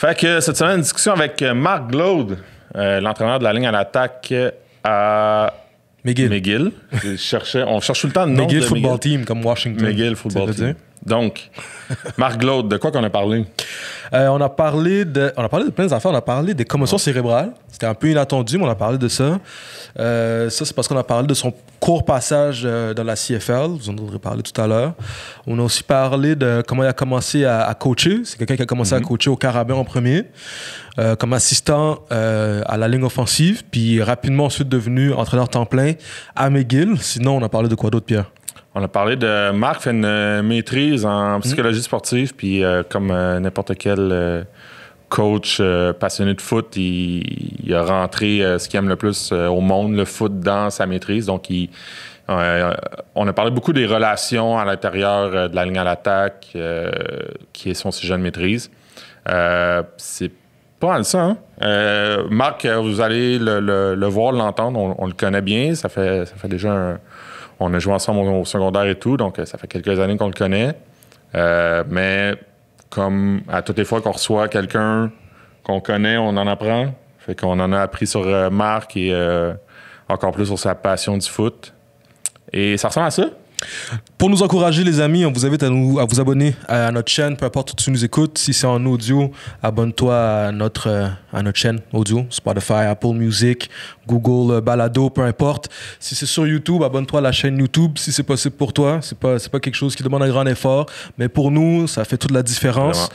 Fait que cette semaine, une discussion avec euh, Marc Glaude, euh, l'entraîneur de la ligne à l'attaque euh, à McGill. McGill. on cherche tout le temps McGill Football Team, comme Washington. McGill Football Team. Donc, Marc Glaude, de quoi qu'on a parlé? Euh, on, a parlé de, on a parlé de plein d'affaires. On a parlé des commotions cérébrales. C'était un peu inattendu, mais on a parlé de ça. Euh, ça, c'est parce qu'on a parlé de son court passage euh, dans la CFL. Vous en aurez parlé tout à l'heure. On a aussi parlé de comment il a commencé à, coacher. C'est quelqu'un qui a commencé à mhm. coacher au Carabin en premier, comme assistant à la ligne offensive, puis rapidement ensuite devenu entraîneur temps plein à McGill. Sinon, on a parlé de quoi d'autre, Pierre? On a parlé de Marc fait une euh, maîtrise en mm. psychologie sportive, puis euh, comme euh, n'importe quel coach passionné de foot, il, a rentré ce qu'il aime le plus au monde, le foot, dans sa maîtrise. Donc, on a parlé beaucoup des relations à l'intérieur de la ligne à l'attaque, qui est son sujet de maîtrise. C'est pas mal ça. Hein. Marc, vous allez le, voir, l'entendre. On, le connaît bien. Ça fait, ça fait déjà un, on a joué ensemble au, secondaire et tout, donc euh, ça fait quelques années qu'on le connaît. Euh, mais comme à toutes les fois qu'on reçoit quelqu'un qu'on connaît, on en apprend. Fait qu'on en a appris sur euh, Marc et encore plus sur sa passion du foot. Et ça ressemble à ça. Pour nous encourager, les amis, on vous invite à, vous abonner à notre chaîne, peu importe où tu nous écoutes. Si c'est en audio, abonne-toi à notre, euh, à notre chaîne audio, Spotify, Apple Music, Google euh, Balado, peu importe. Si c'est sur YouTube, abonne-toi à la chaîne YouTube si c'est possible pour toi. C'est pas, pas quelque chose qui demande un grand effort, mais pour nous, ça fait toute la différence.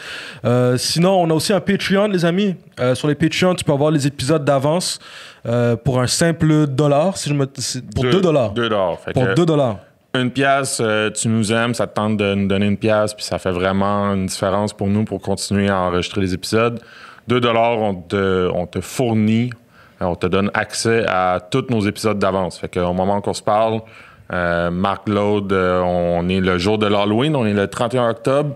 Euh, sinon, on a aussi un Patreon, les amis. sur les Patreon, tu peux avoir les épisodes d'avance pour un simple dollar, si je me, pour 2 dollars. Pour 2 dollars une pièce, euh, tu nous aimes, ça te tente de nous donner une pièce, puis ça fait vraiment une différence pour nous pour continuer à enregistrer les épisodes. Deux dollars, on te, fournit, euh, on te donne accès à tous nos épisodes d'avance. Fait qu'au moment qu'on se parle, euh, Marc Laude, on est le jour de l'Halloween, on est le 31 octobre.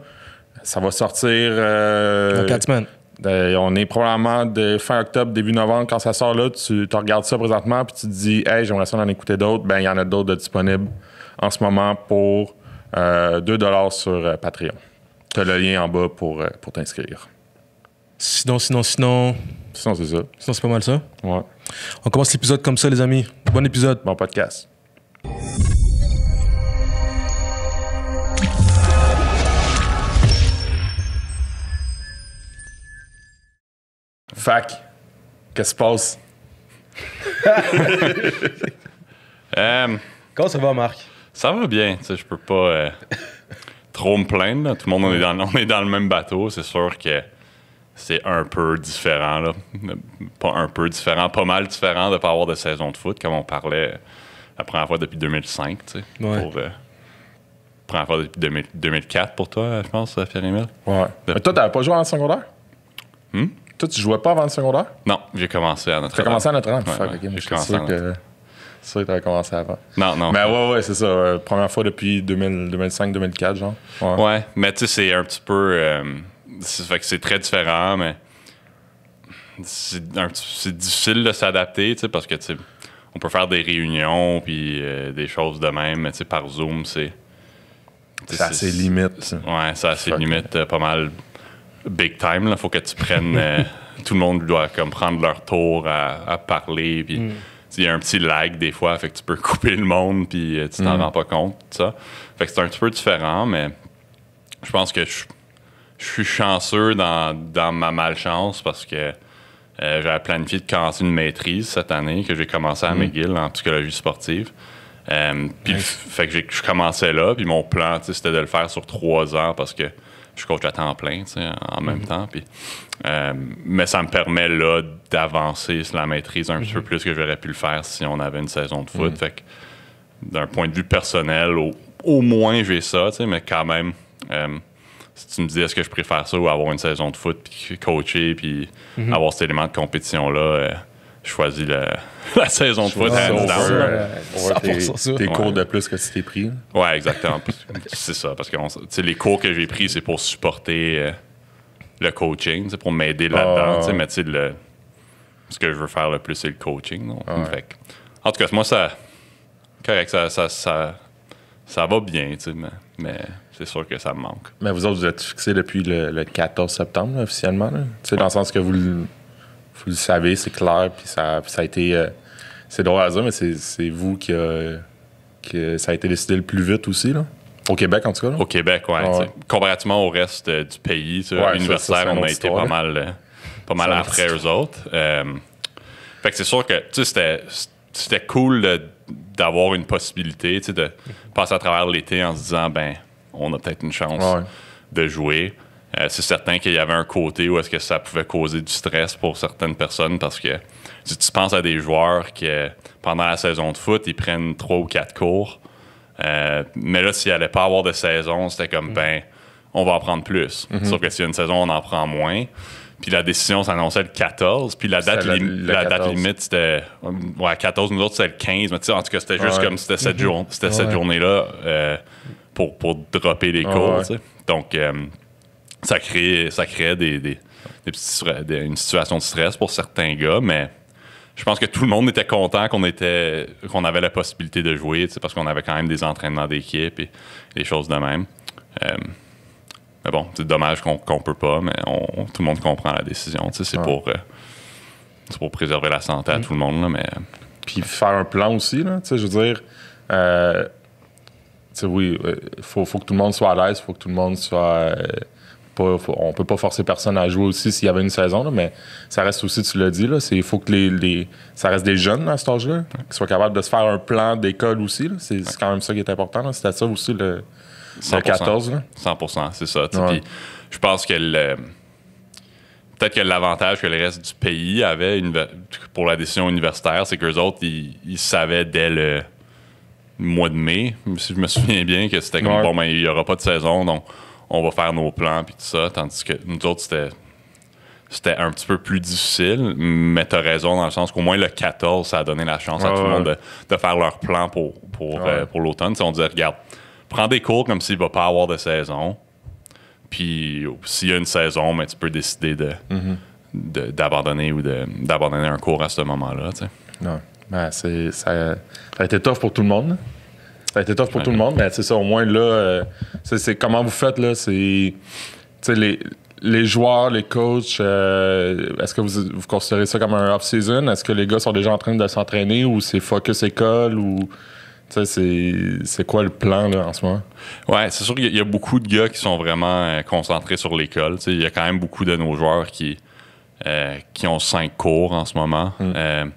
Ça va sortir. Dans 4 semaines. on est probablement de fin octobre, début novembre. Quand ça sort là, tu regardes ça présentement, puis tu te dis, hey, j'aimerais ça en écouter d'autres. Ben, il y en a d'autres disponibles en ce moment pour euh, 2 sur euh, Patreon. Tu as le lien en bas pour, euh, pour t'inscrire. Sinon, sinon, sinon. Sinon, c'est ça. Sinon, c'est pas mal ça. Ouais. On commence l'épisode comme ça, les amis. Bon épisode. Bon podcast. Fac, qu'est-ce qui se passe? Euh, Comment ça va, Marc? Ça va bien, tu sais, je peux pas euh, trop me plaindre. Tout le monde, on est, dans, le même bateau. C'est sûr que c'est un peu différent, là. Pas un peu différent, pas mal différent de pas avoir de saison de foot, comme on parlait euh, la première fois depuis 2005, tu sais. Ouais. Pour, euh, première fois depuis 2004 pour toi, je pense, euh, Pierre-Émile. Ouais. Mais toi, t'avais pas joué en secondaire? Hum? Toi, tu jouais pas avant le secondaire? Non, j'ai commencé à Notre-Dame. T'as commencé à Notre-Dame? j'ai commencé ça, t'avais commencé avant. Non, non. Mais ouais, ouais, c'est ça. Euh, première fois depuis 2005-2004, genre. Ouais. mais tu sais, c'est un petit peu. Ça euh, fait que c'est très différent, mais c'est difficile de s'adapter, tu sais, parce que tu on peut faire des réunions puis euh, des choses de même, mais tu sais, par Zoom, c'est. C'est assez limite. ça Ouais, c'est limite limite, pas mal big time. Là. Faut que tu prennes. tout le monde doit comme prendre leur tour à, parler. Puis. Mm il y a un petit lag des fois, fait que tu peux couper le monde puis euh, tu t'en mm. rends pas compte, ça. Fait que c'est un petit peu différent, mais je pense que je, suis chanceux dans, ma malchance parce que euh, j'avais planifié de commencer une maîtrise cette année que j'ai commencé à mm. McGill en psychologie sportive. Euh, puis fait que je commençais là, puis mon plan, c'était de le faire sur trois ans parce que je coach à temps plein en même mhm. temps. Euh, mais ça me permet là d'avancer sur la maîtrise un peu mhm. plus que j'aurais pu le faire si on avait une saison de foot. Mhm. d'un point de vue personnel, au, moins j'ai ça, mais quand même, euh, si tu me dis est-ce que je préfère ça ou avoir une saison de foot, puis coacher, puis avoir cet élément de compétition-là, euh, choisi la, la saison de foot hands Tes cours de plus que tu t'es pris. Ouais, exactement. c'est ça, parce que les cours que j'ai pris, c'est pour supporter euh, le coaching, c'est pour m'aider ah. là-dedans. Mais ce que je veux faire le plus, c'est le coaching. en tout cas, moi, ça. ça, ça, va bien, mais, c'est sûr que ça me manque. Mais vous autres, vous êtes fixé depuis le, 14 septembre, officiellement. c'est Dans le sens que vous vous le savez, c'est clair, puis ça, a été. Euh, c'est droit à dire, mais c'est vous qui, euh, euh, ça a été décidé le plus vite aussi, là. Au Québec, en tout cas. Au Québec, oui. Ah comparativement au reste du pays, universitaire, on a été pas mal, pas mal après eux autres. fait que c'est sûr que c'était cool d'avoir une possibilité de passer à travers l'été en se disant, ben, on a peut-être une chance de jouer. Euh, c'est certain qu'il y avait un côté où est-ce que ça pouvait causer du stress pour certaines personnes parce que tu penses à des joueurs qui, pendant la saison de foot, ils prennent trois ou quatre cours, euh, mais là, s'il n'allait pas avoir de saison, c'était comme, mm. ben, on va en prendre plus. Mm-hmm. Sauf que s'il y a une saison, on en prend moins. Puis la décision s'annonçait le 14. Puis la date, la date limite, c'était. Ouais, 14, nous autres, c'était le 15. Mais tu sais, en tout cas, c'était juste comme c'était cette, mm-hmm. journée c'était cette journée-là euh, pour, pour dropper les cours. Donc, ça crée, ça crée des, des, une situation de stress pour certains gars, mais je pense que tout le monde était content qu'on était qu'on avait la possibilité de jouer, parce qu'on avait quand même des entraînements d'équipe et des choses de même. Euh, mais bon, c'est dommage qu'on peut pas, mais on, tout le monde comprend la décision. C'est pour, euh, pour préserver la santé à mm. tout le monde. mais... Euh, Puis faire un plan aussi, là, je veux dire. oui, il faut, faut, que tout le monde soit à l'aise, il faut que tout le monde soit on peut pas forcer personne à jouer aussi s'il y avait une saison, mais ça reste aussi, tu l'as dit, il faut que les, ça reste des jeunes à cet âge-là, qui soient capables de se faire un plan d'école aussi. C'est quand même ça qui est important. C'était ça aussi le, 14. 100 c'est ça. Je pense que peut-être que l'avantage que le reste du pays avait pour la décision universitaire, c'est qu'eux autres, ils, savaient dès le mois de mai, si je me souviens bien, que c'était comme bon, ben, il n'y aura pas de saison, donc on va faire nos plans puis tout ça. Tandis que nous autres, c'était c'était un petit peu plus difficile, mais t'as raison dans le sens qu'au moins le 14, ça a donné la chance à tout le monde de, faire leurs plans pour, pour, euh, pour l'automne. on disait, regarde, prends des cours comme s'il ne va pas avoir de saison. Puis s'il y a une saison, mais tu peux décider de, mhm. d'abandonner ou d'abandonner un cours à ce moment-là. Non. Ben, ça, ça a été tough pour tout le monde. Ça a été tough pour tout le monde, mais c'est ça, au moins là, euh, c'est comment vous faites là, c'est. Les, les, joueurs, les coachs, euh, est-ce que vous, considérez ça comme un off-season? Est-ce que les gars sont déjà en train de s'entraîner ou c'est focus école ou. C'est quoi le plan en ce moment? Oui, c'est sûr qu'il y, a beaucoup de gars qui sont vraiment euh, concentrés sur l'école. Il y a quand même beaucoup de nos joueurs qui, qui ont cinq cours en ce moment. Mm.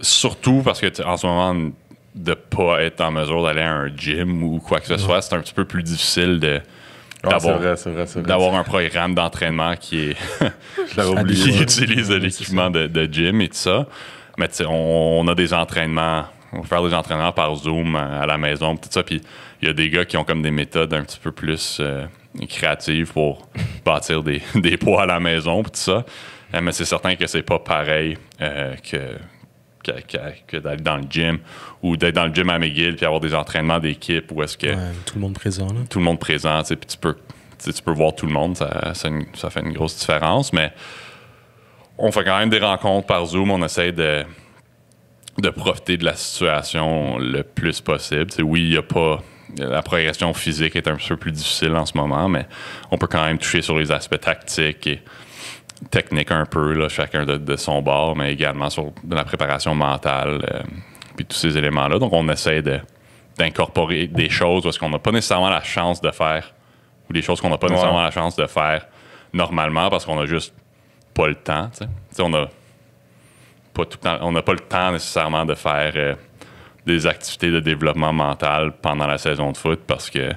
surtout parce que en ce moment, de pas être en mesure d'aller à un gym ou quoi que ce soit, c'est un petit peu plus difficile de d'avoir un programme d'entraînement qui est de utilise l'équipement de, gym et tout ça. Mais on, on, a des entraînements, on peut faire des entraînements par Zoom à, la maison, tout ça. Puis il y a des gars qui ont comme des méthodes un petit peu plus euh, créatives pour bâtir des, des, poids à la maison, tout ça. Euh, mais c'est certain que c'est pas pareil euh, que d'aller dans le gym ou d'être dans le gym à McGill puis avoir des entraînements d'équipe où est-ce que. tout le monde présent. Là. Tout le monde présent, tu sais, puis tu peux, voir tout le monde, ça, fait une grosse différence, mais on fait quand même des rencontres par Zoom, on essaie de, de profiter de la situation le plus possible. oui, il n'y a pas la progression physique est un peu plus difficile en ce moment, mais on peut quand même toucher sur les aspects tactiques et techniques un peu, chacun de, son bord, mais également sur de la préparation mentale, euh, puis tous ces éléments-là. Donc, on essaie d'incorporer des choses parce qu'on n'a pas nécessairement la chance de faire ou des choses qu'on n'a pas nécessairement la chance de faire normalement parce qu'on n'a juste pas le temps. on n'a pas tout le temps, on n'a pas le temps nécessairement de faire euh, des activités de développement mental pendant la saison de foot parce que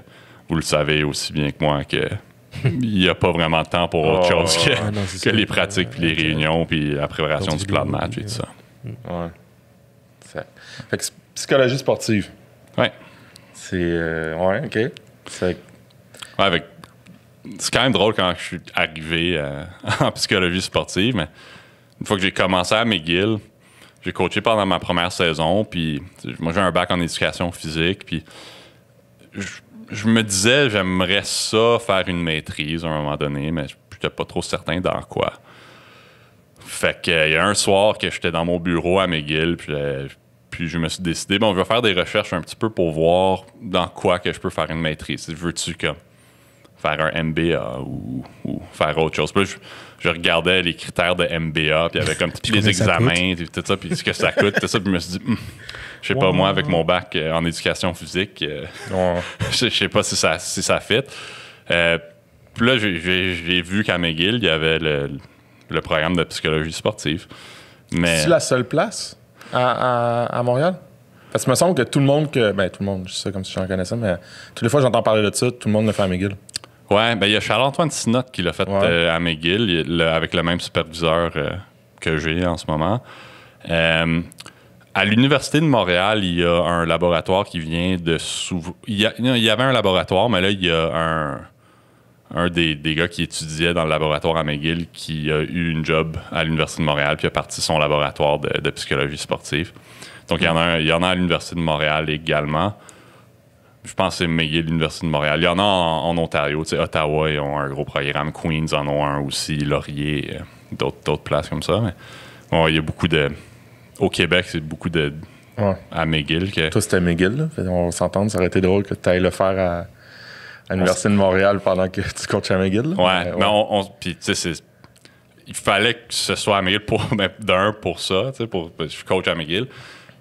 vous le savez aussi bien que moi que il n'y a pas vraiment de temps pour autre chose oh, que, les pratiques, puis les réunions, puis la préparation du plan de match et tout ça. Ouais. Fait, fait psychologie sportive. Ouais. C'est. Euh, ouais, OK. Ouais, avec. C'est quand même drôle quand je suis arrivé euh, en psychologie sportive, mais une fois que j'ai commencé à McGill, j'ai coaché pendant ma première saison, puis moi j'ai un bac en éducation physique, puis je, me disais j'aimerais ça faire une maîtrise à un moment donné, mais je n'étais pas trop certain dans quoi. Fait qu'il euh, y a un soir que j'étais dans mon bureau à McGill, puis, euh, puis je me suis décidé, bon, je vais faire des recherches un petit peu pour voir dans quoi que je peux faire une maîtrise. Veux-tu faire un MBA ou, faire autre chose? Puis là, je, regardais les critères de MBA, puis il y avait comme les examens, puis tout ça, puis ce que ça coûte, tout puis je me suis dit, hmm, je sais pas, moi, avec mon bac euh, en éducation physique, je sais pas si ça, si ça fit. puis là, j'ai vu qu'à McGill, il y avait le le programme de psychologie sportive. Mais... C'est la seule place à, à, Montréal? Parce que me semble que tout le monde que. Ben, tout le monde, je sais comme si j'en connaissais, mais toutes les fois que j'entends parler de ça, tout le monde le fait à McGill. Ouais, ben il y a Charles-Antoine Sinotte qui l'a fait euh, à McGill, avec le même superviseur euh, que j'ai en ce moment. Euh, à l'Université de Montréal, il y a un laboratoire qui vient de il, y avait un laboratoire, mais là, il y a un un des, gars qui étudiait dans le laboratoire à McGill, qui a eu une job à l'Université de Montréal, puis a parti son laboratoire de, psychologie sportive. Donc, il y en a, il y en a à l'Université de Montréal également. Je pense que c'est McGill, l'Université de Montréal. Il y en a en, Ontario. Tu sais, Ottawa, ils ont un gros programme. Queens en ont un aussi. Laurier, euh, d'autres places comme ça. bon, il y a beaucoup de. Au Québec, c'est beaucoup de. À McGill. Que... Toi, c'était McGill. On s'entend, ça aurait été drôle que tu ailles le faire à à l'Université de Montréal pendant que tu coaches à McGill. Oui. Ouais, mais, puis tu sais, il fallait que ce soit à McGill pour, ben, d'un, pour ça, tu sais, pour, ben, je suis coach à McGill,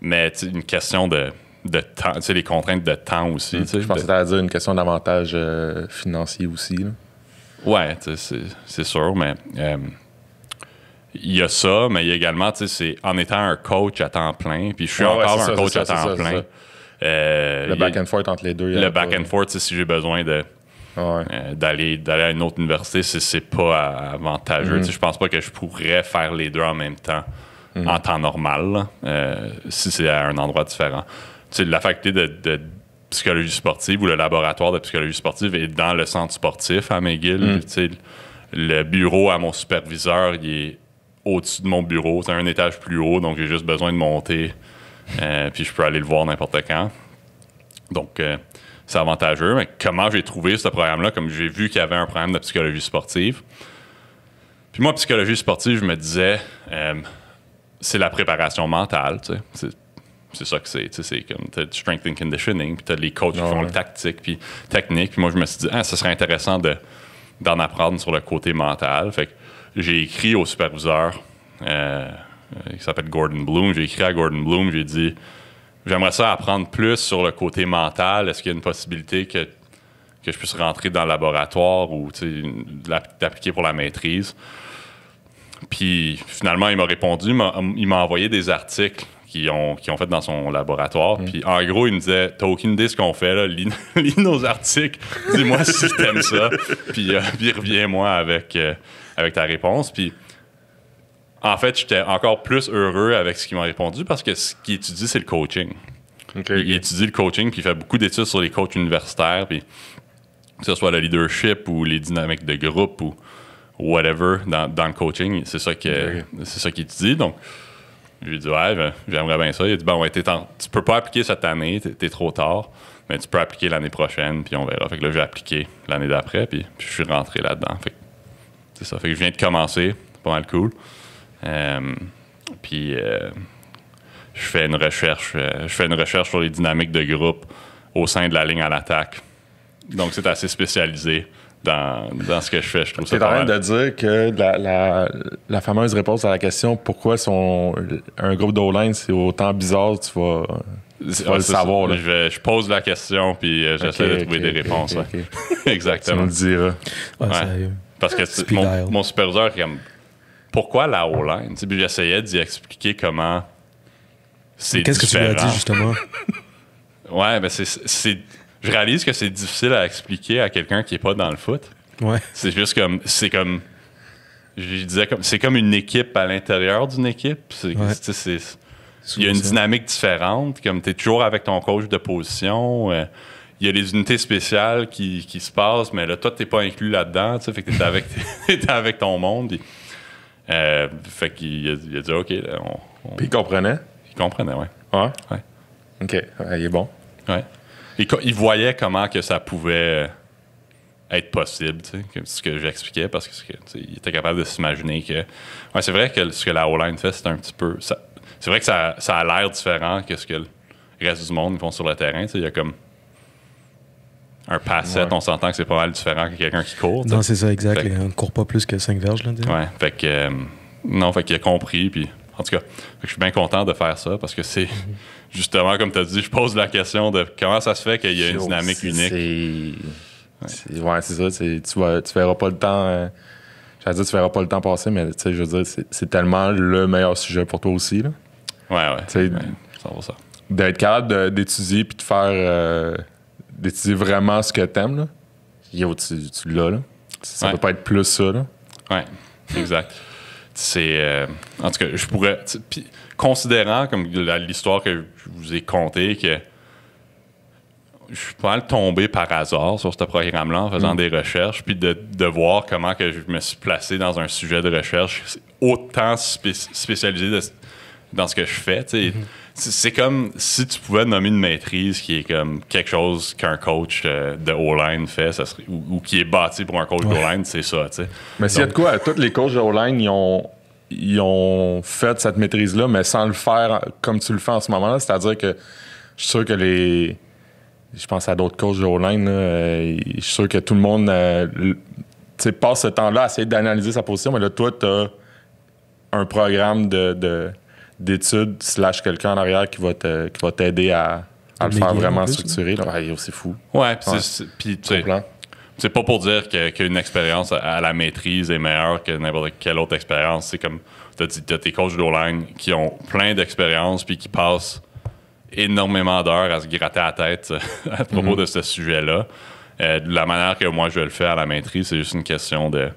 mais une question de, de temps, tu sais, les contraintes de temps aussi. Mmh, je pensais à dire une question d'avantage euh, financier aussi. tu Ouais, c'est sûr, mais euh, il y a ça, mais il y a également, tu sais, c'est en étant un coach à temps plein, puis je suis encore un coach à temps plein. Euh, le back and forth entre les deux. Le back and forth, si j'ai besoin de. Ah euh, d'aller à une autre université c'est pas avantageux mm-hmm. je pense pas que je pourrais faire les deux en même temps mm-hmm. en temps normal euh, si c'est à un endroit différent la faculté de, psychologie sportive ou le laboratoire de psychologie sportive est dans le centre sportif à McGill mm. le bureau à mon superviseur il est au-dessus de mon bureau c'est un étage plus haut donc j'ai juste besoin de monter euh, puis je peux aller le voir n'importe quand. Donc, euh, c'est avantageux. Mais comment j'ai trouvé ce programme-là? Comme j'ai vu qu'il y avait un programme de psychologie sportive. Puis moi, psychologie sportive, je me disais, euh, c'est la préparation mentale, C'est ça que c'est. C'est comme tu as du strength and conditioning, puis tu as les coachs qui ah font le tactique, puis technique. Puis moi, je me suis dit, ah, ce serait intéressant de, d'en apprendre sur le côté mental. Fait que j'ai écrit au superviseur qui euh, s'appelle Gordon Bloom. J'ai écrit à Gordon Bloom, j'ai dit J'aimerais ça apprendre plus sur le côté mental. Est-ce qu'il y a une possibilité que, je puisse rentrer dans le laboratoire ou t'appliquer pour la maîtrise Puis finalement, il m'a répondu il m'a envoyé des articles qu'ils ont, qui ont fait dans son laboratoire. Mm. Puis en gros, il me disait T'as aucune idée de ce qu'on fait, là. Lis, nos articles, dis-moi si t'aimes ça. Puis, euh, reviens-moi avec, euh, avec ta réponse. Puis en fait, j'étais encore plus heureux avec ce qu'il m'a répondu parce que ce qu'il étudie, c'est le coaching. Il étudie le coaching, puis il fait beaucoup d'études sur les coachs universitaires, puis que ce soit le leadership ou les dynamiques de groupe ou whatever dans, le coaching, c'est ça qu'il okay. étudie. Donc, je lui dit Ouais, ben, j'aimerais bien ça. Il dit Bon, ouais, tu peux pas appliquer cette année, tu es trop tard, mais tu peux appliquer l'année prochaine, puis on verra. Fait que là, j'ai appliqué l'année d'après, puis, je suis rentré là-dedans. Fait c'est ça. Fait que je viens de commencer, pas mal cool. Euh, puis euh, je fais une recherche, euh, je fais une recherche sur les dynamiques de groupe au sein de la ligne à l'attaque. Donc c'est assez spécialisé. Dans, ce que je fais. Je trouve ça. en train de dire que la, fameuse réponse à la question pourquoi un groupe d'O-line c'est autant bizarre, tu vas, ah, le savoir. Je, pose la question puis j'essaie de trouver des réponses. Hein. Exactement. Tu me le Parce que mon, mon, superviseur, pourquoi la O-line? j'essayais d'y expliquer comment c'est Qu'est-ce que tu lui as dit, justement? ouais, ben c'est... Je réalise que c'est difficile à expliquer à quelqu'un qui est pas dans le foot. Ouais. C'est juste comme... C'est comme... Je disais comme... C'est comme une équipe à l'intérieur d'une équipe. C'est... Il y a une dynamique différente. Comme tu es toujours avec ton coach de position. Euh, il y a les unités spéciales qui, se passent, mais là, toi, tu n'es pas inclus là-dedans, tu sais, fait que avec, avec, ton monde. Euh, fait qu'il a, dit OK. On, Puis il comprenait Il comprenait, oui. Ouais. ouais. OK. il est bon. Ouais. il voyait comment que ça pouvait euh, être possible, tu sais, ce que j'expliquais, parce que, était capable de s'imaginer que. Ouais, c'est vrai que ce que la O-line fait, c'est un petit peu. c'est vrai que ça, ça a l'air différent que ce que le reste du monde font sur le terrain. Tu sais, il y a comme un passet on s'entend que c'est pas mal différent que quelqu'un qui court. Non, c'est ça, exact. on ne court pas plus que 5 verges. Là, ouais, fait que. Euh, non, fait qu'il a compris. Puis, en tout cas, je suis bien content de faire ça parce que c'est. Justement, comme tu as dit, je pose la question de comment ça se fait qu'il y a une dynamique unique. C'est. Ouais, c'est ça. Tu, vas, tu verras pas le temps. Euh, j'allais dire, tu verras pas le temps passer, mais tu sais, je veux dire, c'est tellement le meilleur sujet pour toi aussi. Là. Ouais, ouais. ça va ça. D'être capable d'étudier puis de faire. Euh, d'étudier vraiment ce que t'aimes, là, y tu, tu l'as, là. Ça ne peut pas être plus ça, là. Ouais, exact. c'est euh, en tout cas je pourrais puis considérant comme l'histoire que je vous ai contée que je suis pas mal tombé par hasard sur ce programme-là en faisant mm. des recherches, puis de, voir comment que je me suis placé dans un sujet de recherche autant spécialisé de, dans ce que je fais. Mhm. C'est comme si tu pouvais nommer une maîtrise qui est comme quelque chose qu'un coach euh, de O-line fait ou, qui est bâti pour un coach de line c'est ça. Mais s'il y a de quoi, tous les coachs de O-line, ils ont, fait cette maîtrise-là, mais sans le faire comme tu le fais en ce moment-là. C'est-à-dire que je suis sûr que les. Je pense à d'autres coachs de O-line, euh, je suis sûr que tout le monde euh, passe ce temps-là à essayer d'analyser sa position, mais là, toi, tu as un programme de d'études slash quelqu'un en arrière qui va te, t'aider à, le faire vraiment structurer. c'est fou. Ouais, puis c'est c'est pas pour dire qu'une expérience à la maîtrise est meilleure que n'importe quelle autre expérience. C'est comme, t'as tes coachs de line qui ont plein d'expériences puis qui passent énormément d'heures à se gratter la tête à propos mm-hmm. de ce sujet-là. Euh, de la manière que moi je vais le faire à la maîtrise, c'est juste une question de,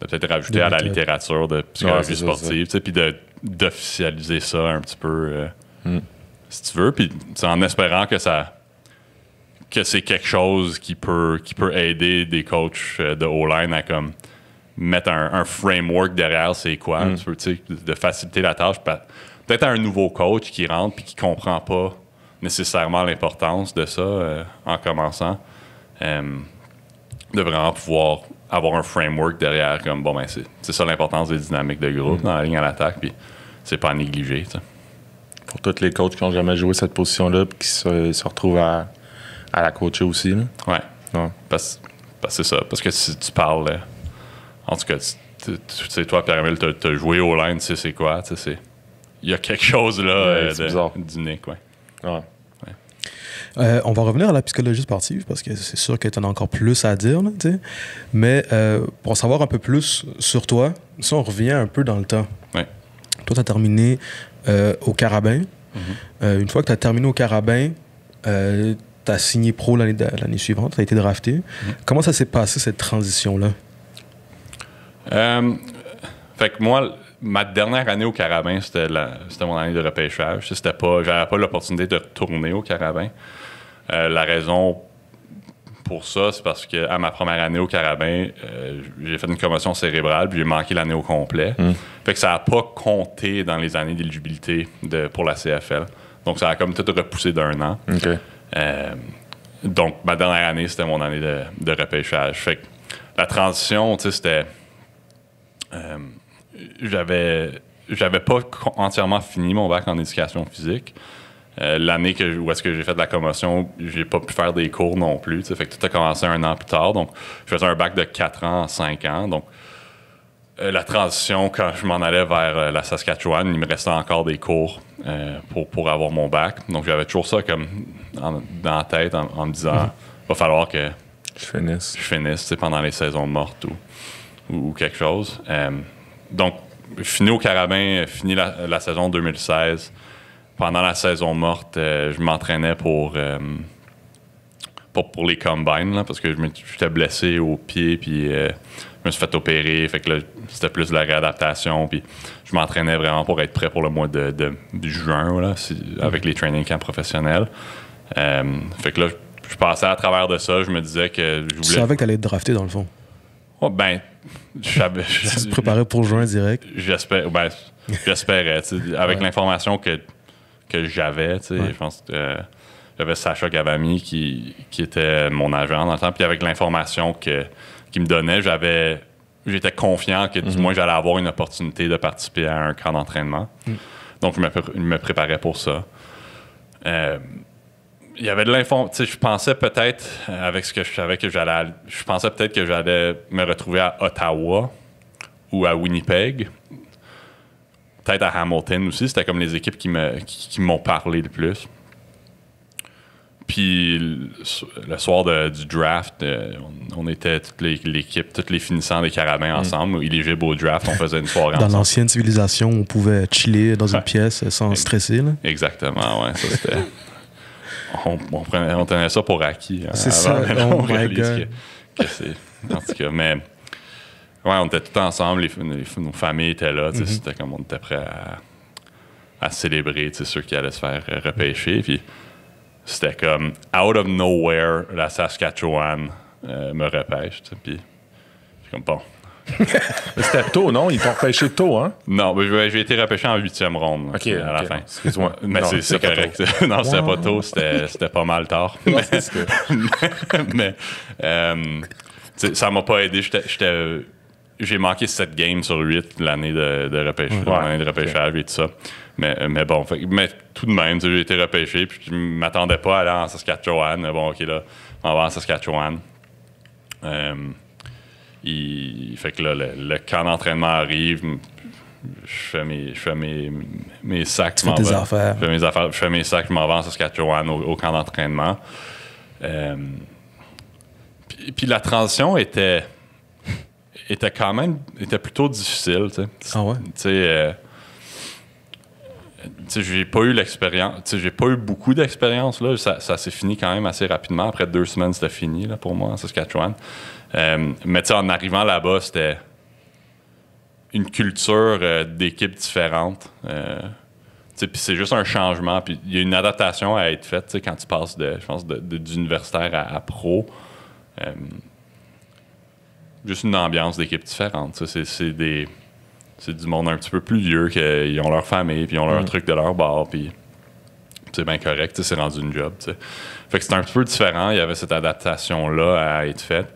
peut-être rajouter à la littérature de psychologie tu sportive, puis de d'officialiser ça un petit peu, euh, si tu veux, puis en espérant que ça que c'est quelque chose qui peut, qui peut aider des coachs euh, de O-line à comme mettre un, framework derrière c'est quoi, mm. de faciliter la tâche. Peut-être un nouveau coach qui rentre puis qui comprend pas nécessairement l'importance de ça euh, en commençant de vraiment pouvoir avoir un framework derrière, comme bon, ben, c'est ça l'importance des dynamiques de groupe mm. dans la ligne à l'attaque, puis c'est pas à négliger. Pour tous les coachs qui ont jamais joué cette position-là, puis qui se, retrouvent à, la coacher aussi. Ouais. ouais. Parce, que c'est ça. Parce que si tu parles, en tout cas, tu sais, toi, Pierre-Emile, t'as joué au line, tu sais, c'est quoi, tu sais, c'est il y a quelque chose là ouais. Euh, euh, on va revenir à la psychologie sportive parce que c'est sûr que tu en as encore plus à dire. Mais euh, pour en savoir un peu plus sur toi, si on revient un peu dans le temps. Toi, tu as euh, mm-hmm. terminé au Carabin. une fois que tu as terminé au Carabin, tu as signé pro l'année suivante, tu as été drafté. Mm-hmm. Comment ça s'est passé cette transition-là? fait que moi, ma dernière année au Carabin, c'était, mon année de repêchage. C'était pas, j'avais pas l'opportunité de retourner au Carabin. Euh, la raison pour ça, c'est parce que à ma première année au carabin, euh, j'ai fait une commotion cérébrale, puis j'ai manqué l'année au complet. Hmm. que ça n'a pas compté dans les années d'éligibilité pour la CFL. Donc ça a comme tout repoussé d'un an. Euh, donc ma dernière année, c'était mon année de, repêchage. la transition, tu c'était. j'avais j'avais pas entièrement fini mon bac en éducation physique. Euh, l'année où est-ce que j'ai fait de la commotion, j'ai pas pu faire des cours non plus. Fait que tout a commencé un an plus tard. Donc, je faisais un bac de 4 ans 5 ans. Donc, euh, la transition, quand je m'en allais vers euh, la Saskatchewan, il me restait encore des cours pour, avoir mon bac. Donc, j'avais toujours ça comme dans la tête en, me disant il mhm. va falloir que je finisse, je pendant les saisons mortes ou, quelque chose. donc, je finis au Carabin, fini la saison 2016 pendant la saison morte, euh, je m'entraînais euh, pour, pour, les combines, parce que je j'étais blessé au pied, puis euh, je me suis fait opérer. Fait que là, c'était plus de la réadaptation. Puis je m'entraînais vraiment pour être prêt pour le mois de, juin, avec les training camps professionnels. fait que là, je passais à travers de ça. Je me disais que je voulais. Tu savais que tu être drafté, dans le fond? Oh, ben, tu te préparais pour juin direct? J'espère, ben, j'espérais. avec l'information que que j'avais. Je pense que euh, j'avais Sacha Gavami qui, était mon agent dans le temps. Puis avec l'information qu'il me donnait, j'avais j'étais confiant que du mhm. moins j'allais avoir une opportunité de participer à un camp d'entraînement. Mhm. Donc je me, préparais pour ça. Euh, il y avait de l'info. Je pensais peut-être, euh, avec ce que je savais que j'allais. Je pensais peut-être que j'allais me retrouver à Ottawa ou à Winnipeg peut-être à Hamilton aussi. C'était comme les équipes qui, me, m'ont parlé le plus. Puis le soir du draft, euh, on, était toute l'équipe, toutes les finissants des carabins mm. ensemble, éligibles au draft, on faisait une soirée dans ensemble. Dans l'ancienne civilisation, on pouvait chiller dans une pièce sans stresser. Exactement, ouais. Ça, c'était... on, tenait ça pour acquis. Hein, c'est ça. on oh réalise que, que, c'est. En tout cas, mais Ouais, on était tous ensemble, les, nos familles étaient là. Mhm. C'était comme on était prêts à, célébrer ceux qui allaient se faire euh, repêcher. Mhm. Puis c'était comme out of nowhere, la Saskatchewan euh, me repêche. Puis comme bon. c'était tôt, non? Ils t'ont repêché tôt, hein? Non, mais j'ai été repêché en huitième ronde à la fin. moi Mais c'est correct. non, c'était pas tôt, c'était pas mal tard. mais, mais, euh, ça m'a pas aidé. J'étais j'ai manqué 7 games sur 8 l'année de, de, repêchage, de repêchage et tout ça. Mais, mais bon, mais tout de même, j'ai été repêché, puis je m'attendais pas à aller en Saskatchewan. bon, OK, là, on va en Saskatchewan. Euh, il, fait que là, le, camp d'entraînement arrive. Je fais mes, je fais mes, mes sacs. je fais affaires. Je fais mes affaires. Je fais mes sacs, je m'en vais en Saskatchewan au, au camp d'entraînement. Euh, puis, puis la transition était était quand même était plutôt difficile. sais. Ah ouais? Euh, sais j'ai pas eu l'expérience, j'ai pas eu beaucoup d'expérience. Là. Ça, ça s'est fini quand même assez rapidement. Après deux semaines, c'était fini pour moi en Saskatchewan. Euh, mais en arrivant là-bas, c'était une culture euh, d'équipe différente. Euh, puis c'est juste un changement. Puis il y a une adaptation à être faite quand tu passes de, je pense, d'universitaire à, à pro. Euh, juste une ambiance d'équipe différente. C'est des. C'est du monde un petit peu plus vieux qui ont leur famille, puis ils ont leur mm. truc de leur bar, puis c'est bien correct, c'est rendu une job. Fait que c'est un petit peu différent, il y avait cette adaptation-là à être faite.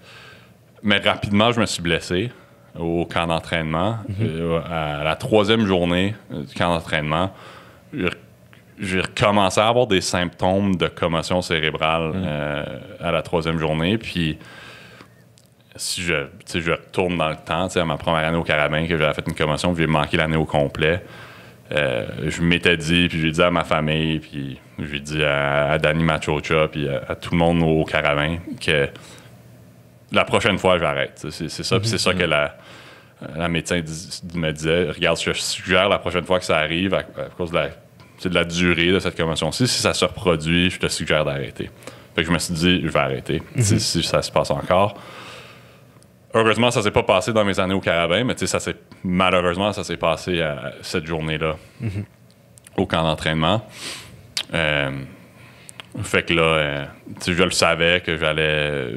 Mais rapidement, je me suis blessé au camp d'entraînement. Mm-hmm. Euh, à la troisième journée du camp d'entraînement, j'ai recommencé à avoir des symptômes de commotion cérébrale mm. euh, à la troisième journée, puis si je, je retourne dans le temps, à ma première année au Carabin, que j'avais fait une commotion, que j'ai manqué l'année au complet, euh, je m'étais dit, puis j'ai dit à ma famille, puis j'ai dit à, Danny Machocha, puis à, tout le monde au Carabin que la prochaine fois, j'arrête. C'est ça, c'est ça mhm. que la, médecin me disait. Regarde, je suggère la prochaine fois que ça arrive, à, cause de la, durée de cette commotion-ci, si ça se reproduit, je te suggère d'arrêter. je me suis dit, je vais arrêter, mhm. si ça se passe encore. Heureusement, ça s'est pas passé dans mes années au Carabin, mais ça malheureusement, ça s'est passé à cette journée-là mm-hmm. au camp d'entraînement. Euh, fait que là, euh, je le savais que j'allais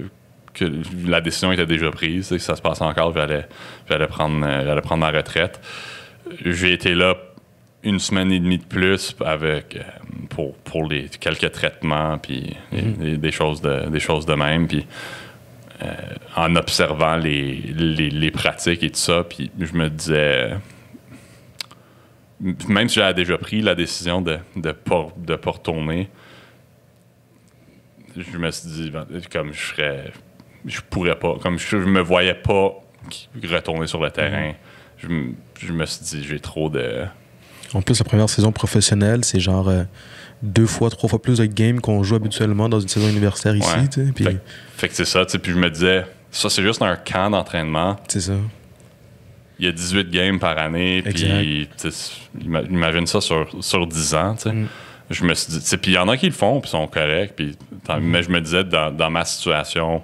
que la décision était déjà prise, que ça se passait encore, j'allais j'allais prendre euh, prendre ma retraite. J'ai été là une semaine et demie de plus avec pour, pour les quelques traitements puis mm-hmm. des, choses de des choses de même puis euh, en observant les, pratiques et tout ça. Puis je me disais, euh, même si j'avais déjà pris la décision de ne de pas, de retourner, je me suis dit, ben, comme je serais, je pourrais pas, comme je, me voyais pas retourner sur le terrain. Je, me suis dit, j'ai trop de. En plus, la première saison professionnelle, c'est genre. Euh, deux fois, trois fois plus de games qu'on joue habituellement dans une saison universitaire ici. Fait, que c'est ça. Puis je me disais, ça, c'est juste un camp d'entraînement. C'est ça. Il y a 18 games par année. Puis imagine ça sur, 10 ans. Mm. Je me suis puis il y en a qui le font, puis sont corrects. Pis, mm. Mais je me disais, dans, ma situation,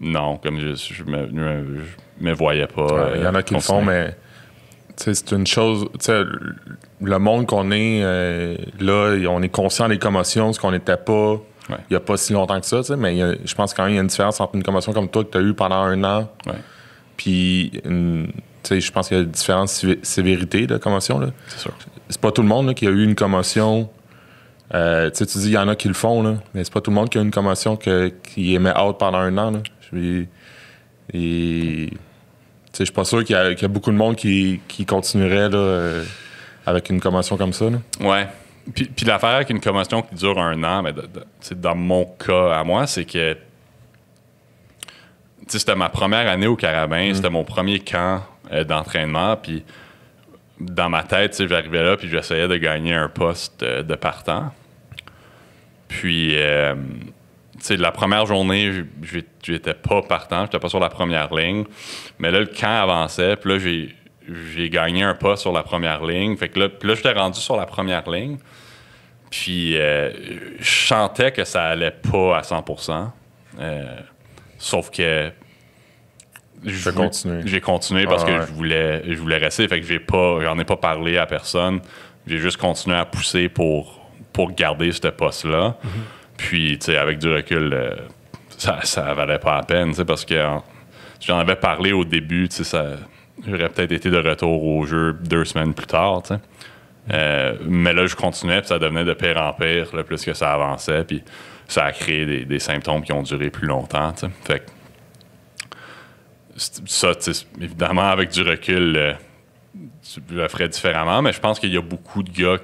non, comme je, me, voyais pas. Il y en a euh, qui le font, mais c'est une chose le monde qu'on est euh, là, on est conscient des commotions, ce qu'on n'était pas il n'y a pas si longtemps que ça, mais je pense quand même qu'il y a une différence entre une commotion comme toi que tu as eue pendant un an, puis je pense qu'il y a une différence de sévérité de commotion. C'est sûr. pas tout le monde qui a eu une commotion. Euh, tu dis, il y en a qui le font, là, mais c'est pas tout le monde qui a une commotion qui est out pendant un an. Je Et, je suis pas sûr qu'il y, a, beaucoup de monde qui, continuerait. Là, euh, avec une commotion comme ça. Là. Ouais. Puis, puis l'affaire avec une commotion qui dure un an, mais ben, c'est dans mon cas à moi, c'est que c'était ma première année au Carabin, mm. c'était mon premier camp euh, d'entraînement, puis dans ma tête, j'arrivais là, puis j'essayais de gagner un poste euh, de partant. Puis, euh, sais, la première journée, j'étais pas partant, j'étais pas sur la première ligne, mais là, le camp avançait, puis là, j'ai j'ai gagné un pas sur la première ligne. Fait que là, là j'étais rendu sur la première ligne. Puis euh, je sentais que ça allait pas à 100 euh, Sauf que. J'ai continué. J'ai continué parce que ah je, voulais, je voulais rester. Fait que j'ai pas, j'en ai pas parlé à personne. J'ai juste continué à pousser pour, pour garder ce poste-là. Mm-hmm. Puis, tu sais, avec du recul, euh, ça, ça valait pas la peine, tu parce que j'en avais parlé au début, tu sais, ça j'aurais peut-être été de retour au jeu deux semaines plus tard, euh, mais là, je continuais, puis ça devenait de pire en pire, le plus que ça avançait, puis ça a créé des, symptômes qui ont duré plus longtemps. Fait ça, évidemment, avec du recul, euh, tu le ferais différemment, mais je pense qu'il y a beaucoup de gars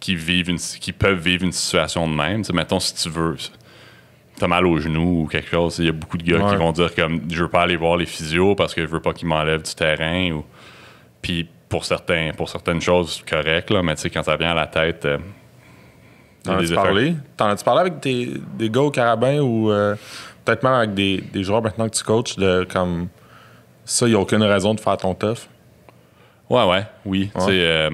qui, vivent qui peuvent vivre une situation de même. mettons, si tu veux, t'as mal au genou ou quelque chose. Il y a beaucoup de gars qui vont dire comme je veux pas aller voir les physios parce que je veux pas qu'ils m'enlèvent du terrain ou puis pour certains pour certaines choses c'est correct là, mais tu sais quand ça vient à la tête euh, T'en as-tu parlé? as parlé avec des, des gars au carabin ou euh, peut-être même avec des, des, joueurs maintenant que tu coaches de comme ça, il n'y a aucune raison de faire ton teuf. » Ouais, ouais, oui. Tu sais, euh,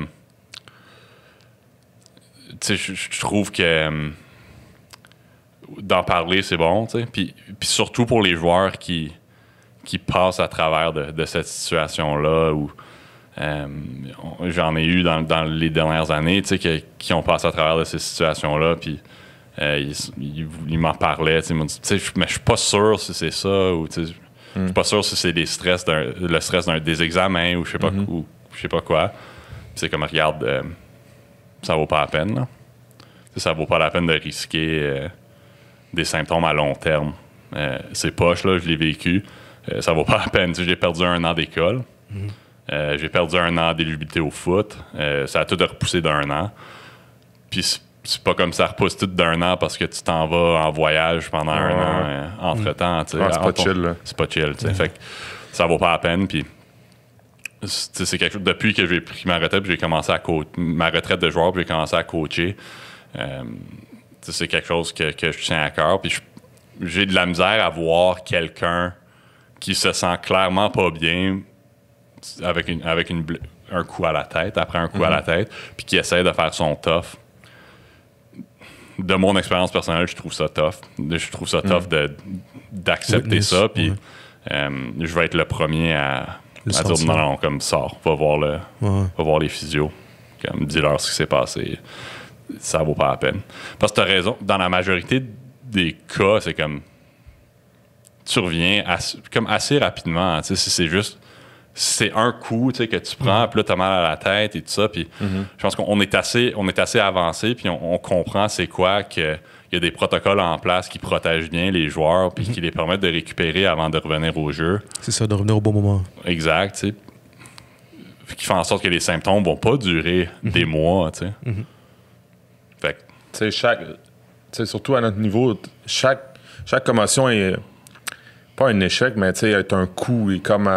je trouve que d'en parler, c'est bon, Puis, surtout pour les joueurs qui, qui passent à travers de, cette situation-là où euh, j'en ai eu dans, les dernières années, qui ont passé à travers de ces situations-là, puis euh, ils, m'en parlaient, tu sais, mais je suis pas sûr si c'est ça, ou tu sais, suis hmm. pas sûr si c'est des stress le stress d'un des examens ou je sais pas, hmm. sais pas quoi. c'est comme, regarde, euh, ça vaut pas la peine, Ça Ça vaut pas la peine de risquer des symptômes à long terme. Euh, Ces poches là, je l'ai vécu. Euh, ça vaut pas la peine. J'ai perdu un an d'école. Euh, j'ai perdu un an d'élubité au foot. Euh, ça a tout repoussé d'un an. Puis c'est pas comme ça repousse tout d'un an parce que tu t'en vas en voyage pendant un an entre-temps. c'est pas, chill. C'est pas chill. ça vaut pas la peine. Puis c'est quelque depuis que j'ai pris ma retraite, j'ai commencé à ma retraite de joueur, j'ai commencé à coacher c'est quelque chose que, je tiens à cœur. Puis j'ai de la misère à voir quelqu'un qui se sent clairement pas bien avec, avec une, un coup à la tête, après un coup à la mm-hmm. tête, puis qui essaie de faire son tough. De mon expérience personnelle, je trouve ça tough. Je trouve ça tough mm. d'accepter ça. Puis euh, je vais être le premier à, dire non, non, comme sort, va voir, le, va voir les physios, comme dis-leur ce qui s'est passé ça vaut pas la peine. Parce que tu as raison, dans la majorité des cas, c'est comme. Tu reviens assez, comme assez rapidement. Hein, si c'est juste. C'est un coup que tu prends, puis là, t'as mal à la tête et tout ça. Puis mm-hmm. je pense qu'on est assez, on est assez avancé, puis on, comprend c'est quoi que il y a des protocoles en place qui protègent bien les joueurs puis mm-hmm. qui les permettent de récupérer avant de revenir au jeu. C'est ça, de revenir au bon moment. Exact, tu sais. Qui fait en sorte que les symptômes vont pas durer mm-hmm. des mois, tu sais c'est chaque, surtout à notre niveau, chaque, chaque commotion est pas un échec, mais sais est un coup. Et comme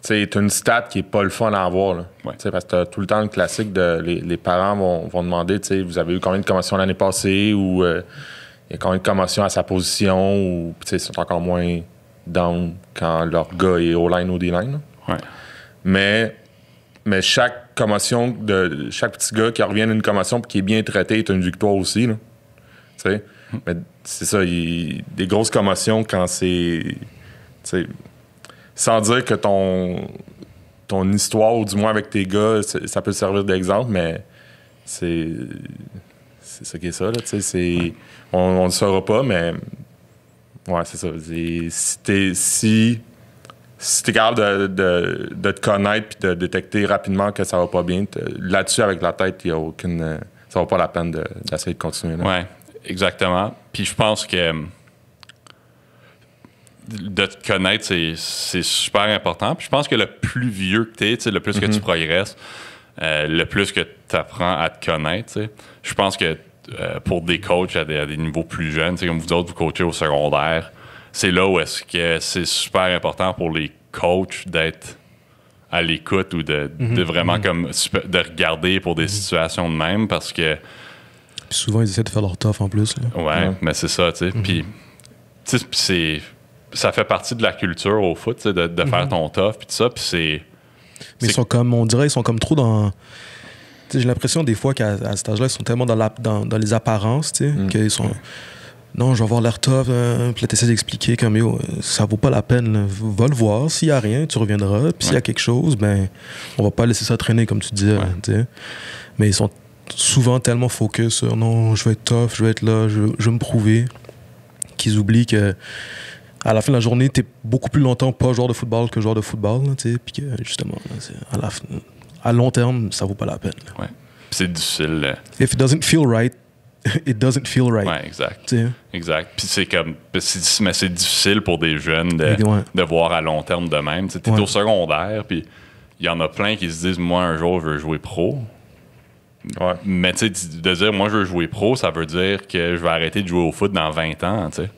c'est une stat qui n'est pas le fun à avoir. Parce que as tout le temps le classique de les, parents vont, demander vous avez eu combien de commotions l'année passée ou euh, il y a combien de commotions à sa position ou ils sont encore moins down quand leur gars est au line ou des line Mais mais chaque commotion de chaque petit gars qui revient d'une commotion et qui est bien traité est une victoire aussi. Là. Mais c'est ça, des grosses commotions quand c'est. Sans dire que ton, ton histoire, ou du moins avec tes gars, ça peut servir d'exemple, mais c'est. C'est ça qui est ça, là. on ne le saura pas, mais. Ouais, c'est ça. Si, si si tu es capable de, te connaître et de détecter rapidement que ça va pas bien, là-dessus, avec la tête, il a aucune. Euh, ça vaut pas la peine d'essayer de, continuer. Oui, exactement. Puis je pense que de te connaître, c'est super important. Puis je pense que le plus vieux que tu es, le plus que tu mm-hmm. progresses, euh, le plus que tu apprends à te connaître, je pense que euh, pour des coachs à des, à des niveaux plus jeunes, comme vous autres, vous coachez au secondaire, c'est là où est-ce que c'est super important pour les coachs d'être à l'écoute ou de, mhm. vraiment mhm. comme de regarder pour des mhm. situations de même parce que puis souvent ils essaient de faire leur taf en plus là. Ouais, mais c'est ça tu sais puis tu c'est ça fait partie de la culture au foot de, de faire ton taf puis tout ça c'est mais ils sont comme on dirait ils sont comme trop dans j'ai l'impression des fois qu'à cet âge-là ils sont tellement dans, dans, les apparences tu qu'ils sont non, je vais avoir l'air tough. Puis là, d'expliquer comme, ça vaut pas la peine. Va le voir. S'il y a rien, tu reviendras. Puis s'il y a quelque chose, ben, on va pas laisser ça traîner, comme tu disais. Mais ils sont souvent tellement focus sur, non, je vais être tough, je vais être là, je, vais me prouver, qu'ils oublient qu'à la fin de la journée, tu es beaucoup plus longtemps pas joueur de football que joueur de football. Puis que, justement, à, long terme, ça vaut pas la peine. Ouais. C'est difficile. Euh, If it doesn't feel right, it doesn't feel right. Ouais, exact. Exact. c'est comme, c'est difficile pour des jeunes de, voir à long terme de même. Tu au secondaire, puis il y en a plein qui se disent, moi, un jour, je veux jouer pro. Ouais. Mais tu de dire, moi, je veux jouer pro, ça veut dire que je vais arrêter de jouer au foot dans 20 ans, tu sais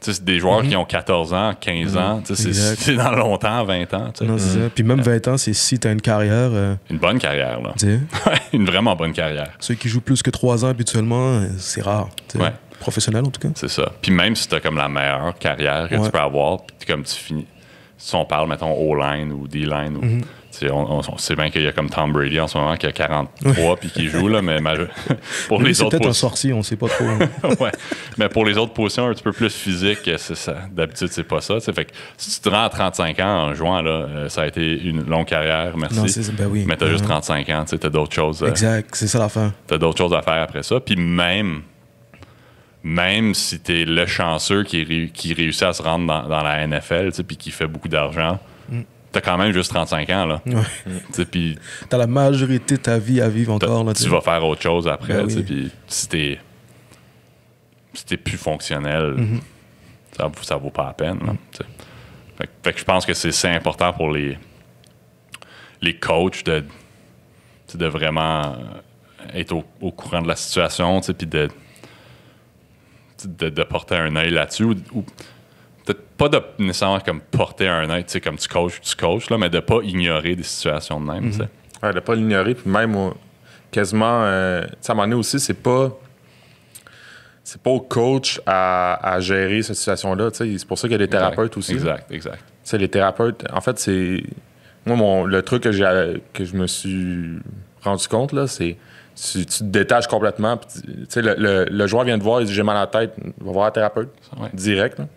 c'est des joueurs qui mhm. ont 14 ans, 15 mhm. ans. C'est dans longtemps, 20 ans. Non, c'est ça. Mhm. Puis même 20 ans, c'est si tu as une carrière. Euh, une bonne carrière, là. une vraiment bonne carrière. Ceux qui jouent plus que 3 ans habituellement, c'est rare. Professionnel, en tout cas. C'est ça. Puis même si tu comme la meilleure carrière que tu peux avoir, puis comme tu finis. Si on parle, mettons, O-line ou D-line ou on, on, sait bien qu'il y a comme Tom Brady en ce moment qui a 43 puis qui joue, là, mais pour les autres. C'est peut-être un sorcier, on sait pas trop. Hein. Mais pour les autres positions un petit peu plus physiques, d'habitude, c'est pas ça. Fait que si tu te rends à 35 ans en jouant, là, euh, ça a été une longue carrière, merci. Ben mais tu as juste 35 ans, tu as d'autres choses. Euh, exact, c'est ça la fin. as d'autres choses à faire après ça. Puis même, même si tu es le chanceux qui, réussit à se rendre dans, la NFL, puis qui fait beaucoup d'argent. Mm t'as quand même juste 35 ans. Là. t'as la majorité de ta vie à vivre encore. Là, tu vas faire autre chose après. Ben puis si t'es plus fonctionnel, mhm. ça, vaut pas la peine. fait, que je pense que c'est, important pour les, les coachs de, de vraiment être au, courant de la situation, puis de, porter un œil là-dessus. ou, peut-être pas nécessairement comme porter un aide, comme tu coaches, tu coaches, là, mais de pas ignorer des situations de même. tu sais. Mm-hmm. ouais, de pas l'ignorer, puis même quasiment, Ça euh, à un aussi, c'est pas. C'est pas au coach à, gérer cette situation-là. C'est pour ça qu'il y a des thérapeutes aussi. Exact, exact. T'sais, les thérapeutes, en fait, c'est. Moi, mon, le truc que, j'ai que je me suis rendu compte, là, c'est. Tu, te détaches complètement. Tu le, le, joueur vient te voir, il dit J'ai mal à la tête, va voir un thérapeute. Direct. Là.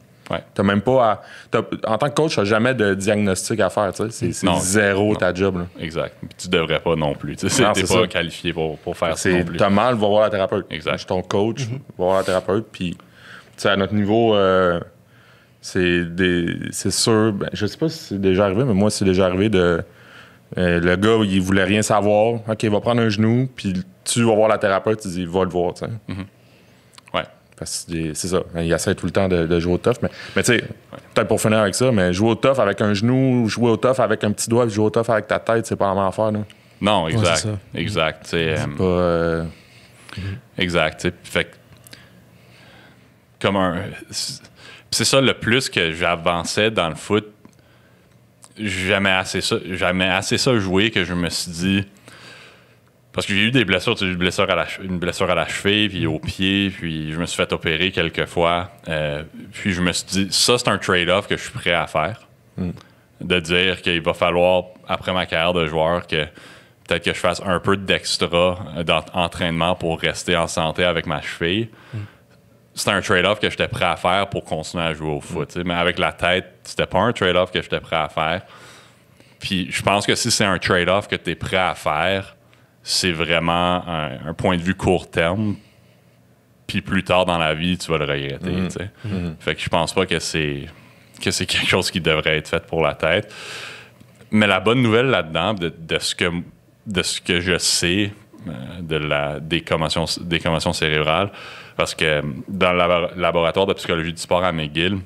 T'as même pas à, en tant que coach, t'as jamais de diagnostic à faire. C'est zéro ta job. Exact. Tu tu devrais pas non plus. Tu n'es pas qualifié pour, faire ça. Non plus. T'as mal, va voir la thérapeute. Je suis ton coach, va mm-hmm. voir la thérapeute. Puis, à notre niveau, euh, c'est c'est sûr. Ben, je sais pas si c'est déjà arrivé, mais moi, c'est déjà arrivé de. Euh, le gars, il voulait rien savoir. OK, il va prendre un genou, puis tu vas voir la thérapeute, tu dis, va le voir. tu sais. Mm-hmm c'est ça. Il essaie tout le temps de, jouer au tough. Mais, mais tu sais, peut-être pour finir avec ça, mais jouer au tough avec un genou, jouer au tough avec un petit doigt, jouer au tough avec ta tête, c'est pas la même affaire. non? Non, exact. exact. C'est euh, pas. Euh, tu Exact. Fait comme un. C'est ça le plus que j'avançais dans le foot. Jamais assez ça, jamais assez ça jouer que je me suis dit parce que j'ai eu des blessures, tu eu une blessure, à la, cheville, puis au pied, puis je me suis fait opérer quelques fois. Euh, puis je me suis dit, ça, c'est un trade-off que je suis prêt à faire. Hmm. De dire qu'il va falloir, après ma carrière de joueur, que peut-être que je fasse un peu d'extra euh, d'entraînement pour rester en santé avec ma cheville. Hmm. C'est un trade-off que j'étais prêt à faire pour continuer à jouer au hmm. foot. Mais avec la tête, c'était pas un trade-off que j'étais prêt à faire. Puis je pense que si c'est un trade-off que tu es prêt à faire, c'est vraiment un, point de vue court terme. Puis plus tard dans la vie, tu vas le regretter. Je mhm. ne mhm. Fait que je pense pas que c'est que c'est quelque chose qui devrait être fait pour la tête. Mais la bonne nouvelle là-dedans, de, ce que de ce que je sais euh, de la cérébrales, cérébrale, parce que dans le laboratoire de psychologie du sport à McGill,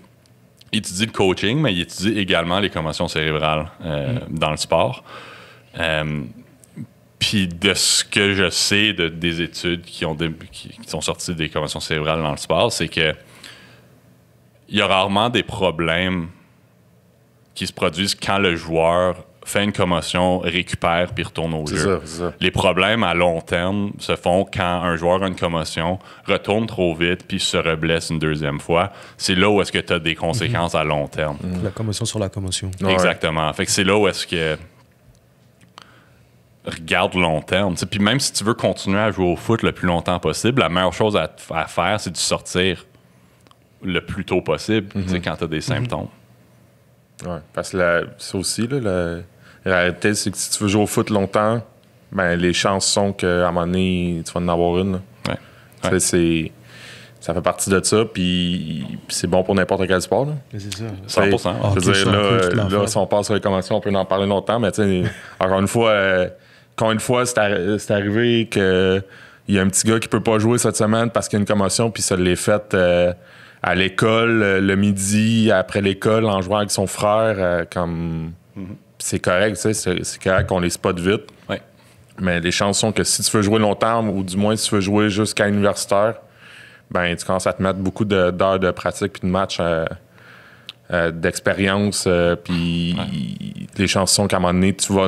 il étudie le coaching, mais il étudie également les conventions cérébrales euh, mhm. dans le sport. Euh, puis de ce que je sais de, des études qui, ont qui, sont sorties des commotions cérébrales dans le sport, c'est que il y a rarement des problèmes qui se produisent quand le joueur fait une commotion, récupère puis retourne au jeu. Les problèmes à long terme se font quand un joueur a une commotion, retourne trop vite puis se reblesse une deuxième fois. C'est là où est-ce que tu as des conséquences mhm. à long terme. La commotion sur la commotion. Exactement. Fait que c'est là où est-ce que regarde long terme. Puis même si tu veux continuer à jouer au foot le plus longtemps possible, la meilleure chose à, faire, c'est de sortir le plus tôt possible mhm. quand tu as des mhm. symptômes. Oui, parce que ça aussi, là, la, si tu veux jouer au foot longtemps, ben, les chances sont qu'à un moment donné, tu vas en avoir une. Ouais. ça fait partie de ça, puis c'est bon pour n'importe quel sport. C'est ça. 100 là, si on passe sur les conventions, on peut en parler longtemps, mais encore une fois, euh, quand une fois, c'est arrivé que il y a un petit gars qui peut pas jouer cette semaine parce qu'il y a une commotion, puis ça l'est fait euh, à l'école euh, le midi, après l'école, en jouant avec son frère. Euh, comme mm-hmm. C'est correct, tu sais, c'est correct qu'on les spot vite. Mais les chansons sont que si tu veux jouer longtemps, ou du moins si tu veux jouer jusqu'à universitaire, ben tu commences à te mettre beaucoup d'heures de, pratique puis de matchs. d'expérience, puis les chansons sont qu'à un moment donné, tu vas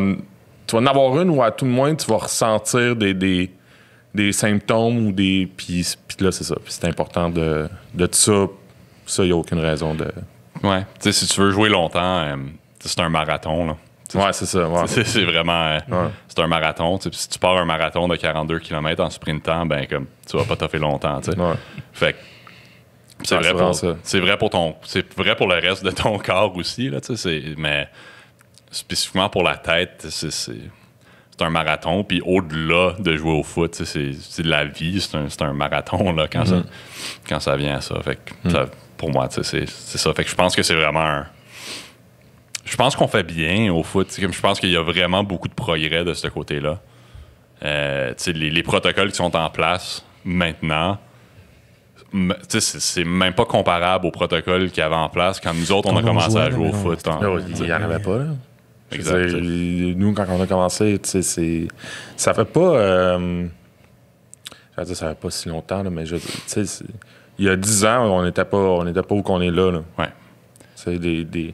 tu vas en avoir une ou à tout le moins, tu vas ressentir des, des, symptômes ou des. Puis, là, c'est ça. Puis c'est important de, de ça. Ça, il n'y a aucune raison de. Ouais. Tu sais, si tu veux jouer longtemps, euh, c'est un marathon, là. ouais, c'est ça. Ouais. C'est vraiment. Euh, c'est un marathon. Si tu pars un marathon de 42 km en sprintant, ben, comme, tu vas pas t'offrir longtemps, tu sais. Ouais. Fait c'est vrai, pour, vrai pour ton. C'est vrai pour le reste de ton corps aussi, là, tu sais. Mais spécifiquement pour la tête, c'est un marathon. Puis au-delà de jouer au foot, c'est la vie, c'est un, marathon là, quand, ça, mm-hmm. quand ça vient à ça. Fait mm-hmm. pour moi, c'est ça. Fait que je pense que c'est vraiment un... Je pense qu'on fait bien au foot. Je pense qu'il y a vraiment beaucoup de progrès de ce côté-là. Euh, les, protocoles qui sont en place maintenant, c'est même pas comparable aux protocoles qu'il y avait en place quand nous autres, on, a commencé à jouer au foot. Hein. Ah il n'y en avait pas, exactement nous, quand on a commencé, c'est, ça fait pas. Je veux dire, ça fait pas si longtemps, là, mais je, il y a dix ans, on n'était pas, on était pas où qu'on est là. Oui. Ouais. C'est des, des,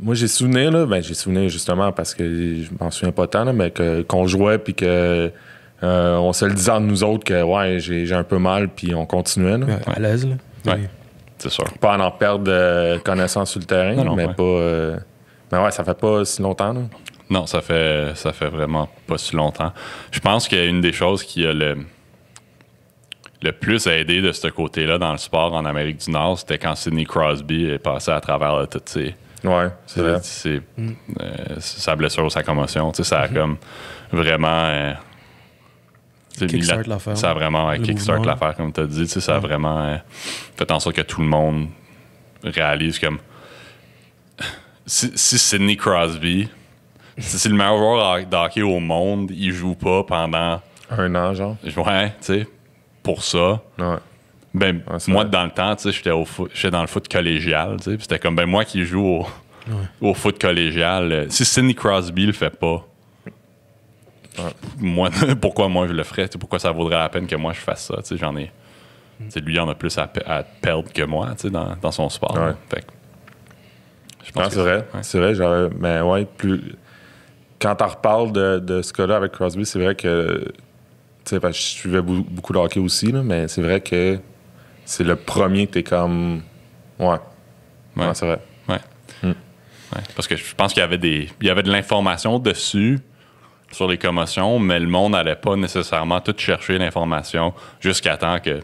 Moi, j'ai souvenir, là, ben, j'ai souvenir justement parce que je m'en souviens pas tant, mais que, qu'on jouait puis que. Euh, on se le disait de nous autres que ouais, j'ai, un peu mal, puis on continuait. à l'aise, là. Ouais. C'est sûr. Pas en perdre euh, connaissance sur le terrain, mais pas. Euh, mais ouais, ça fait pas si longtemps. Non, ça fait, ça fait vraiment pas si longtemps. Je pense qu'une des choses qui a le, le plus aidé de ce côté-là dans le sport en Amérique du Nord, c'était quand Sidney Crosby est passé à travers le tout. Ouais, c'est euh, sa blessure, sa commotion, ça a mm-hmm. comme vraiment. Euh, ça a vraiment kickstart l'affaire, comme tu as dit. Ça a vraiment euh, fait en sorte que tout le monde réalise comme si, Sidney Crosby, c'est le meilleur joueur d'hockey au monde, il joue pas pendant. Un an, genre. Ouais, hein, tu sais, pour ça. Ben, moi, dans le temps, tu sais, j'étais dans le foot collégial, tu sais, c'était comme, ben, moi qui joue au, foot collégial, euh, si Sidney Crosby le fait pas, moi, pourquoi moi je le ferais? Pourquoi ça vaudrait la peine que moi je fasse ça? J'en ai. Mm. lui, il en a plus à, perdre que moi tu dans, dans son sport. Hein. Fait je c'est vrai. C'est vrai. mais ouais, plus. Quand t'en reparles de, de ce cas-là avec Crosby, c'est vrai que. Tu sais, je suivais beaucoup de hockey aussi, mais c'est vrai que c'est le premier que t'es comme. Ouais. Ouais, c'est vrai. Hmm. Ouais. Parce que je pense qu'il y avait des. Il y avait de l'information dessus sur les commotions, mais le monde n'allait pas nécessairement tout chercher l'information jusqu'à temps que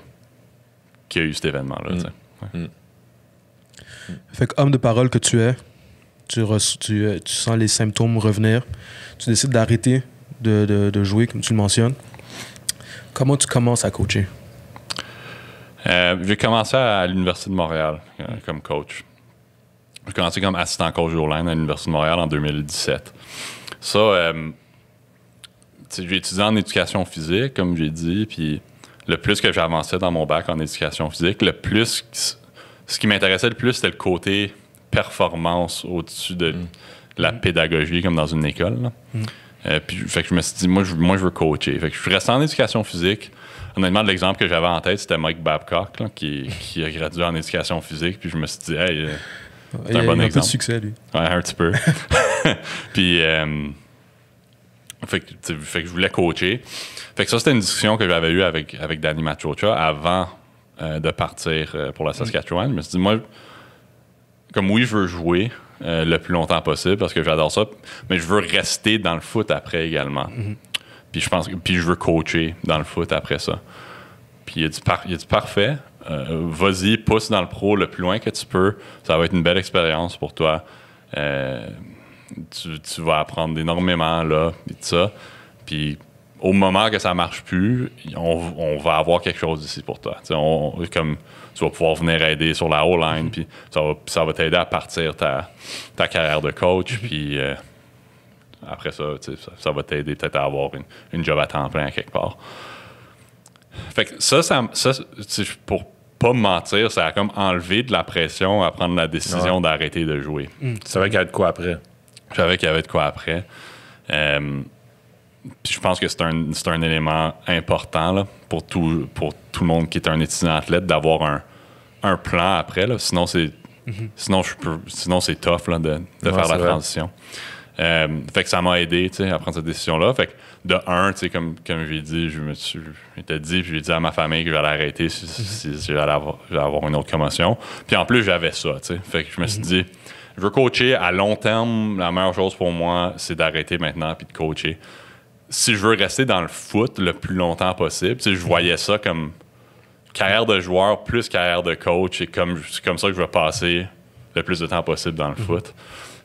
qu'il y ait eu cet événement-là. Hmm. Hmm. Fait que homme de parole que tu es, tu, euh, sens les symptômes revenir, tu décides d'arrêter de, jouer, comme tu le mentionnes. Comment tu commences à coacher? Euh, j'ai commencé à l'Université de Montréal euh, comme coach. J'ai commencé comme assistant coach jour-l'année à l'Université de Montréal en 2017. Ça, j'ai étudié en éducation physique, comme j'ai dit, puis le plus que j'avançais dans mon bac en éducation physique, le plus ce qui m'intéressait le plus, c'était le côté performance au-dessus de mm. la pédagogie, comme dans une école. Mm. Euh, puis, fait que je me suis dit, moi, je, veux coacher. Fait que je suis resté en éducation physique. Honnêtement, l'exemple que j'avais en tête, c'était Mike Babcock, qui, a gradué en éducation physique. Puis je me suis dit, hey, euh, c'est un bon exemple. Un peu de succès, lui. Ouais, un petit peu. puis, euh, fait, que, je voulais coacher. Fait que ça, c'était une discussion que j'avais eue avec, avec Danny Machocha avant euh, de partir euh, pour la Saskatchewan. mais Je me dit, moi, comme oui, je veux jouer euh, le plus longtemps possible parce que j'adore ça, mais je veux rester dans le foot après également. Mhm. Puis je pense puis je veux coacher dans le foot après ça. Puis il y a du parfait, vas-y, pousse dans le pro le plus loin que tu peux. Ça va être une belle expérience pour toi. Tu, vas apprendre énormément là, et tout ça. Puis au moment que ça marche plus, on, va avoir quelque chose ici pour toi. comme tu vas pouvoir venir aider sur la haut line mhm. puis ça va, t'aider à partir ta, carrière de coach, mhm. puis euh, après ça, ça, va t'aider peut-être à avoir une, job à temps plein quelque part. Fait que ça, ça, pour pas me mentir, ça a comme enlevé de la pression à prendre la décision d'arrêter de jouer. Mhm. Tu savais qu'il y avait de quoi après? Je savais qu'il y avait de quoi après. Euh, je pense que c'est un, élément important pour, tout, pour tout le monde qui est un étudiant athlète d'avoir un, plan après. Là. Sinon, c'est mhm. sinon, c'est tough de, faire la transition. Euh, fait que ça m'a aidé à prendre cette décision-là. Fait de un, comme, comme j'ai dit, je me suis dit, j'ai dit à ma famille que j'allais arrêter si, mhm. si j'allais avoir, avoir, une autre commotion. Puis en plus, j'avais ça. Fait que je me suis mhm. dit, je veux coacher à long terme. La meilleure chose pour moi, c'est d'arrêter maintenant puis de coacher si je veux rester dans le foot le plus longtemps possible, je voyais ça comme carrière de joueur plus carrière de coach et comme c'est comme ça que je veux passer le plus de temps possible dans le mhm. foot.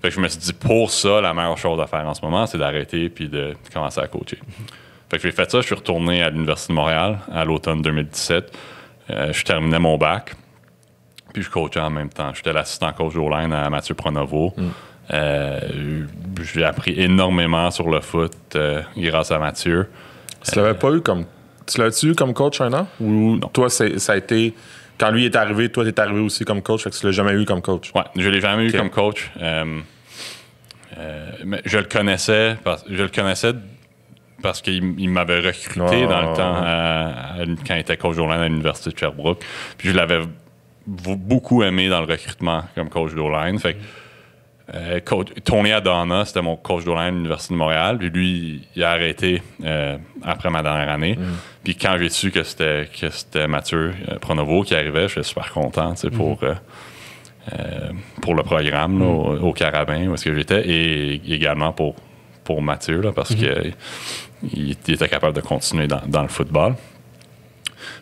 je me suis dit pour ça la meilleure chose à faire en ce moment c'est d'arrêter puis de commencer à coacher. Mhm. Fait j'ai fait ça, je suis retourné à l'université de Montréal à l'automne 2017. Euh, je terminais mon bac puis je coachais en même temps. J'étais l'assistant coach de line à Mathieu Pronovo. Mm. Euh, j'ai appris énormément sur le foot euh, grâce à Mathieu. Tu l'avais euh, pas eu comme. Tu las eu comme coach un an? Ou non. toi, ça a été. Quand lui est arrivé, toi, tu es arrivé aussi comme coach, fait que tu l'as jamais eu comme coach? Ouais, je l'ai jamais eu comme coach. je le connaissais parce, je le connaissais parce qu'il m'avait recruté dans le ah. temps quand il était coach d'Oline à l'Université de Sherbrooke. Puis je l'avais beaucoup aimé dans le recrutement comme coach d'Oline. Fait Tourné euh, coach, Tony Adana, c'était mon coach de l'Université de Montréal. Puis lui, il a arrêté euh, après ma dernière année. Mm. Puis quand j'ai su que c'était, que c'était Mathieu euh, Pronovo qui arrivait, j'étais super content pour, mm-hmm. pour le programme mm. au, Carabin où est-ce que j'étais et également pour, pour Mathieu parce mm-hmm. qu'il il était capable de continuer dans, le football.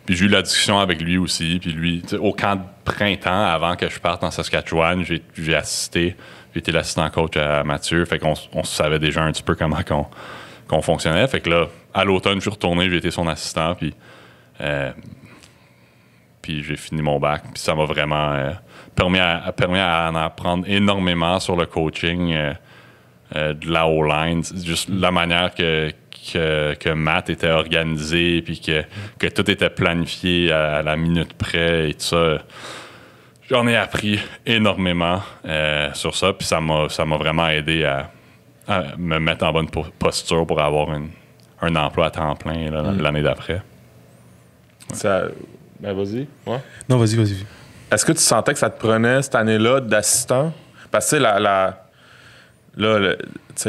Puis j'ai eu la discussion avec lui aussi. Puis lui, au camp de printemps, avant que je parte en Saskatchewan, j'ai, j'ai assisté j'étais l'assistant coach à Mathieu. Fait qu'on on savait déjà un petit peu comment qu'on fonctionnait. Fait que là, à l'automne, je suis retourné, j'ai été son assistant. Puis, euh, puis j'ai fini mon bac. Puis ça m'a vraiment euh, permis, à, permis en apprendre énormément sur le coaching euh, de la O-line. Juste la manière que, que, Matt était organisé, puis que, que tout était planifié à la minute près et tout ça J'en ai appris énormément euh, sur ça, puis ça m'a, vraiment aidé à, me mettre en bonne posture pour avoir un emploi à temps plein mm. l'année d'après. Ça, ben vas-y. moi. Non, vas-y, vas-y. Est-ce que tu sentais que ça te prenait cette année-là d'assistant? Parce que la, la, là, le,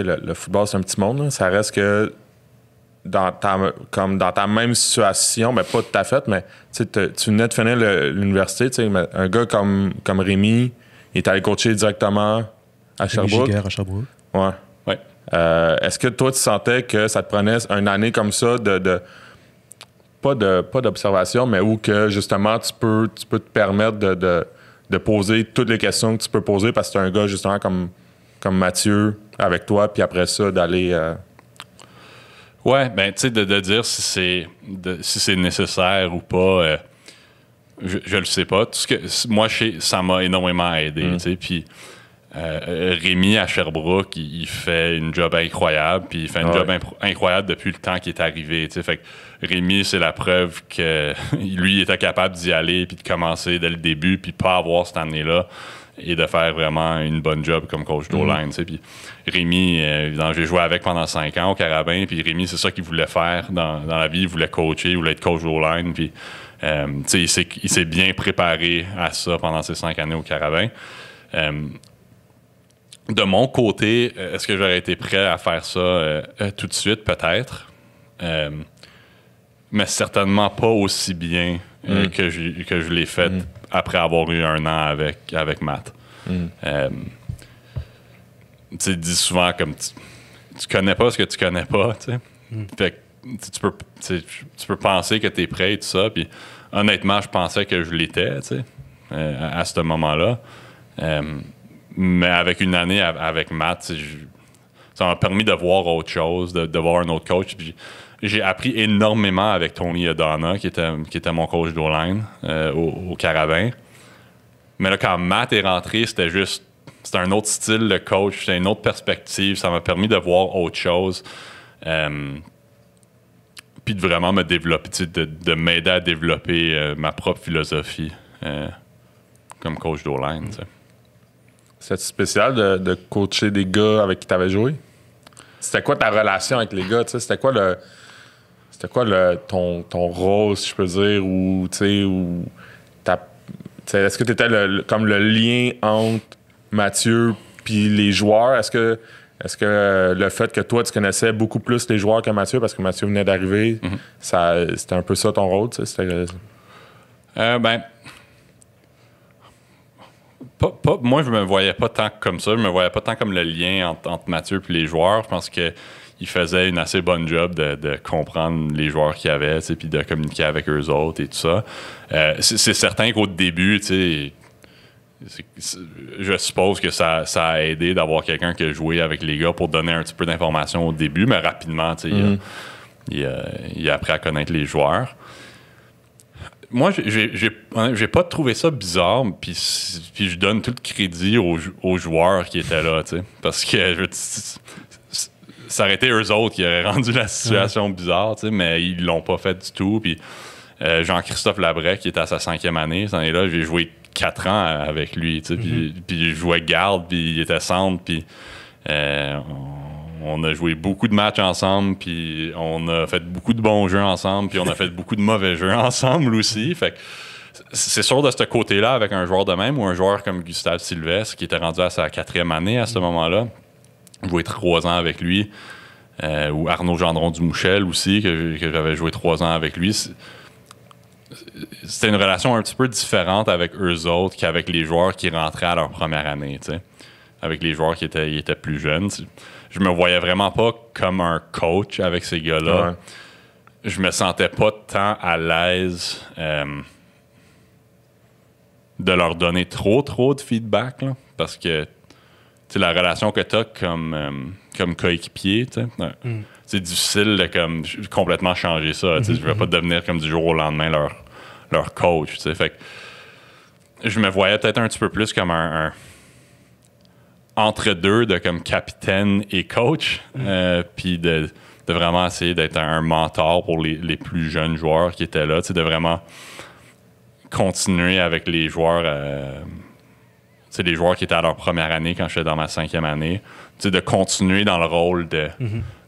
le, football, c'est un petit monde. Ça reste que dans ta, comme dans ta même situation, mais ben, pas de à fait, mais tu venais de finir l'université. Un gars comme, comme Rémi, il est allé coacher directement à Sherbrooke. à Ouais. Euh, est-ce que toi, tu sentais que ça te prenait une année comme ça de, pas de pas d'observation, mais où que justement tu peux, tu peux te permettre de, de, poser toutes les questions que tu peux poser parce que tu un gars justement comme, comme Mathieu avec toi, puis après ça d'aller. Euh, Ouais, ben, tu sais, de, dire si c'est si c'est nécessaire ou pas, euh, je, je le sais pas. Tout ce que, moi, ça m'a énormément aidé, mm. tu sais. Puis. Euh, Rémi à Sherbrooke, il, fait une job incroyable, puis il fait une ah job incroyable depuis le temps qu'il est arrivé. sais, Fait que Rémi, c'est la preuve que lui il était capable d'y aller, puis de commencer dès le début, puis pas avoir cette année-là, et de faire vraiment une bonne job comme coach mm. tu sais, Puis Rémi, euh, j'ai joué avec pendant cinq ans au Carabin, puis Rémi, c'est ça qu'il voulait faire dans, la vie. Il voulait coacher, il voulait être coach au line, puis euh, il s'est bien préparé à ça pendant ces cinq années au Carabin. Euh, de mon côté, est-ce que j'aurais été prêt à faire ça tout de suite? Peut-être. mais certainement pas aussi bien mm. que, je, que je l'ai fait mm. après avoir eu un an avec, avec Matt. Mm tu dis souvent comme tu, connais pas ce que tu connais pas, tu peux, penser que tu es prêt et tout ça. Puis honnêtement, je pensais que je l'étais, euh, à, ce moment-là. Euh, mais avec une année avec Matt, ça m'a permis de voir autre chose, de, voir un autre coach. j'ai appris énormément avec Tony Adana, qui était, qui était mon coach d'Oline line euh, au, au Carabin. Mais là, quand Matt est rentré, c'était juste c'est un autre style, de coach, c'est une autre perspective. Ça m'a permis de voir autre chose. Euh, puis de vraiment me développer, de, m'aider à développer euh, ma propre philosophie euh, comme coach d'O-line. C'était spécial de, coacher des gars avec qui tu avais joué? C'était quoi ta relation avec les gars? C'était quoi le. C'était quoi le, ton, ton rôle, si je peux dire, ou est-ce que tu étais comme le lien entre Mathieu puis les joueurs, est-ce que est que euh, le fait que toi, tu connaissais beaucoup plus les joueurs que Mathieu, parce que Mathieu venait d'arriver, mhm. ça c'était un peu ça ton rôle? C'était... Euh, euh, ben, pas, pas, moi, je me voyais pas tant comme ça. Je me voyais pas tant comme le lien entre, Mathieu et les joueurs. Je pense que il faisait une assez bonne job de, comprendre les joueurs qu'il y avait, puis de communiquer avec eux autres et tout ça. Euh, c'est certain qu'au début, tu sais je suppose que ça, a aidé d'avoir quelqu'un qui a joué avec les gars pour donner un petit peu d'informations au début, mais rapidement, mm-hmm. il, a, appris à connaître les joueurs. Moi, j'ai hein, pas trouvé ça bizarre, puis, je donne tout le crédit aux, joueurs qui étaient là, parce que ça aurait été eux autres qui auraient rendu la situation bizarre, mais ils l'ont pas fait du tout, puis... Euh, Jean-Christophe Labret, qui était à sa cinquième année, cette là j'ai joué quatre ans euh, avec lui. Puis mm je jouais garde, puis il était centre, puis euh, on, a joué beaucoup de matchs ensemble, puis on a fait beaucoup de bons jeux ensemble, puis on a fait beaucoup de mauvais jeux ensemble aussi. Fait c'est sûr de ce côté-là, avec un joueur de même ou un joueur comme Gustave Sylvestre, qui était rendu à sa quatrième année à ce mhm. moment-là, joué trois ans avec lui, euh, ou Arnaud Gendron-Dumouchel aussi, que, que j'avais joué trois ans avec lui c'était une relation un petit peu différente avec eux autres qu'avec les joueurs qui rentraient à leur première année, Avec les joueurs qui étaient, plus jeunes. Je me voyais vraiment pas comme un coach avec ces gars-là. Je me sentais pas tant à l'aise euh, de leur donner trop, trop de feedback, parce que la relation que tu as comme, euh, comme coéquipier, mm difficile de comme complètement changer ça. Mm-hmm, je ne Je vais pas mm-hmm. devenir comme du jour au lendemain leur, leur coach. Fait je me voyais peut-être un petit peu plus comme un, entre deux de comme capitaine et coach, mm-hmm. euh, puis de, vraiment essayer d'être un mentor pour les, plus jeunes joueurs qui étaient là, de vraiment continuer avec les joueurs, euh, les joueurs qui étaient à leur première année quand j'étais dans ma cinquième année, de continuer dans le rôle de,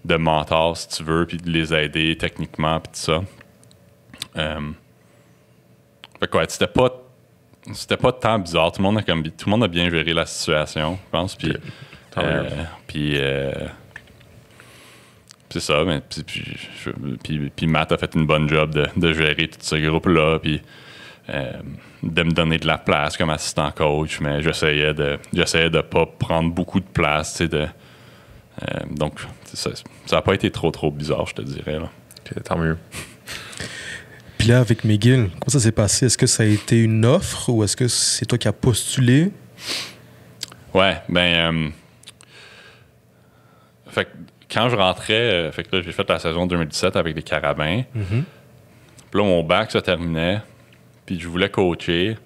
de mentors, si tu veux, puis de les aider techniquement, puis tout ça. Euh, fait quoi, c'était pas c'était pas tant bizarre. Tout le monde a comme tout le monde a bien géré la situation, je pense. Puis, euh, puis euh, c'est ça. Mais puis, puis, Matt a fait une bonne job de, gérer tout ce groupe là. Puis de me donner de la place comme assistant coach, mais j'essayais de j'essayais de pas prendre beaucoup de place, de donc ça n'a pas été trop, trop bizarre, je te dirais. Là. tant mieux. Puis là, avec McGill, comment ça s'est passé? Est-ce que ça a été une offre ou est-ce que c'est toi qui as postulé? Ouais, ben. Euh, fait quand je rentrais, euh, fait j'ai fait la saison 2017 avec les Carabins. Mhm. Puis là, mon bac se terminait, puis je voulais coacher.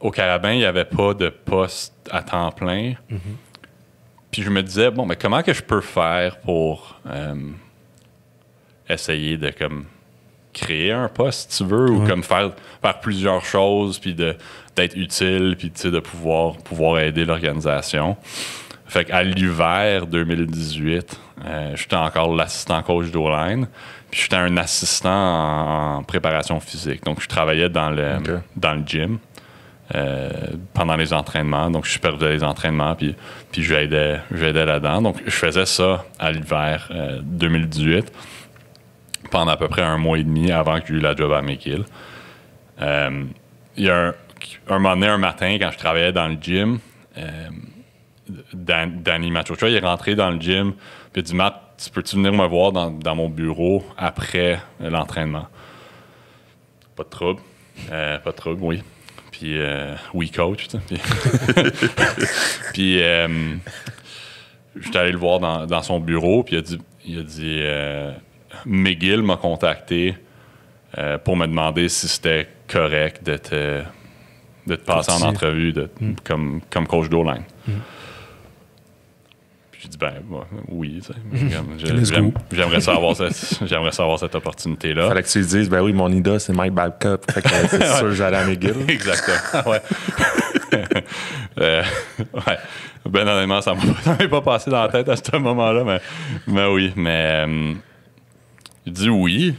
Au Carabin, il n'y avait pas de poste à temps plein. Mhm. Puis je me disais, bon, mais comment que je peux faire pour euh, essayer de comme créer un poste, si tu veux, ou comme faire, plusieurs choses, puis d'être utile, puis de pouvoir, pouvoir aider l'organisation. Fait qu'à l'hiver 2018, euh, j'étais encore l'assistant coach d'Oline, puis j'étais un assistant en, préparation physique. Donc, je travaillais dans le, dans le gym. Euh, pendant les entraînements. Donc, je supervisais les entraînements, puis, puis je l'aidais là-dedans. Donc, je faisais ça à l'hiver 2018 euh, pendant à peu près un mois et demi avant que j'ai eu la job à McGill. Euh, il y a un, un, moment un matin, quand je travaillais dans le gym, Danny Machocha, il est rentré dans le gym, puis il dit Matt, tu peux-tu venir me voir dans, dans mon bureau après l'entraînement Pas de trouble. pas de trouble, oui puis oui euh, coach. Puis, j'étais euh, allé le voir dans, son bureau, puis il a dit, il euh, McGill m'a contacté pour me demander si c'était correct de te, passer en entrevue hmm. comme, coach d'O-Line. Hmm ben, oui, j'aimerais savoir cette, cette opportunité-là. Fallait que tu dises, ben oui, mon IDA, c'est Mike Babcock. Fait que c'est sûr que j'allais à McGill. Exactement, euh, ouais. Ben, honnêtement, ça m'est pas passé dans la tête à ce moment-là, mais, mais oui. Mais, dit euh, dis oui.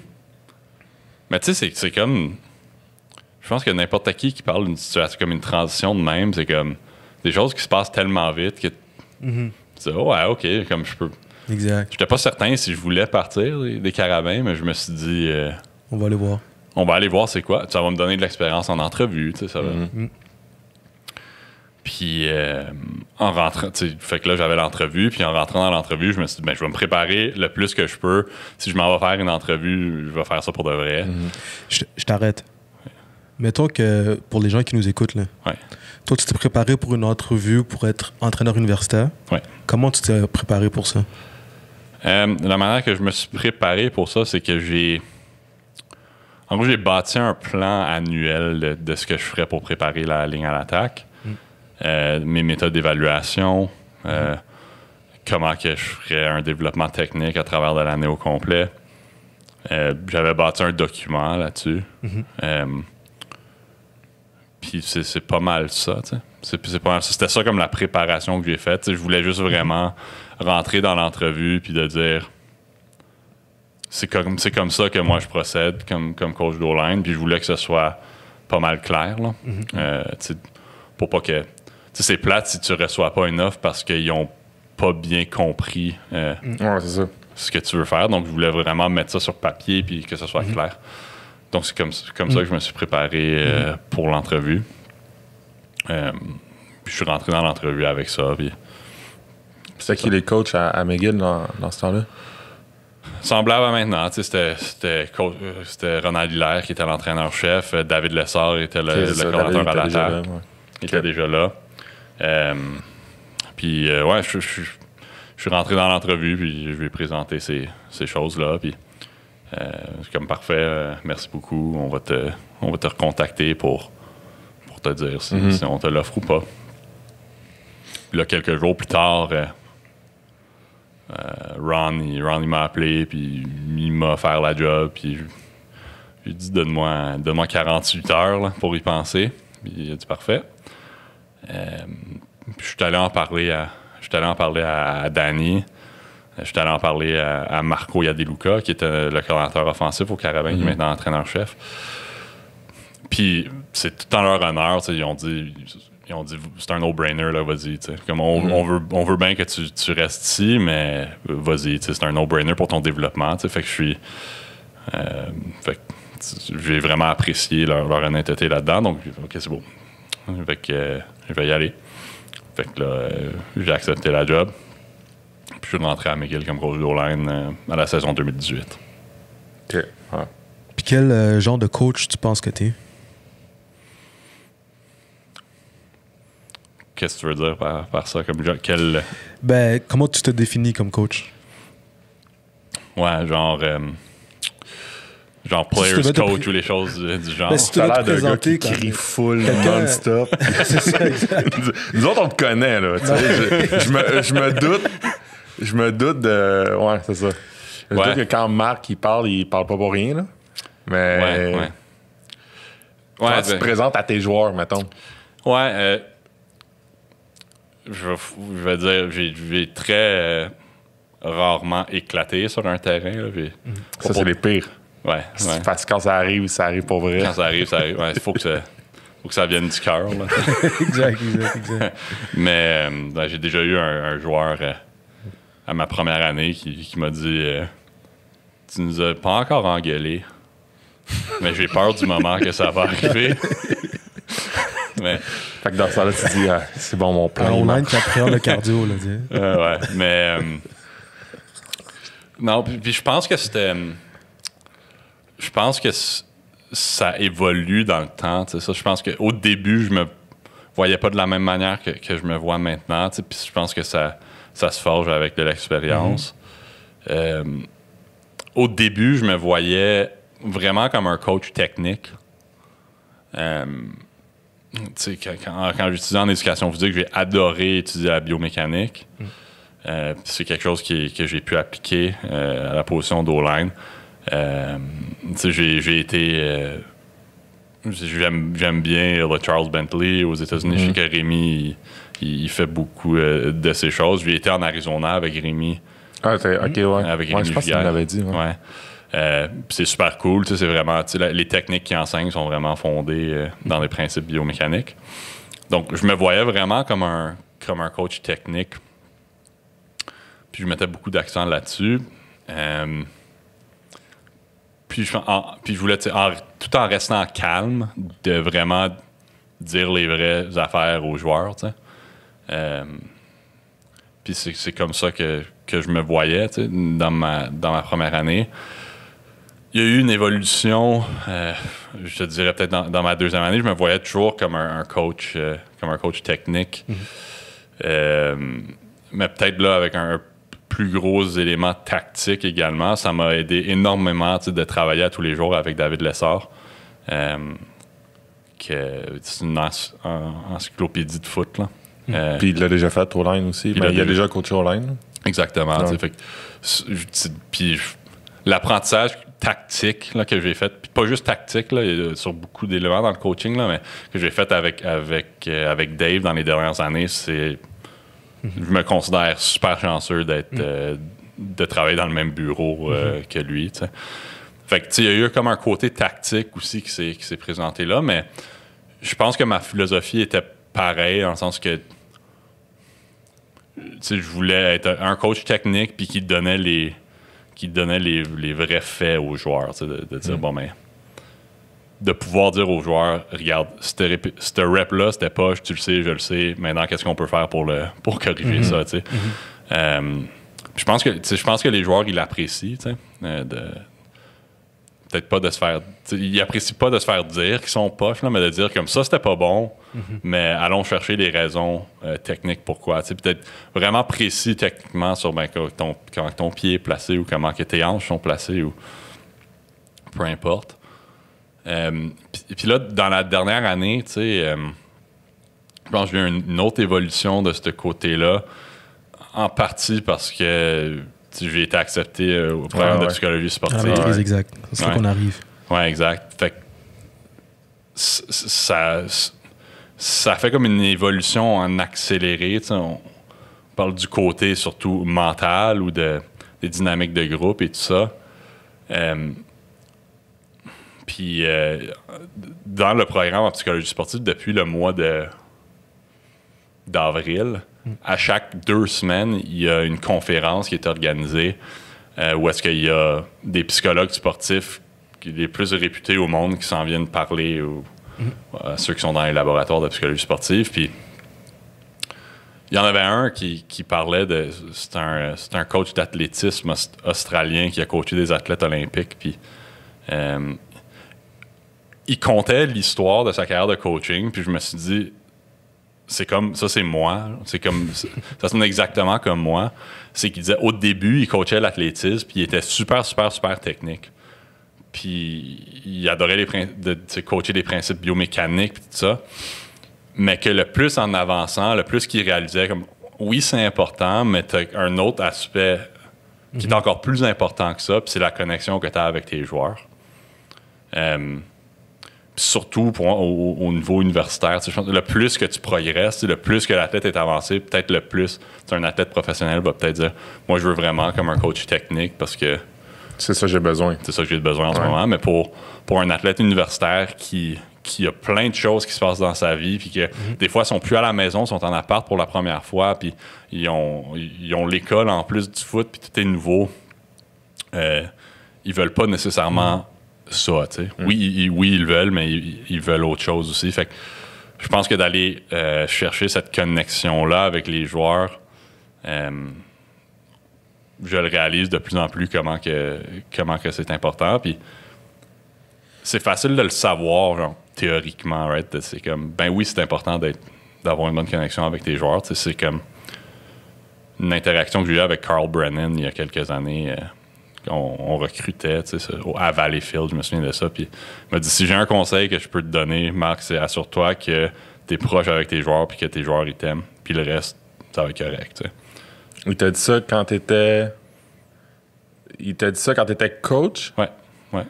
Mais tu sais, c'est comme. Je pense que n'importe qui qui parle d'une situation comme une transition de même, c'est comme des choses qui se passent tellement vite que. Mm-hmm ouais, OK, comme je peux. Exact. J'étais pas certain si je voulais partir des, carabins, mais je me suis dit. Euh, on va aller voir. On va aller voir c'est quoi. Ça va me donner de l'expérience en entrevue, tu sais, ça va. Mm-hmm. Puis euh, en rentrant, fait que là j'avais l'entrevue, puis en rentrant dans l'entrevue, je me suis dit ben je vais me préparer le plus que je peux. Si je m'en vais faire une entrevue, je vais faire ça pour de vrai. Mm-hmm. je t'arrête. Mettons que pour les gens qui nous écoutent, là, toi, tu t'es préparé pour une entrevue pour être entraîneur universitaire. Comment tu t'es préparé pour ça? Euh, la manière que je me suis préparé pour ça, c'est que j'ai. En gros, j'ai bâti un plan annuel de, ce que je ferais pour préparer la ligne à l'attaque, mm. euh, mes méthodes d'évaluation, mm. euh, comment que je ferais un développement technique à travers de l'année au complet. j'avais bâti un document là-dessus. Mm-hmm. Puis c'est pas mal ça, tu sais. C'était ça comme la préparation que j'ai faite. Je voulais juste vraiment rentrer dans l'entrevue puis de dire c'est comme c'est comme ça que moi je procède comme comme coach d'O-line puis je voulais que ce soit pas mal clair là. Mm-hmm. Euh, pour pas que c'est plate si tu reçois pas une offre parce qu'ils ont pas bien compris euh, mm. ce que tu veux faire donc je voulais vraiment mettre ça sur papier puis que ce soit mm-hmm. clair donc, c'est comme, comme ça que je me suis préparé euh, mm-hmm. pour l'entrevue. Euh, puis, je suis rentré dans l'entrevue avec ça. Puis, c'était qui les coachs à, McGill dans, ce temps-là? Semblable à maintenant. Euh, c'était Ronald Hilaire qui était l'entraîneur-chef. David Lessard était le, le à l'attaque. Il était déjà là. puis, ouais, je, suis rentré dans l'entrevue, puis je lui ai présenté ces, ces choses-là. Puis, euh, comme parfait, euh, merci beaucoup. On va te, va te recontacter pour, pour te dire mhm. si, on te l'offre ou pas. Puis là, quelques jours plus tard, euh, euh Ron, m'a appelé, puis il m'a offert la job, puis j'ai dit donne-moi donne 48 heures pour y penser. Puis il a dit parfait. je suis allé en parler à, en parler à Danny. Je suis allé en parler à, Marco Yadeluca, qui était le coordinateur offensif au Carabin, qui est mhm. maintenant entraîneur-chef. Puis c'est tout en leur honneur, ils ont dit, ils dit c'est un no-brainer, là, vas-y. Comme mhm. on, veut, on veut bien que tu, restes ici, mais vas-y, c'est un no-brainer pour ton développement. Fait que je suis. Euh, fait j'ai vraiment apprécié leur, honnêteté là-dedans. Donc, OK, c'est beau. Fait que, euh, je vais y aller. Fait que là, euh, j'ai accepté la job. Puis je suis rentré à McGill comme coach d'O-line euh, à la saison 2018. OK. Puis quel euh, genre de coach tu penses que tu es? Qu'est-ce que tu veux dire par, par ça? Comme, quel... Euh? ben, comment tu te définis comme coach? Ouais, genre. genre players coach ou les choses du genre. Ben, si tu as gars qui crie full non-stop. Nous autres, on te connaît, là. je, je me doute je me doute de. Ouais, c'est ça. Je me doute que quand Marc il parle, il parle pas pour rien. Là. Mais. Ouais, ouais. Quand tu te ben- présentes à tes joueurs, mettons. Ouais. Euh... Je, je, vais dire, j'ai très euh, rarement éclaté sur un terrain. Là, mhm. Ça, c'est les pires. Ouais, ouais. Parce que quand ça arrive, ça arrive pour vrai. Quand ça arrive, ça arrive. Il faut que ça, vienne du cœur. exact, exact, exact. Mais euh, ben, j'ai déjà eu un, joueur euh, à ma première année qui, m'a dit euh, Tu nous as pas encore engueulé, mais j'ai peur du moment que ça va arriver. fait que dans ça, là, tu dis ah, C'est bon, mon plan. On a le cardio, là, euh, ouais, mais. Euh, non, puis, je pense que c'était. Je pense que ça évolue dans le temps. Ça, je pense qu'au début, je me voyais pas de la même manière que, que je me vois maintenant. Puis je pense que ça ça se forge avec de l'expérience. Euh, au début, je me voyais vraiment comme un coach technique. Euh, quand, quand, quand j'étudiais en éducation physique, j'ai adoré étudier la biomécanique. Euh, c'est quelque chose que j'ai pu appliquer à la position d'O-line. j'ai été J'aime bien Charles Bentley aux États-Unis. Je sais mhm. que Rémi, il, fait beaucoup euh, de ces choses. J'ai été en Arizona avec Rémi. Ah, ok, Avec ouais, Rémi je pense qu'il l'avait dit. Ouais. Euh, c'est super cool. C'est vraiment, les techniques qu'il enseignent sont vraiment fondées euh, dans les principes biomécaniques. Donc, je me voyais vraiment comme un, comme un coach technique. Puis, je mettais beaucoup d'accent là-dessus. Ah, puis je, voulais, tout en restant calme, de vraiment dire les vraies affaires aux joueurs, euh, puis c'est comme ça que, je me voyais, dans ma, dans ma première année. Il y a eu une évolution, euh, je te dirais peut-être dans, ma deuxième année, je me voyais toujours comme un, coach, euh, comme un coach technique. Mm-hmm. mais peut-être là avec un, plus gros éléments tactiques également. Ça m'a aidé énormément de travailler à tous les jours avec David Lessard. Euh, c'est une encyclopédie de foot. Là. Hmm. Euh, puis il l'a déjà fait au line aussi. Il, a, déjà coaché au line. Exactement. puis l'apprentissage tactique que j'ai fait, puis pas juste tactique, là, sur beaucoup d'éléments dans le coaching, là, mais que j'ai fait avec, avec, euh, avec Dave dans les dernières années, c'est je me considère super chanceux d'être mm. euh, de travailler dans le même bureau euh, mm-hmm. que lui. Fait il y a eu comme un côté tactique aussi qui s'est présenté là, mais je pense que ma philosophie était pareille en le sens que je voulais être un coach technique puis qui donnait les qui donnait les, vrais faits aux joueurs, de, dire mm. bon ben, de pouvoir dire aux joueurs regarde, ce rep-là, c'était poche, tu le sais, je le sais, maintenant, qu'est-ce qu'on peut faire pour, le, pour corriger mhm. ça, tu sais. Mhm. Euh, je pense, que, je pense que les joueurs, ils apprécient, euh, peut-être pas de se faire. Ils apprécient pas de se faire dire qu'ils sont poches, mais de dire comme ça, c'était pas bon, mhm. mais allons chercher des raisons euh, techniques pourquoi. Peut-être vraiment précis techniquement sur ben, ton, quand ton pied est placé ou comment tes hanches sont placées ou peu importe. Euh, puis là, dans la dernière année, tu sais, euh, je pense que j'ai eu une autre évolution de ce côté-là, en partie parce que j'ai été accepté euh, au programme de psychologie sportive. Ah, exact. C'est là qu'on arrive. Ouais, exact. Fait que ça, fait comme une évolution en accéléré. On parle du côté surtout mental ou des dynamiques de groupe et tout ça. Euh, puis euh, dans le programme en psychologie sportive, depuis le mois de d'avril, à chaque deux semaines, il y a une conférence qui est organisée euh, où est-ce qu'il y a des psychologues sportifs les plus réputés au monde qui s'en viennent parler ou euh, ceux qui sont dans les laboratoires de psychologie sportive. Puis il y en avait un qui, parlait de. C'est un, un, coach d'athlétisme australien qui a coaché des athlètes olympiques. Puis il comptait l'histoire de sa carrière de coaching, puis je me suis dit, c'est comme, ça c'est moi, c'est comme, ça sonne exactement comme moi. C'est qu'il disait, au début, il coachait l'athlétisme, puis il était super, super, super technique. Puis il adorait les de, de coacher des principes biomécaniques, puis tout ça. Mais que le plus en avançant, le plus qu'il réalisait, comme, oui, c'est important, mais tu as un autre aspect qui est mhm. encore plus important que ça, puis c'est la connexion que tu as avec tes joueurs. Euh, surtout au, niveau universitaire. le plus que tu progresses, le plus que l'athlète est avancé, peut-être le plus un athlète professionnel va peut-être dire Moi, je veux vraiment comme un coach technique parce que. C'est ça que j'ai besoin. C'est ça que j'ai besoin en ce moment. Mais pour, pour un athlète universitaire qui, qui a plein de choses qui se passent dans sa vie, puis que mhm. des fois, ils sont plus à la maison, sont en appart pour la première fois, puis ils ont l'école en plus du foot, puis tout est nouveau. Euh, ils veulent pas nécessairement mhm ça, tu sais. Mm. Oui, ils, oui, ils veulent, mais ils, veulent autre chose aussi. Fait je pense que d'aller euh, chercher cette connexion-là avec les joueurs, euh, je le réalise de plus en plus comment que comment que c'est important. Puis c'est facile de le savoir, théoriquement, right? C'est comme, ben oui, c'est important d'être d'avoir une bonne connexion avec tes joueurs. C'est comme une interaction que j'ai eue avec Carl Brennan il y a quelques années. Euh, on, recrutait à Valleyfield, je me souviens de ça. Puis il m'a dit si j'ai un conseil que je peux te donner, Marc, c'est assure-toi que tu es proche avec tes joueurs puis que tes joueurs ils t'aiment. Puis le reste, ça va être correct. T'sais. Il t'a dit ça quand t'étais. Il t'a dit ça quand t'étais coach? Ouais. Ouais.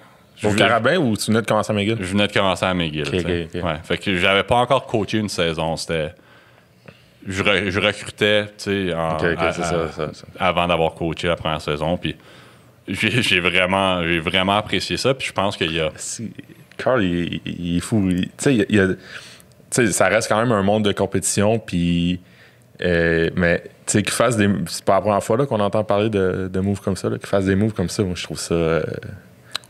Au Carabin ou tu venais de commencer à McGill? Je venais de commencer à McGill. Ouais. Fait que j'avais pas encore coaché une saison. C'était. Je, je recrutais, tu sais, en... avant d'avoir coaché la première saison. Puis j'ai vraiment, vraiment apprécié ça. Puis je pense qu'il y a. Carl, il, il, est fou. Tu sais, ça reste quand même un monde de compétition. Puis. Euh, mais tu sais, qu'il fasse des. C'est pas la première fois qu'on entend parler de, de, moves comme ça, qu'il fasse des moves comme ça. Moi, je trouve ça. Euh,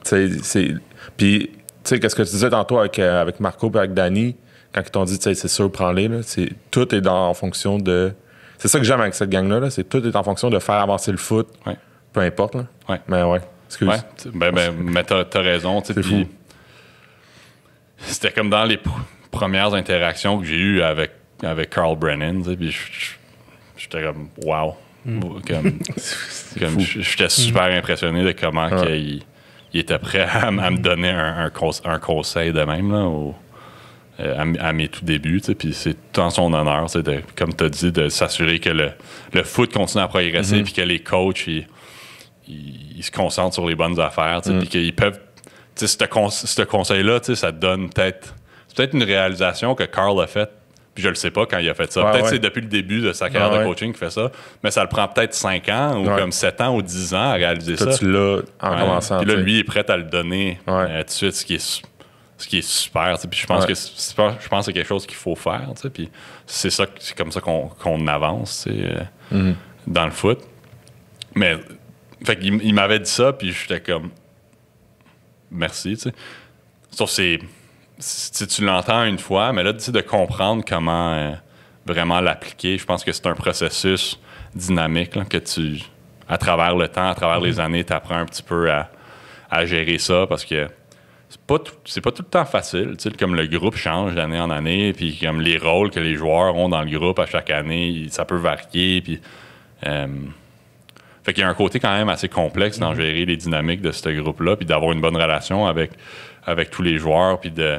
c'est. Puis, tu sais, qu'est-ce que tu disais tantôt euh, avec, Marco et avec Danny, quand ils t'ont dit, tu sais, c'est sûr, prends-les, tout est en fonction de. C'est ça que j'aime avec cette gang-là, c'est tout est en fonction de faire avancer le foot. Ouais peu importe. Là. Ouais. Mais ouais. Excuse. Ben, ben, mais t'as as raison. C'était comme dans les premières interactions que j'ai eues avec, avec Carl Brennan. Puis j'étais comme, wow. Hmm. Comme, j'étais super hmm. impressionné de comment il, était prêt à, me donner un, conseil de même au, euh, à, mes tout débuts. Puis c'est tout en son honneur, de, comme tu as dit, de s'assurer que le, le, foot continue à progresser mm-hmm. puis que les coachs ils, se concentrent sur les bonnes affaires, mm. puis qu'ils peuvent. Tu sais, ce conseil-là, ça te donne peut-être. C'est peut-être une réalisation que Carl a faite, puis je le sais pas quand il a fait ça. peut-être que c'est depuis le début de sa carrière de coaching qu'il fait ça, mais ça le prend peut-être 5 ans ou comme 7 ans ou 10 ans à réaliser ça. tu en Puis là, lui, il est prêt à le donner euh, tout de suite, ce qui est ce qui est super. Puis je pense que je pense c'est quelque chose qu'il faut faire. Puis c'est ça, c'est comme ça qu'on avance euh, mm-hmm. dans le foot. Mais fait qu'il il m'avait dit ça, puis j'étais comme. Merci, tu sais. Sauf c'est. Si tu l'entends une fois, mais là, tu sais, de comprendre comment euh, vraiment l'appliquer, je pense que c'est un processus dynamique que tu. À travers le temps, à travers les mhm. années, tu apprends un petit peu à, gérer ça parce que c'est pas tout, pas tout le temps facile. Tu comme le groupe change d'année en année, puis comme les rôles que les joueurs ont dans le groupe à chaque année, ça peut varier. Puis, euh, fait qu'il y a un côté quand même assez complexe dans mhm. gérer les dynamiques de ce groupe-là, puis d'avoir une bonne relation avec, avec tous les joueurs, puis de,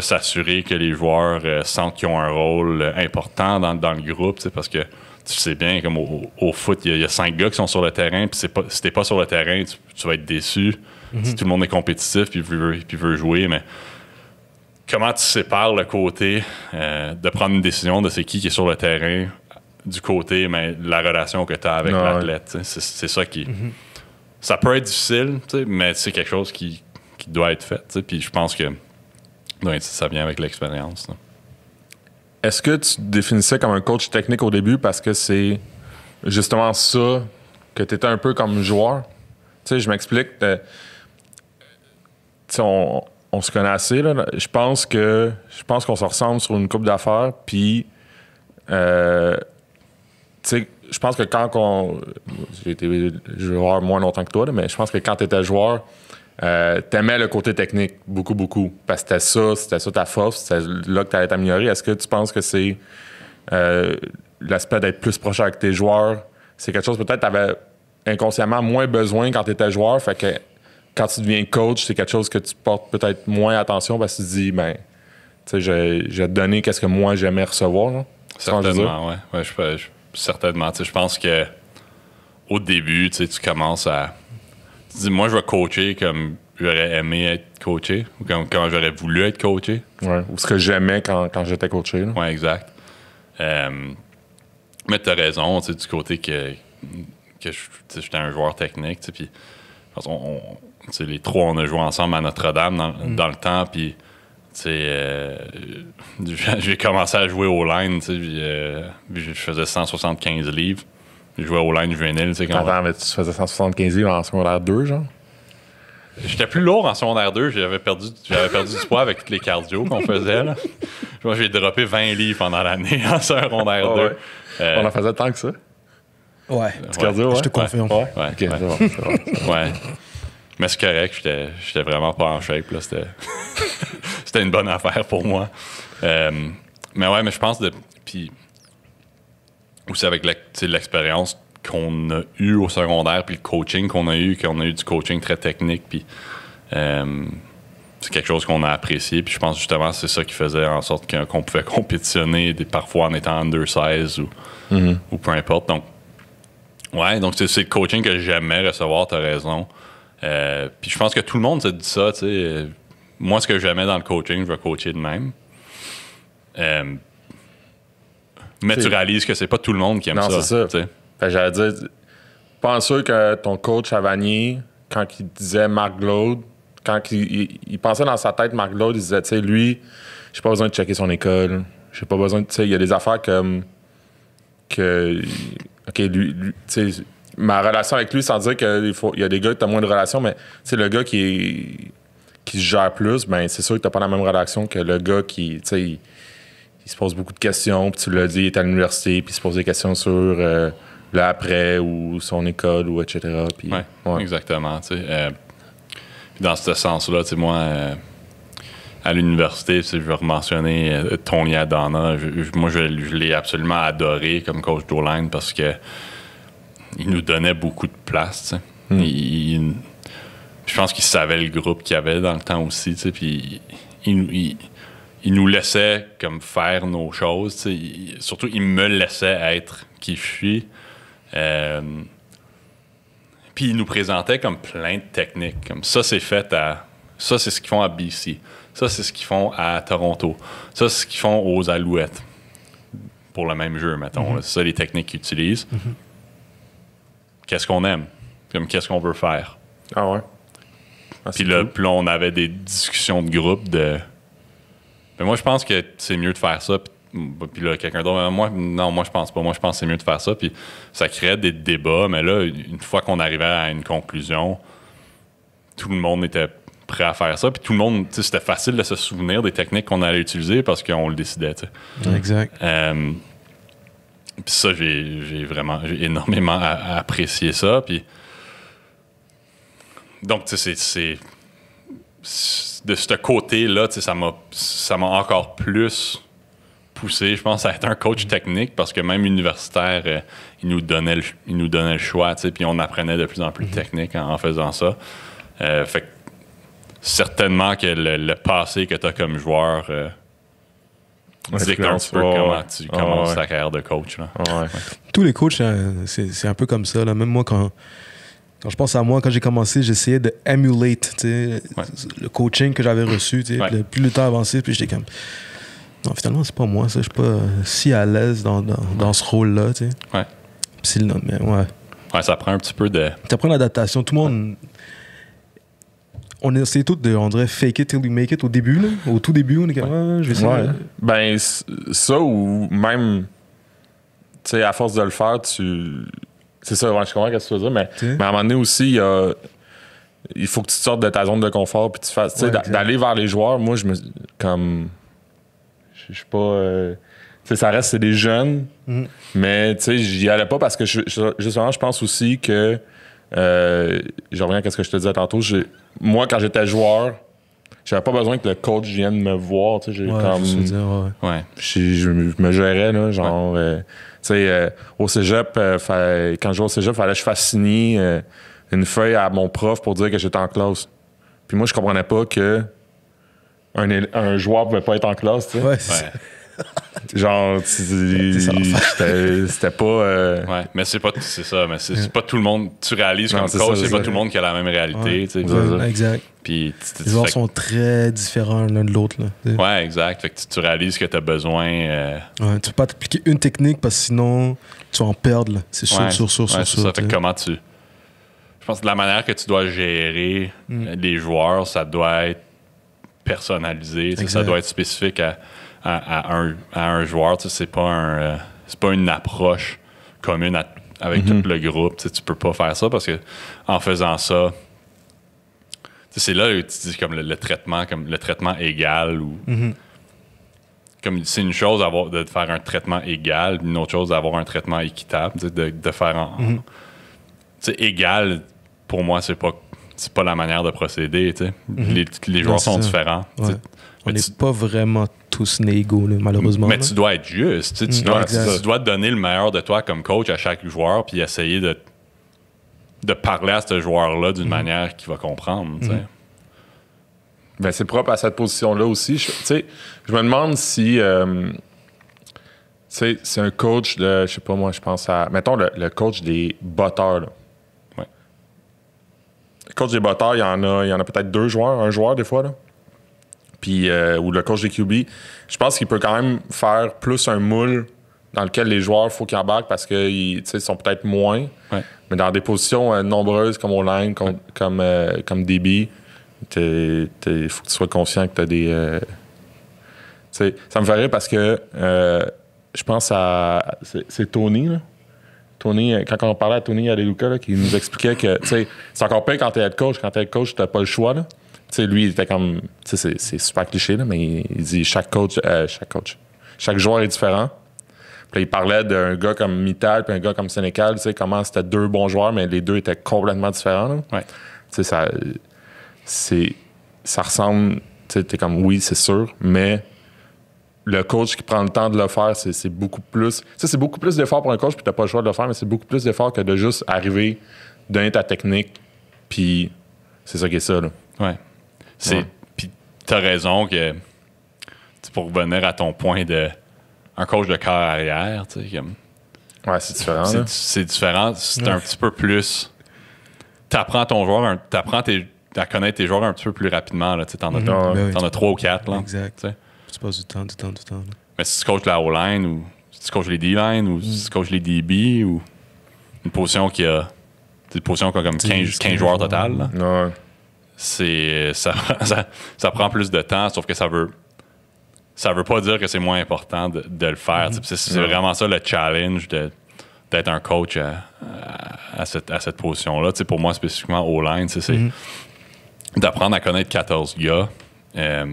s'assurer que les joueurs euh, sentent qu'ils ont un rôle important dans, le groupe, parce que tu sais bien, comme au, foot, il y, a cinq gars qui sont sur le terrain, puis pas, si t'es pas sur le terrain, tu, vas être déçu. Mhm. Si tout le monde est compétitif, puis veut, puis veut jouer, mais comment tu sépares le côté euh, de prendre une décision de c'est qui qui est sur le terrain du côté mais la relation que tu as avec l'athlète. C'est ça qui. Ça peut être difficile, mais c'est quelque chose qui, doit être fait. Puis je pense que ça vient avec l'expérience. Est-ce que tu te définissais comme un coach technique au début parce que c'est justement ça que tu étais un peu comme joueur? sais, je m'explique. Euh, on, se connaît assez. Là. Je pense que je pense qu'on se ressemble sur une coupe d'affaires. Puis euh, sais, je pense que quand qu'on. J'ai été joueur moins longtemps que toi, mais je pense que quand tu étais joueur, euh, aimais le côté technique beaucoup, beaucoup. Parce que c'était ça, c'était ça ta force, c'était là que t'allais t'améliorer. Est-ce que tu penses que c'est euh, l'aspect d'être plus proche avec tes joueurs? C'est quelque chose peut-être t'avais inconsciemment moins besoin quand tu étais joueur. Fait que quand tu deviens coach, c'est quelque chose que tu portes peut-être moins attention parce que tu te dis, ben, tu sais, je, je te donner qu'est-ce que moi j'aimais recevoir. Certainement, ouais. ouais je, je, certainement. Je pense que au début, tu commences à. Tu dis, moi, je vais coacher comme j'aurais aimé être coaché ou comme, quand j'aurais voulu être coaché. ou ce que j'aimais quand, j'étais coaché. Oui, exact. Euh, mais tu as raison, tu sais, du côté que, que j'étais un joueur technique. Puis, on, les trois, on a joué ensemble à Notre-Dame dans, mm. dans le temps. Puis, j'ai euh, commencé à jouer au line, euh, je faisais 175 livres. Je jouais au line juvénile. Attends, tu faisais 175 livres en secondaire 2, genre? J'étais plus lourd en secondaire 2. J'avais perdu, j'avais perdu du poids avec tous les cardio qu'on faisait. Moi, j'ai droppé 20 livres pendant l'année en secondaire 2. Euh, on en faisait tant que ça? Ouais. cardio, ouais? Je te confirme. Ouais, ouais. Mais c'est correct, j'étais vraiment pas en shape. C'était une bonne affaire pour moi. Euh, mais ouais, mais je pense de. Puis aussi avec l'expérience qu'on a eue au secondaire, puis le coaching qu'on a eu, qu'on a eu du coaching très technique, puis euh, c'est quelque chose qu'on a apprécié. Puis je pense justement c'est ça qui faisait en sorte qu'on pouvait compétitionner parfois en étant under 16 ou, mm-hmm. ou peu importe. Donc, ouais, donc c'est le coaching que j'aimais recevoir, t'as raison. Euh, puis je pense que tout le monde se dit ça, tu sais. Moi, ce que j'aimais dans le coaching, je vais coacher de même. Euh, mais tu réalises que c'est pas tout le monde qui aime non, ça. c'est ça. j'allais dire, pense sûr que ton coach à quand il disait Mark Glaude, quand il, pensait dans sa tête Marc Glaude, il disait, tu sais, lui, j'ai pas besoin de checker son école. J'ai pas besoin de. Tu sais, il y a des affaires comme. que. Ok, lui tu sais ma relation avec lui, sans dire qu'il il y a des gars qui ont moins de relations, mais c'est le gars qui qui se gère plus, ben c'est sûr que t'as pas la même relation que le gars qui, il, se pose beaucoup de questions, puis tu l'as dit, il est à l'université, puis il se pose des questions sur euh, l'après ou son école ou etc. Oui, exactement, euh, dans ce sens-là, tu moi, euh, à l'université, je vais mentionner Tony Adana. moi, je, l'ai absolument adoré comme coach d'Oline parce que il nous donnait beaucoup de place. Hmm. je pense qu'il savait le groupe qu'il y avait dans le temps aussi. Puis il, nous laissait comme faire nos choses. surtout, il me laissait être qui je suis. Euh, puis il nous présentait comme plein de techniques. Comme ça, c'est fait à. Ça, c'est ce qu'ils font à BC. Ça, c'est ce qu'ils font à Toronto. Ça, c'est ce qu'ils font aux Alouettes. Pour le même jeu, mettons. Mhm. C'est ça les techniques qu'ils utilisent. Mhm qu'est-ce qu'on aime, comme qu'est-ce qu'on veut faire. Ah ouais. Ah, puis là, on avait des discussions de groupe de. Mais ben, moi, je pense que c'est mieux de faire ça. Puis, mm, là, quelqu'un d'autre, ben, moi, non, moi, je pense pas. Moi, je pense que c'est mieux de faire ça. Puis ça crée des débats. Mais là, une fois qu'on arrivait à une conclusion, tout le monde était prêt à faire ça. Puis tout le monde, c'était facile de se souvenir des techniques qu'on allait utiliser parce qu'on le décidait. Exact. Euh, puis ça, j'ai vraiment, énormément apprécié ça. Puis donc, tu sais, c'est de ce côté-là, ça m'a encore plus poussé, je pense, à être un coach technique parce que même universitaire, euh, il, nous donnait le, il nous donnait le choix, puis on apprenait de plus en plus mhm. technique en, faisant ça. Euh, fait certainement que le, passé que tu as comme joueur euh, un peu comment tu commences ta carrière de coach. Là. Tous les coachs, euh, c'est un peu comme ça. Là. Même moi, quand, quand je pense à moi, quand j'ai commencé, j'essayais de emulate le coaching que j'avais reçu. Ouais. Le, plus le temps avançait, puis j'étais comme. Non, finalement, c'est pas moi, ça. Je suis pas euh, si à l'aise dans, dans, dans, ce rôle-là. Ouais. Puis, mais ouais. Ouais, ça prend un petit peu de. Ça prend l'adaptation. Tout le monde on essaie tout de, on dirait, fake it till you make it au début, là. au tout début, on est comme, je vais essayer. Ben, ça ou même, tu sais, à force de le faire, tu. C'est ça, je comprends ce que tu veux dire, mais, mais, à un moment donné aussi, il, faut que tu sortes de ta zone de confort puis tu fasses. Tu sais, d'aller vers les joueurs, moi, je me. Comme. Je suis pas. Euh, tu sais, ça reste, c'est des jeunes, mm. mais tu sais, j'y allais pas parce que, je, justement, je pense aussi que euh, je reviens à ce que je te disais tantôt. Moi, quand j'étais joueur, j'avais pas besoin que le coach vienne me voir. je, me gérais, genre. Euh, euh, au cégep, quand je jouais au cégep, fallait que je fasse signer une feuille à mon prof pour dire que j'étais en classe. Puis moi, je comprenais pas que un, un joueur pouvait pas être en classe. Genre, c'était pas. Euh, ouais, mais c'est pas, c'est ça, mais c'est pas tout le monde. Tu réalises qu'en ça c'est pas tout le monde qui a la même réalité. tu sais, exact. Les gens sont très différents l'un de l'autre. Ouais, exact. Fait que tu, réalises que t'as besoin. Euh, ouais, tu peux pas t'appliquer une technique parce que sinon, tu vas en perdre. C'est sûr, sûr, sûr, sûr. sûr ça fait comment tu. Je pense que la manière que tu dois gérer mm. euh, les joueurs, ça doit être personnalisé, ça doit être spécifique à à, un, joueur. C'est pas, euh, pas une approche commune avec mhm. tout le groupe. Tu peux pas faire ça parce que en faisant ça, c'est là où tu dis comme le, traitement, comme le traitement égal ou. Mhm. Comme c'est une chose de faire un traitement égal, une autre chose d'avoir un traitement équitable, de, faire mhm. égal, pour moi, c'est pas pas la manière de procéder. Les, joueurs sont différents on n'est pas vraiment tous négaux, malheureusement. Mais tu dois être juste. Mm. Tu, dois, donner le meilleur de toi comme coach à chaque joueur, puis essayer de, de parler à ce joueur-là d'une mm. manière qu'il va comprendre. Mm. ben, c'est propre à cette position-là aussi. Je, je me demande si. c'est euh, un coach de, je sais pas moi, je pense à, mettons, le, coach des botteurs. Le coach des botteurs, il y en a, il y en a peut-être deux joueurs, un joueur des fois. Là. Euh, ou le coach des QB, je pense qu'il peut quand même faire plus un moule dans lequel les joueurs, faut qu'ils embarquent parce qu'ils sont peut-être moins. Mais dans des positions euh, nombreuses comme online, comme, comme, euh, DB, il faut que tu sois conscient que tu as des. ça me ferait parce que je pense à. C'est Tony, là. Tony, quand on parlait à Tony Adeluca, qui nous expliquait que c'est encore pire quand tu es coach. Quand tu es coach, tu n'as pas le choix. Là lui, il était comme. C'est, c'est super cliché, mais il dit chaque coach, euh, chaque coach, chaque joueur est différent. Puis il parlait d'un gars comme Mittal puis un gars comme Sénécal, tu sais, comment c'était deux bons joueurs, mais les deux étaient complètement différents. Tu sais, ça, c'est, ça ressemble. Tu sais, t'es comme oui, c'est sûr, mais le coach qui prend le temps de le faire, c'est, beaucoup plus. c'est beaucoup plus d'efforts pour un coach, puis t'as pas le choix de le faire, mais c'est beaucoup plus d'efforts que de juste arriver, donner ta technique, puis c'est ça qui est ça, là. Ouais. C'est, Puis t'as raison que, pour revenir à ton point de un coach de carrière arrière, tu sais, comme. Ouais, c'est différent. C'est, différent. C'est un petit peu plus. T'apprends ton joueur, t'apprends à connaître tes joueurs un petit peu plus rapidement. Tu en, mhm. as, trois ou quatre. Là, exact. Tu passes du temps, du temps, du temps. Mais si tu coaches la O-line ou si tu coaches les D-line ou si tu coaches les DB ou une position qui a. Une position qui a comme 15, joueurs total. Là. Ouais c'est ça, prend plus de temps, sauf que ça veut ça veut pas dire que c'est moins important de, le faire. Mm-hmm. C'est vraiment ça le challenge d'être un coach à, cette, position-là. Pour moi, spécifiquement, au line, c'est mm-hmm. d'apprendre à connaître 14 gars. Euh,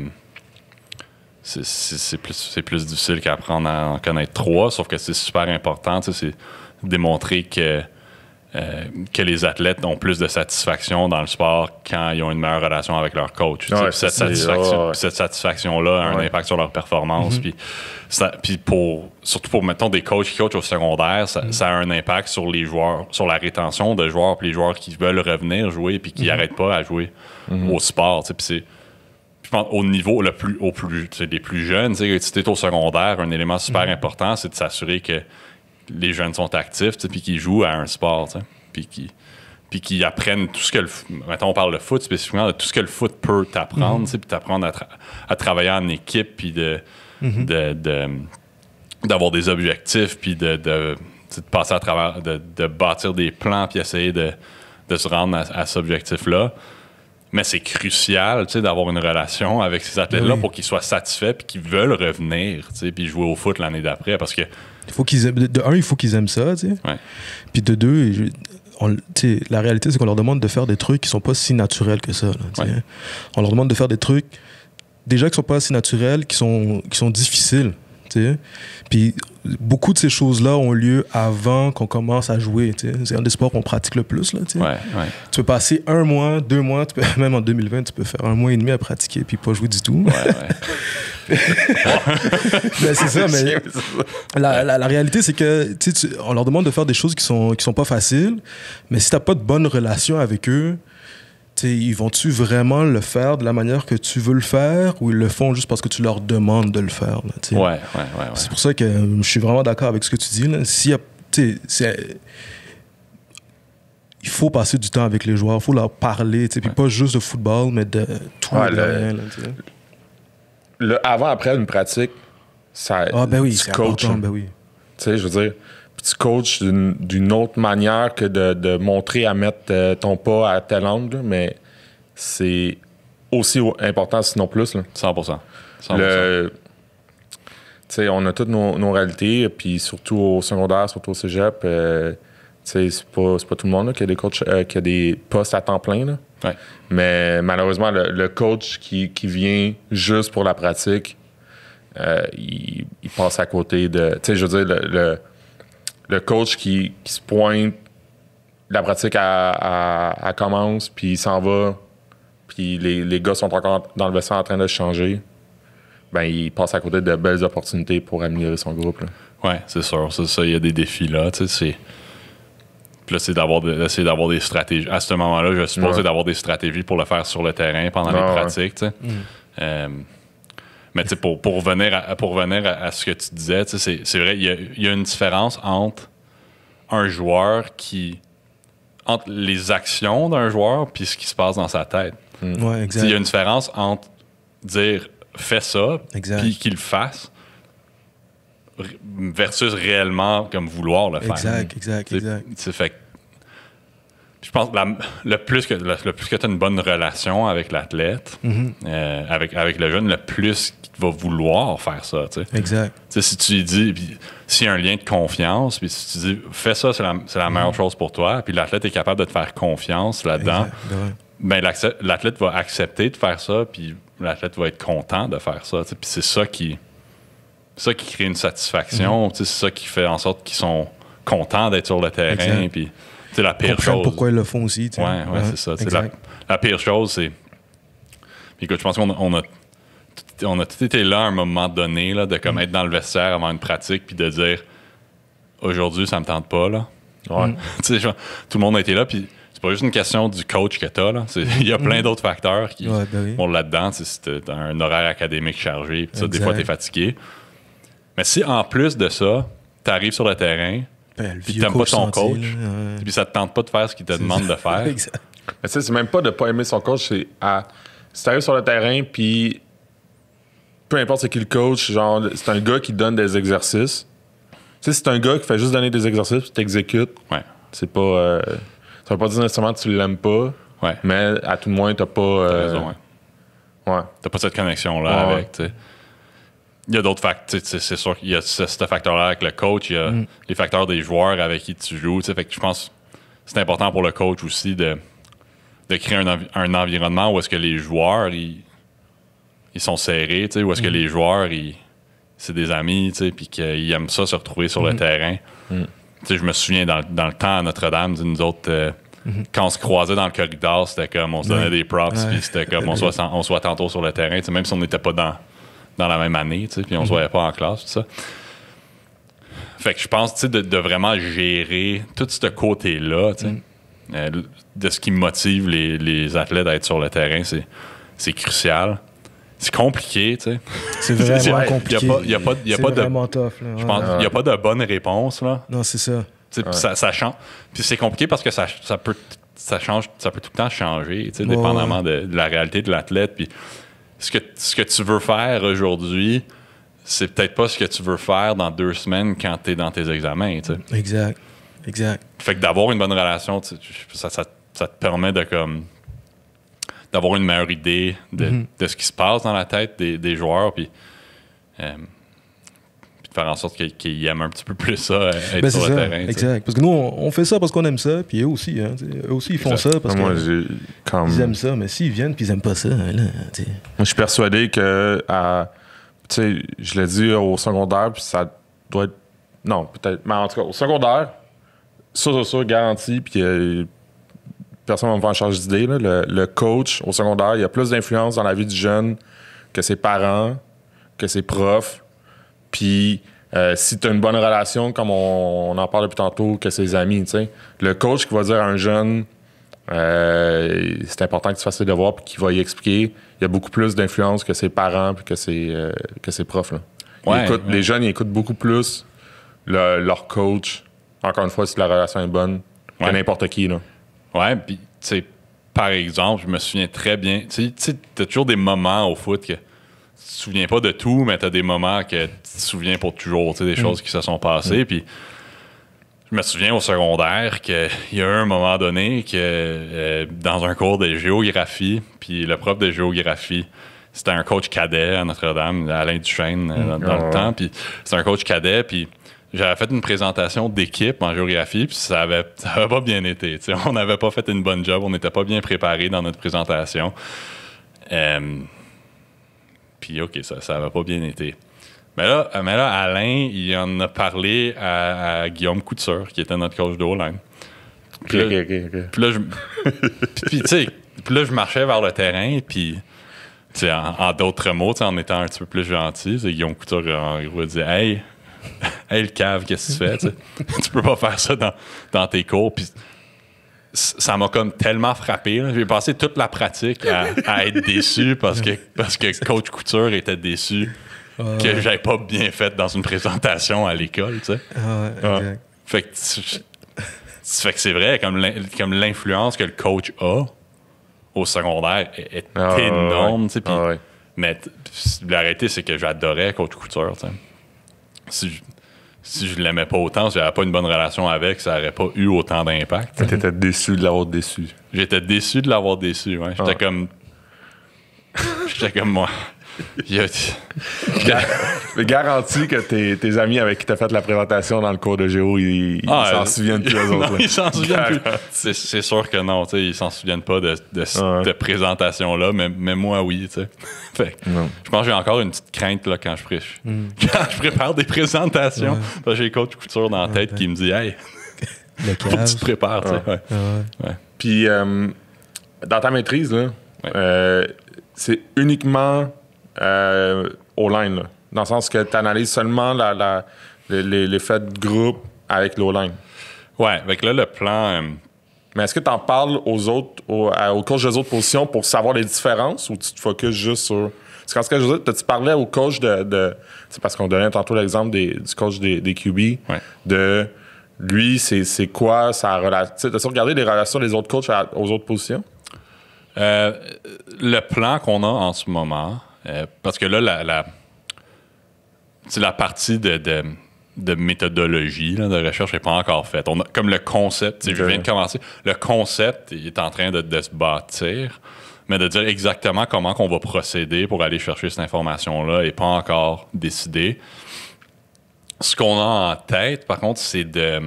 c'est plus, plus, difficile qu'apprendre à en connaître 3 sauf que c'est super important. C'est démontrer que euh, que les athlètes ont plus de satisfaction dans le sport quand ils ont une meilleure relation avec leur coach. cette, satisfaction, là a un impact sur leur performance. Mhm. puis, pour surtout pour mettons des coachs qui coachent au secondaire, mhm. ça, a un impact sur les joueurs, sur la rétention de joueurs, puis les joueurs qui veulent revenir jouer puis qui n'arrêtent mhm. pas à jouer au sport. Puis au niveau le plus plus des plus jeunes, si tu es au secondaire, un élément super important, c'est de s'assurer que les jeunes sont actifs, puis qu'ils jouent à un sport, puis qu'ils puis apprennent tout ce que le maintenant on parle de foot spécifiquement de tout ce que le foot peut t'apprendre mhm. puis t'apprendre à, travailler en équipe puis de mhm. d'avoir des objectifs puis de, passer à travers de, bâtir des plans puis essayer de, se rendre à, cet objectif là mais c'est crucial d'avoir une relation avec ces athlètes là pour qu'ils soient satisfaits puis qu'ils veulent revenir puis jouer au foot l'année d'après parce que faut qu'ils aiment, de, un, il faut qu'ils aiment ça, tu sais. Puis de deux, la réalité, c'est qu'on leur demande de faire des trucs qui sont pas si naturels que ça. On leur demande de faire des trucs déjà qui sont pas si naturels, qui sont, qui sont difficiles. Puis beaucoup de ces choses-là ont lieu avant qu'on commence à jouer. C'est un des sports qu'on pratique le plus. Là, Tu peux passer un mois, deux mois, même en 2020, tu peux faire un mois et demi à pratiquer puis pas jouer du tout. Ben, c'est ça, mais la, réalité, c'est que on leur demande de faire des choses qui sont, qui sont pas faciles, mais si tu n'as pas de bonne relation avec eux, ils vont-tu vraiment le faire de la manière que tu veux le faire ou ils le font juste parce que tu leur demandes de le faire? Là, ouais, ouais, ouais, C'est pour ça que euh, je suis vraiment d'accord avec ce que tu dis. Si, il faut passer du temps avec les joueurs, il faut leur parler, puis pas juste de football, mais de tout le, le, avant, après une pratique, ça. Ah, ben oui, c'est coaches. Ben oui. je veux dire tu coaches d'une autre manière que de, montrer à mettre euh, ton pas à tel angle, mais c'est aussi important, sinon plus. 100%. Tu sais, on a toutes nos, réalités, puis surtout au secondaire, surtout au cégep, euh, sais, c'est pas, tout le monde qui, a des coachs, euh, qui a des postes à temps plein. Mais malheureusement, le, coach qui, vient juste pour la pratique, il, il, passe à côté de. Tu sais, je veux dire, le le coach qui, se pointe, la pratique, à commence, puis il s'en va, puis les, les, gars sont encore dans le vestiaire en train de changer, ben il passe à côté de belles opportunités pour améliorer son groupe. Oui, c'est sûr, ça. Il y a des défis là, tu sais. Puis là, c'est d'avoir des stratégies. À ce moment-là, je suppose, c'est d'avoir des stratégies pour le faire sur le terrain pendant ah, les pratiques, mm. euh, mais pour, pour revenir, à, pour à, ce que tu disais, c'est vrai, il y a, une différence entre un joueur qui entre les actions d'un joueur puis ce qui se passe dans sa tête. Mm. il y a une différence entre dire fais ça puis qu'il le fasse versus réellement comme vouloir le faire. Exact, exact, exact je pense que le plus que le, plus que tu as une bonne relation avec l'athlète, mm-hmm. euh, avec, avec le jeune, le plus qu'il va vouloir faire ça. Exact. si tu lui dis, s'il y a un lien de confiance, puis si tu dis fais ça, c'est la, meilleure mm-hmm. chose pour toi, puis l'athlète est capable de te faire confiance là-dedans, ben, l'athlète va accepter de faire ça, puis l'athlète va être content de faire ça. puis c'est ça qui, ça qui crée une satisfaction, mm-hmm. c'est ça qui fait en sorte qu'ils sont contents d'être sur le terrain. Puis, c'est la pire chose. pourquoi ils le font aussi. Oui, ouais, c'est ça. La, pire chose, c'est. Écoute, je pense qu'on on a, on a été là à un moment donné, là, de comme mm. être dans le vestiaire avant une pratique, puis de dire aujourd'hui, ça me tente pas. Là. Ouais. Mm. tout le monde a été là, puis c'est pas juste une question du coach que t'as. Mm. Il y a plein d'autres facteurs qui sont ben là-dedans. C'est un horaire académique chargé, des fois, t'es fatigué. Mais si en plus de ça, tu t'arrives sur le terrain, tu ben, puis t'aimes pas ton coach, puis ça te tente pas de faire ce qu'il te demande de faire. Mais ça c'est même pas de pas aimer son coach, c'est à. Si t'arrives sur le terrain, puis peu importe c'est qui le coach, genre, c'est un gars qui donne des exercices. Tu sais, c'est un gars qui fait juste donner des exercices, puis t'exécutes. Ouais. C'est pas. Euh, ça veut pas dire nécessairement que tu l'aimes pas, mais à tout le moins, t'as pas. Euh, ouais. T'as pas cette connexion-là avec, il y a d'autres facteurs. C'est sûr qu'il y a ce, facteur-là avec le coach. Il y a mm. les facteurs des joueurs avec qui tu joues. Fait que je pense que c'est important pour le coach aussi de, de créer un, environnement où est-ce que les joueurs ils, ils sont serrés, où est-ce que mm. les joueurs c'est des amis, puis qu'ils aiment ça se retrouver sur le mm. terrain. Je me souviens dans, le temps à Notre-Dame, nous autres. Euh, mm-hmm. quand on se croisait dans le corridor, c'était comme on se donnait des props, puis c'était comme on soit, on soit tantôt sur le terrain, même si on n'était pas dans, dans la même année, tu puis on se mhm. voyait pas en classe, tout ça. Fait que je pense, tu de, vraiment gérer tout ce côté-là, mhm. euh, de ce qui motive les, athlètes à être sur le terrain, c'est crucial c'est compliqué, tu C'est vraiment compliqué. Il n'y a, pas, a de. bonne réponse, là. Non, c'est ça. Puis c'est compliqué parce que ça, peut, ça, change, ça peut tout le temps changer, tu dépendamment de, de, la réalité de l'athlète. Puis ce que, ce que tu veux faire aujourd'hui, c'est peut-être pas ce que tu veux faire dans deux semaines quand tu es dans tes examens. Exact. Exact. Fait que d'avoir une bonne relation, ça, te permet de comme d'avoir une meilleure idée de, mm-hmm. ce qui se passe dans la tête des, joueurs. Puis, euh, faire en sorte qu'ils aiment un petit peu plus ça, euh, être ben, sur le terrain. Exact. Parce que nous, on, fait ça parce qu'on aime ça, puis eux aussi. Hein, eux aussi, ils font ça parce qu'ils aiment ça. Mais s'ils viennent puis ils aiment pas ça, hein, Moi, je suis persuadé que, tu sais, je l'ai dit au secondaire, puis ça doit être... Non, peut-être. Mais en tout cas, au secondaire, ça, ça, ça, garanti, puis... personne ne va me faire en charge d'idée. Le, le coach au secondaire, il y a plus d'influence dans la vie du jeune que ses parents, que ses profs, puis euh, si tu as une bonne relation, comme on, en parle depuis tantôt, que ses amis, tu sais, le coach qui va dire à un jeune, euh, c'est important que tu fasses ses devoirs puis qu'il va y expliquer, il y a beaucoup plus d'influence que ses parents puis que ses, euh, que ses profs. Là. écoute, Les jeunes, ils écoutent beaucoup plus leur coach, encore une fois, si la relation est bonne, que n'importe qui. Là. Ouais, puis, tu sais, par exemple, je me souviens très bien, tu sais, tu as toujours des moments au foot que te souviens pas de tout, mais tu as des moments que tu te souviens pour toujours, des mm. choses qui se sont passées. Mm. Puis je me souviens au secondaire qu'il y a eu un moment donné que euh, dans un cours de géographie, puis le prof de géographie, c'était un coach cadet à Notre-Dame, Alain Duchesne, euh, mm. dans, le ah temps. Puis c'était un coach cadet, puis j'avais fait une présentation d'équipe en géographie, puis ça avait, pas bien été. sais. On n'avait pas fait une bonne job, on n'était pas bien préparé dans notre présentation. Euh, puis OK, ça ça va pas bien été. Mais là, mais là, Alain, il en a parlé à, Guillaume Couture, qui était notre coach de Hollande. Puis, là, je, marchais vers le terrain, puis en, d'autres mots, en étant un petit peu plus gentil, Guillaume Couture, en gros, dit Hey, hey le cave, qu'est-ce que tu fais? tu peux pas faire ça dans, tes cours ça m'a comme tellement frappé. J'ai passé toute la pratique à, être déçu parce que, parce que coach Couture était déçu que j'avais pas bien fait dans une présentation à l'école, tu sais. Ah ah. Fait que, c'est vrai, comme l'influence que le coach a au secondaire est, ah, énorme, Mais la réalité, c'est que j'adorais coach Couture, si je l'aimais pas autant, si j'avais pas une bonne relation avec, ça aurait pas eu autant d'impact. J'étais déçu de l'avoir déçu. J'étais déçu de l'avoir déçu, ouais. J'étais ah. comme. J'étais comme moi. Garanti que tes, amis avec qui t'as fait la présentation dans le cours de Géo, ils ah, s'en euh, souviennent plus, autres. Non, ils s'en souviennent plus. C'est sûr que non, sais ils s'en souviennent pas de, de cette présentation-là, mais, mais, moi, oui. Fait, je pense que j'ai encore une petite crainte là, quand, je prêche. Mm. quand je prépare des présentations, j'ai le coach couture dans la tête qui me dit Hey, faut que tu te prépares. Puis, euh, dans ta maîtrise, là, euh, c'est uniquement euh, au line. Dans le sens que tu analyses seulement la, les, faits de groupe avec l'au line. Ouais, avec là, le plan. Euh, Mais est-ce que tu en parles aux autres, aux, aux coachs des autres positions pour savoir les différences ou tu te focuses juste sur. Parce ce que tu parlais au coach de. de parce qu'on donnait tantôt l'exemple du coach des, des QB, de lui, c'est quoi sa relation. Tu as regardé les relations des autres coachs aux autres positions? Euh, le plan qu'on a en ce moment, euh, parce que là, la, la, la partie de, de, méthodologie, de recherche, n'est pas encore faite. On a, comme le concept, je viens de commencer, le concept est en train de, se bâtir, mais de dire exactement comment qu'on va procéder pour aller chercher cette information-là n'est pas encore décidé. Ce qu'on a en tête, par contre, c'est de,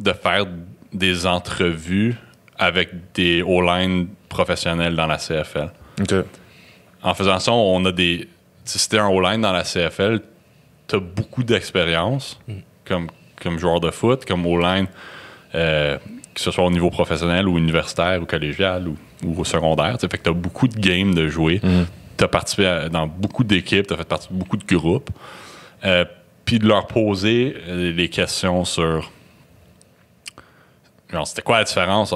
de faire des entrevues avec des O-line professionnels dans la CFL. OK en faisant ça, on a des. Si t'es un all line dans la CFL, t'as beaucoup d'expérience mm. comme, comme joueur de foot, comme all line euh, que ce soit au niveau professionnel ou universitaire ou collégial ou, au secondaire. Fait que t'as beaucoup de games de jouer. Mm. T'as participé dans beaucoup d'équipes, t'as fait partie de beaucoup de groupes. Euh, puis de leur poser euh, les questions sur c'était quoi la différence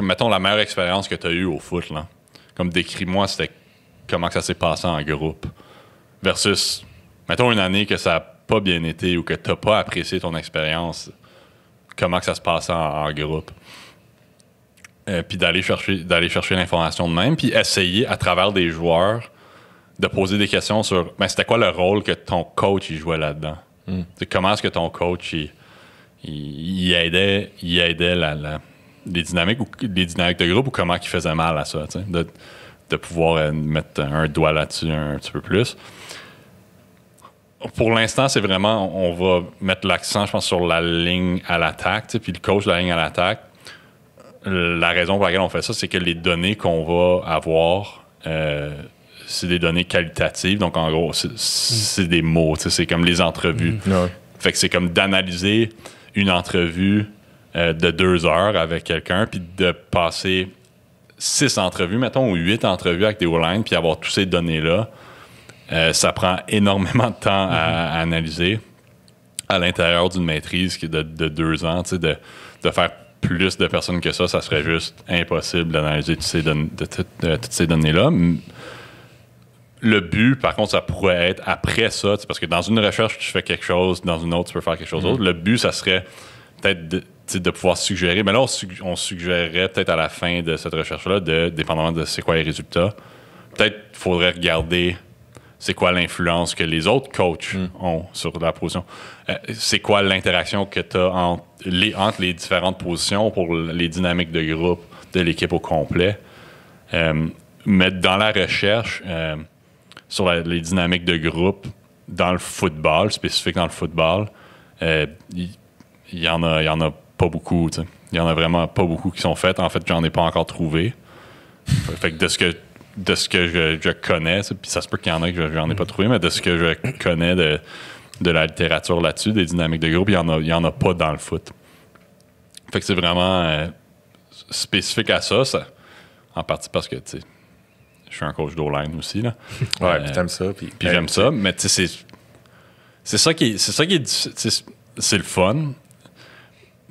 mettons, la meilleure expérience que t'as eue au foot, là? Comme décris-moi, c'était comment ça s'est passé en groupe. Versus, mettons une année que ça n'a pas bien été ou que tu n'as pas apprécié ton expérience, comment ça se passe en, groupe. Euh, puis d'aller chercher, d'aller chercher l'information de même, puis essayer à travers des joueurs de poser des questions sur ben, c'était quoi le rôle que ton coach y jouait là-dedans. Hmm. Comment est-ce que ton coach y aidait, les, dynamiques dynamiques de groupe ou comment il faisait mal à ça. De, de pouvoir euh, mettre un doigt là-dessus un petit peu plus. Pour l'instant, c'est vraiment, on va mettre l'accent, je pense, sur la ligne à l'attaque, puis le coach de la ligne à l'attaque. La raison pour laquelle on fait ça, c'est que les données qu'on va avoir, euh, c'est des données qualitatives. Donc, en gros, c'est, des mots, c'est comme les entrevues. Mm-hmm. Fait que c'est comme d'analyser une entrevue euh, de deux heures avec quelqu'un, puis de passer six entrevues, mettons, ou huit entrevues avec des o puis avoir toutes ces données-là, euh, ça prend énormément de temps mhm. à, analyser à l'intérieur d'une maîtrise qui de, deux ans. De, de faire plus de personnes que ça, ça serait juste impossible d'analyser toutes ces, de, toutes ces données-là. Le but, par contre, ça pourrait être après ça, parce que dans une recherche, tu fais quelque chose, dans une autre, tu peux faire quelque chose mhm. d'autre. Le but, ça serait peut-être de de pouvoir suggérer. Mais là, on, suggérerait peut-être à la fin de cette recherche-là, de, dépendamment de c'est quoi les résultats, peut-être faudrait regarder c'est quoi l'influence que les autres coachs hmm. ont sur la position. Euh, c'est quoi l'interaction que tu as entre les, différentes positions pour les dynamiques de groupe de l'équipe au complet. Euh, mais dans la recherche euh, sur les dynamiques de groupe dans le football, spécifique dans le football, il y, en a, y en a pas beaucoup. Il y en a vraiment pas beaucoup qui sont faites. En fait, j'en ai pas encore trouvé. fait que de ce que de ce que je, connais, puis ça se peut qu'il y en a que j'en ai pas mm-hmm. trouvé, mais de ce que je connais de, la littérature là-dessus, des dynamiques de groupe, il y en a, il y en a pas dans le foot. Fait que c'est vraiment euh, spécifique à ça, ça, en partie parce que tu je suis un coach d'O-line aussi là. Ouais, puis ça, puis ben, j'aime ça, mais c'est ça qui c'est ça qui est c'est le fun,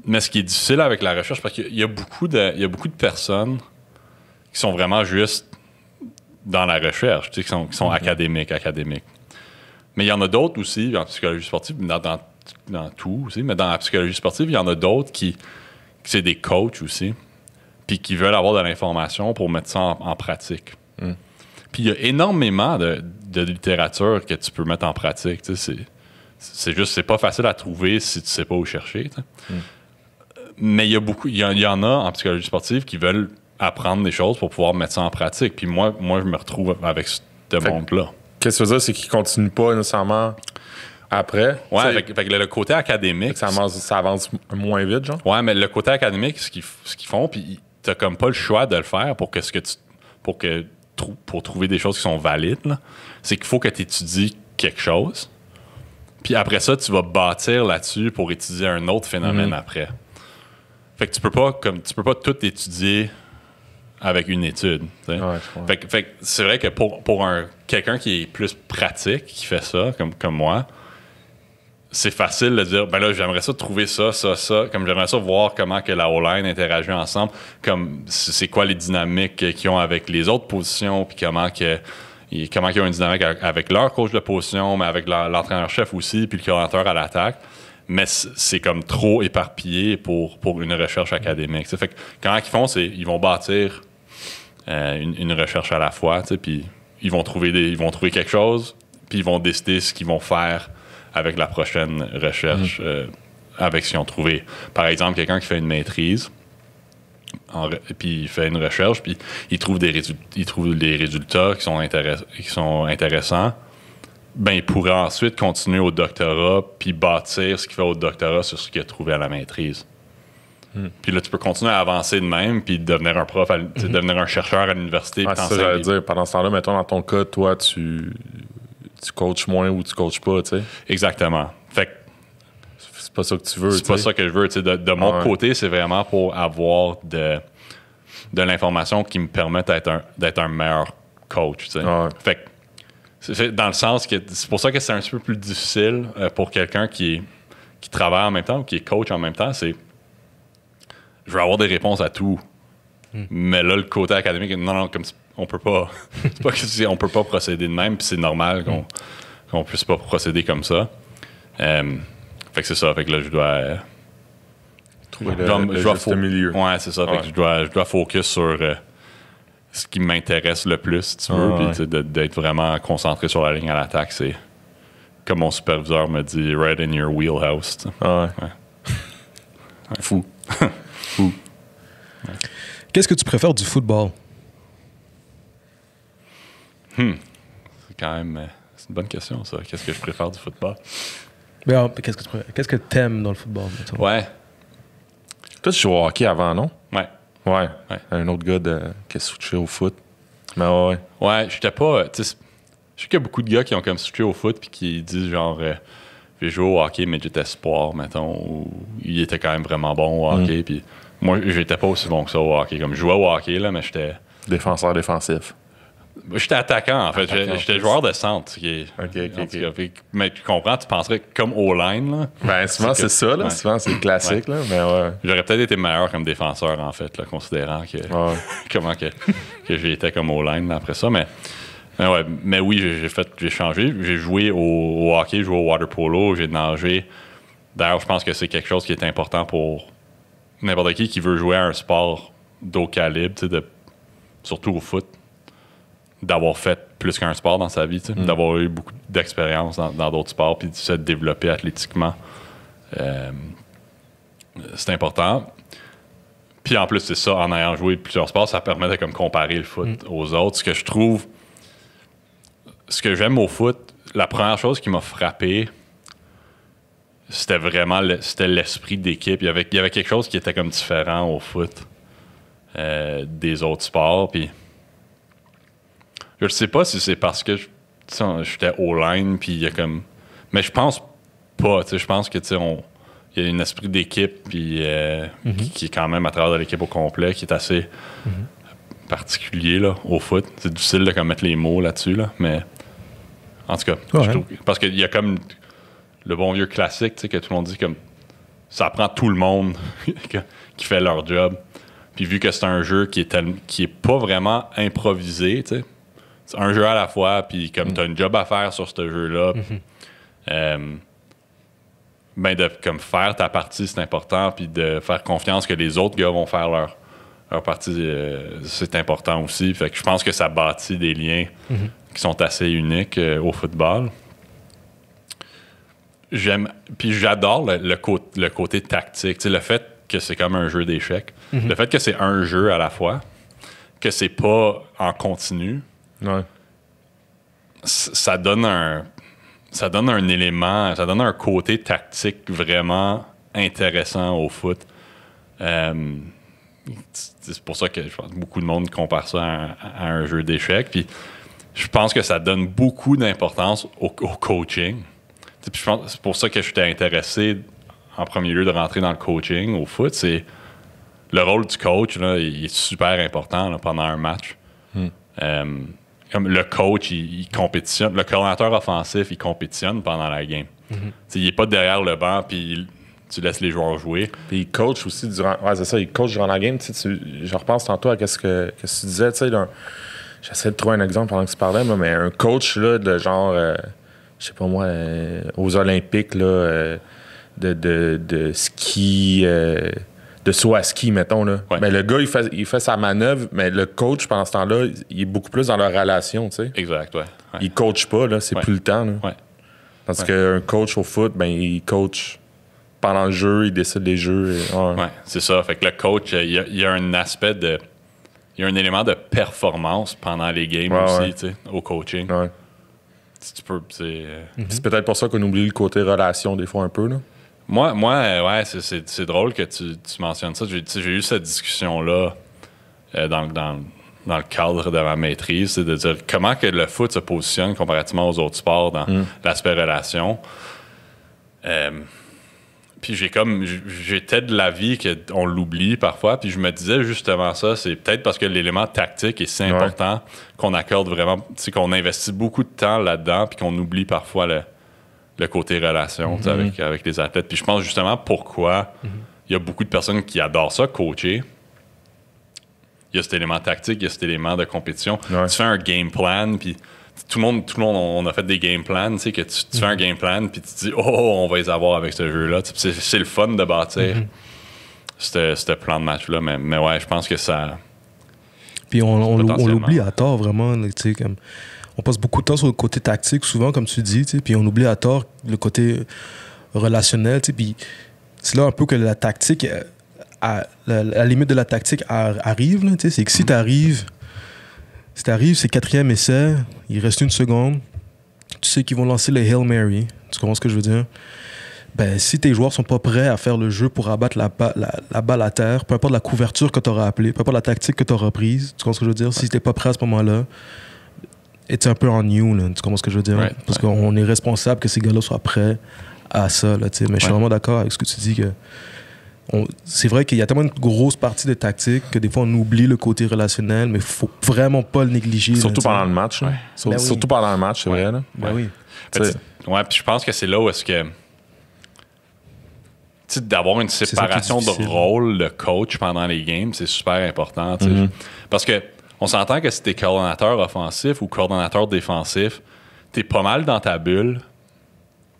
mais ce qui est difficile avec la recherche, parce qu'il y, a beaucoup de, beaucoup de personnes qui sont vraiment juste dans la recherche, qui sont, mhm. académiques, académiques. Mais il y en a d'autres aussi, en psychologie sportive, dans, dans, tout aussi, mais dans la psychologie sportive, il y en a d'autres qui, sont des coachs aussi, puis qui veulent avoir de l'information pour mettre ça en, pratique. Mm. Puis il y a énormément de, littérature que tu peux mettre en pratique. C'est juste, c'est pas facile à trouver si tu sais pas où chercher. Mm. Mais il y a beaucoup, il y, en a en psychologie sportive qui veulent apprendre des choses pour pouvoir mettre ça en pratique. Puis moi, moi je me retrouve avec ce monde-là. Qu'est-ce que ça veut dire, c'est qu'ils continuent pas nécessairement après. Oui, le, côté académique. Ça avance, ça avance, moins vite, genre. Ouais, mais le côté académique, ce qu'ils font, puis t'as comme pas le choix de le faire pour que ce que tu. pour que pour trouver des choses qui sont valides, c'est qu'il faut que tu étudies quelque chose. Puis après ça, tu vas bâtir là-dessus pour étudier un autre phénomène mm-hmm. après. Fait que tu peux pas, comme, tu peux pas tout étudier avec une étude. fait, fait c'est vrai que pour, un, quelqu'un qui est plus pratique, qui fait ça, comme, comme moi, c'est facile de dire, ben là, j'aimerais ça trouver ça, ça, ça, comme j'aimerais ça voir comment que la O-line interagit ensemble, comme c'est quoi les dynamiques qu'ils ont avec les autres positions, puis comment que comment qu'ils ont une dynamique avec leur coach de position, mais avec l'entraîneur-chef aussi, puis le coordinateur à l'attaque mais c'est comme trop éparpillé pour, une recherche académique. Fait quand ils font, c'est ils vont bâtir euh, une, recherche à la fois, puis ils vont trouver ils vont trouver quelque chose, puis ils vont décider ce qu'ils vont faire avec la prochaine recherche, mm-hmm. euh, avec ce qu'ils ont trouvé. Par exemple, quelqu'un qui fait une maîtrise, puis il fait une recherche, puis il trouve des résultats, il trouve des résultats qui sont intéressants ben, il pourrait ensuite continuer au doctorat puis bâtir ce qu'il fait au doctorat sur ce qu'il a trouvé à la maîtrise. Hmm. Puis là, tu peux continuer à avancer de même puis devenir un prof, hmm. devenir un chercheur à l'université. Ah, ça, j'allais dire. Pendant ce temps-là, mettons, dans ton cas, toi, tu, coaches moins ou tu coaches pas, tu sais. Exactement. Fait c'est pas ça que tu veux. C'est pas ça que je veux. De, mon côté, c'est vraiment pour avoir de, de l'information qui me permette d'être un, meilleur coach. fait que dans le sens que c'est pour ça que c'est un petit peu plus difficile euh, pour quelqu'un qui, qui travaille en même temps ou qui est coach en même temps. C'est je veux avoir des réponses à tout. Hmm. Mais là, le côté académique, non, non, comme on peut pas. pas que, on peut pas procéder de même, puis c'est normal qu'on hmm. qu'on puisse pas procéder comme ça. Euh, fait que c'est ça. Fait que là, je dois. trouver le, milieu. Ouais, c'est ça. Fait que je dois, je dois focus sur euh, ce qui m'intéresse le plus, tu ah, veux, puis d'être vraiment concentré sur la ligne à l'attaque, c'est comme mon superviseur me dit, right in your wheelhouse. Ah, ouais. Fou. Fou. Qu'est-ce que tu préfères du football? Hmm. C'est quand même euh, c'est une bonne question, ça. Qu'est-ce que je préfère du football? Ben, qu'est-ce que tu Qu'est-ce que aimes dans le football? Ouais. Toi, tu joues au hockey avant, non? Ouais, un autre gars qui a switché au foot. Mais ouais. Ouais, j'étais pas. Euh, je sais qu'il y a beaucoup de gars qui ont comme switché au foot puis qui disent genre. je euh, j'ai joué au hockey, mais j'étais sport, mettons, ou il était quand même vraiment bon au hockey. Moi, mm. Puis moi, j'étais pas aussi bon que ça au hockey. Comme je jouais au hockey, là, mais j'étais. Défenseur défensif. J'étais attaquant, en fait. J'étais joueur de centre. Qui Mais tu comprends, tu penserais comme au line. ben, souvent, c'est ça. Là, Souvent, c'est classique. J'aurais peut-être été meilleur comme défenseur, en fait, là, considérant que, comment que, que j'étais comme au line après ça. Mais, mais, ouais, mais oui, j'ai, fait, j'ai changé. J'ai joué au, hockey, j'ai joué au water polo, j'ai nagé. D'ailleurs, je pense que c'est quelque chose qui est important pour n'importe qui qui veut jouer à un sport d'eau calibre, de, surtout au foot d'avoir fait plus qu'un sport dans sa vie, mm. d'avoir eu beaucoup d'expérience dans d'autres sports, puis de se développer athlétiquement. Euh, c'est important. Puis en plus, c'est ça, en ayant joué plusieurs sports, ça permet de comme, comparer le foot mm. aux autres. Ce que je trouve, ce que j'aime au foot, la première chose qui m'a frappé, c'était vraiment c'était l'esprit d'équipe. Il y, avait, avait quelque chose qui était comme différent au foot euh, des autres sports. Puis je ne sais pas si c'est parce que j'étais au line, puis il y comme. Mais je pense pas. Je pense que on... y a un esprit d'équipe, puis euh, mhm. qui, est quand même à travers l'équipe au complet, qui est assez mhm. particulier là, au foot. C'est difficile de mettre les mots là-dessus, là, mais en tout cas, parce qu'il y a comme le bon vieux classique que tout le monde dit comme ça prend tout le monde qui fait leur job. Puis vu que c'est un jeu qui est, qui est pas vraiment improvisé, un jeu à la fois, puis comme mm. tu as une job à faire sur ce jeu-là, mm-hmm. euh, ben de comme faire ta partie, c'est important, puis de faire confiance que les autres gars vont faire leur, partie, euh, c'est important aussi. Fait que je pense que ça bâtit des liens mm-hmm. qui sont assez uniques euh, au football. J'aime, puis j'adore le, côté tactique, le fait que c'est comme un jeu d'échecs, mm-hmm. le fait que c'est un jeu à la fois, que c'est pas en continu, ça donne un. Ça donne un élément, ça donne un côté tactique vraiment intéressant au foot. Euh, c'est pour ça que je pense beaucoup de monde compare ça à, un, jeu d'échecs. Puis je pense que ça donne beaucoup d'importance au, coaching. c'est pour ça que j'étais intéressé en premier lieu de rentrer dans le coaching au foot. C'est le rôle du coach, il est super important pendant un match. Hmm. Euh, comme le coach, il, compétitionne, le coordinateur offensif, il compétitionne pendant la game. Mhm. Il n'est pas derrière le banc, puis tu laisses les joueurs jouer. Puis il coach aussi durant. Ouais, c'est ça, il coach durant la game. je repense tantôt à ce que, tu disais. J'essaie de trouver un exemple pendant que tu parlais, mais un coach là, de genre, euh, je sais pas moi, euh, aux Olympiques, euh, de, de, de, ski le saut à ski, mettons. Là. Mais le gars, il fait, sa manœuvre, mais le coach, pendant ce temps-là, il est beaucoup plus dans la relation, tu sais. Exact, ouais. Il coach pas, là, c'est plus le temps. Parce qu'un coach au foot, ben, il coach pendant le jeu, il décide des jeux. c'est ça. Fait que le coach, il y, a, un aspect de. Il y a un élément de performance pendant les games aussi, tu sais, au coaching. Si tu peux, euh, c'est. peut-être pour ça qu'on oublie le côté relation des fois un peu, là. Moi, moi euh, ouais, c'est drôle que tu, mentionnes ça. J'ai eu cette discussion-là euh, dans, le cadre de ma maîtrise, c'est de dire comment que le foot se positionne comparativement aux autres sports dans mm. l'aspect relation. Euh, puis j'ai comme j'étais de l'avis qu'on l'oublie parfois puis je me disais justement ça c'est peut-être parce que l'élément tactique est si important qu'on accorde vraiment c'est qu'on investit beaucoup de temps là-dedans puis qu'on oublie parfois le, le côté relation mhm. avec, avec les athlètes. Puis je pense justement pourquoi il y a beaucoup de personnes qui adorent ça, coacher. Il y a cet élément tactique, il y a cet élément de compétition. Tu fais un game plan, puis tout le monde, tout le monde on a fait des game plans, tu que tu, fais un mhm. game plan, puis tu te dis, oh, oh, on va les avoir avec ce jeu-là. C'est le fun de bâtir mhm. ce plan de match-là. Mais, mais ouais, je pense que ça. Puis on, on l'oublie à tort vraiment, tu sais, comme on passe beaucoup de temps sur le côté tactique, souvent, comme tu dis, puis on oublie à tort le côté relationnel. Puis c'est là un peu que la tactique, euh, la, limite de la tactique arrive. C'est que si tu arrives, si t'arrives, c'est quatrième essai, il reste une seconde, tu sais qu'ils vont lancer le Hail Mary. Tu comprends ce que je veux dire? Ben, si tes joueurs sont pas prêts à faire le jeu pour abattre la, balle à terre, peu importe la couverture que tu auras appelée, peu importe la tactique que tu auras prise, tu comprends ce que je veux dire? Si t'es pas prêt à ce moment-là, c'est un peu en you, tu comprends ce que je veux dire? Parce qu'on est responsable que ces gars-là soient prêts à ça, là, Mais je suis vraiment d'accord avec ce que tu dis que. C'est vrai qu'il y a tellement une grosse partie de tactique que des fois on oublie le côté relationnel, mais faut vraiment pas le négliger. Surtout pendant le match. Ben surtout pendant le match, c'est vrai. Là. Ben oui. Ouais, puis je pense que c'est là où est-ce que d'avoir une séparation de rôle, de coach pendant les games, c'est super important. Mm-hmm. Parce que on s'entend que si t'es coordonnateur offensif ou coordonnateur défensif, t'es pas mal dans ta bulle.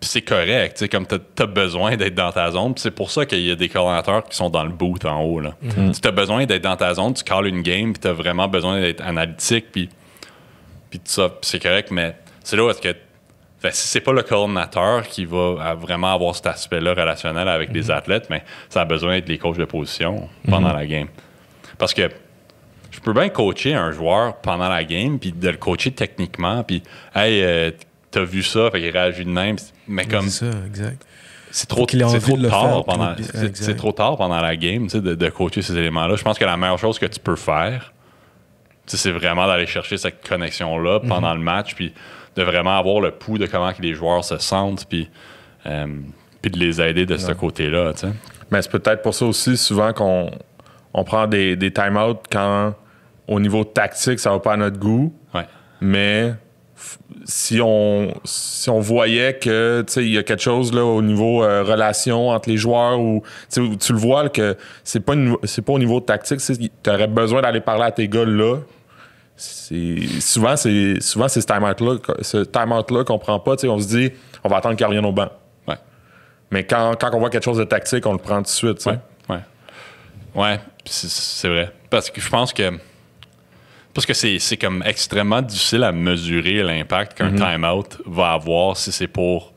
Puis c'est correct, tu comme t'as as besoin d'être dans ta zone. c'est pour ça qu'il y a des coordonnateurs qui sont dans le bout en haut. Là. Tu mm-hmm. t'as besoin d'être dans ta zone, tu calls une game, puis t'as vraiment besoin d'être analytique, puis tout ça, c'est correct, mais c'est là où est-ce que ben, si c'est pas le coordonnateur qui va vraiment avoir cet aspect-là relationnel avec les mm-hmm. athlètes, mais ben, ça a besoin d'être les coachs de position pendant mm-hmm. la game. Parce que je peux bien coacher un joueur pendant la game, puis de le coacher techniquement, puis hey, euh, t'as vu ça, fait qu'il réagit de même. Mais comme. C'est ça, exact. C'est trop, tard pendant, pendant la game de, de coacher ces éléments-là. Je pense que la meilleure chose que tu peux faire, c'est vraiment d'aller chercher cette connexion-là mhm. pendant le match, puis de vraiment avoir le pouls de comment les joueurs se sentent, puis, euh, puis de les aider de ce côté-là. Mais c'est peut-être pour ça aussi souvent qu'on on prend des, des time-outs quand au niveau tactique, ça va pas à notre goût. Mais si on, si on voyait que il y a quelque chose là, au niveau euh, relation entre les joueurs ou tu le vois que c'est pas c'est pas au niveau tactique tu aurais besoin d'aller parler à tes gars là souvent c'est souvent ce time out là ce qu'on prend pas on se dit on va attendre qu'il revienne au banc mais quand, on voit quelque chose de tactique on le prend tout de suite ouais ouais, ouais. c'est vrai parce que je pense que parce que c'est comme extrêmement difficile à mesurer l'impact qu'un mhm. timeout time va avoir si c'est pour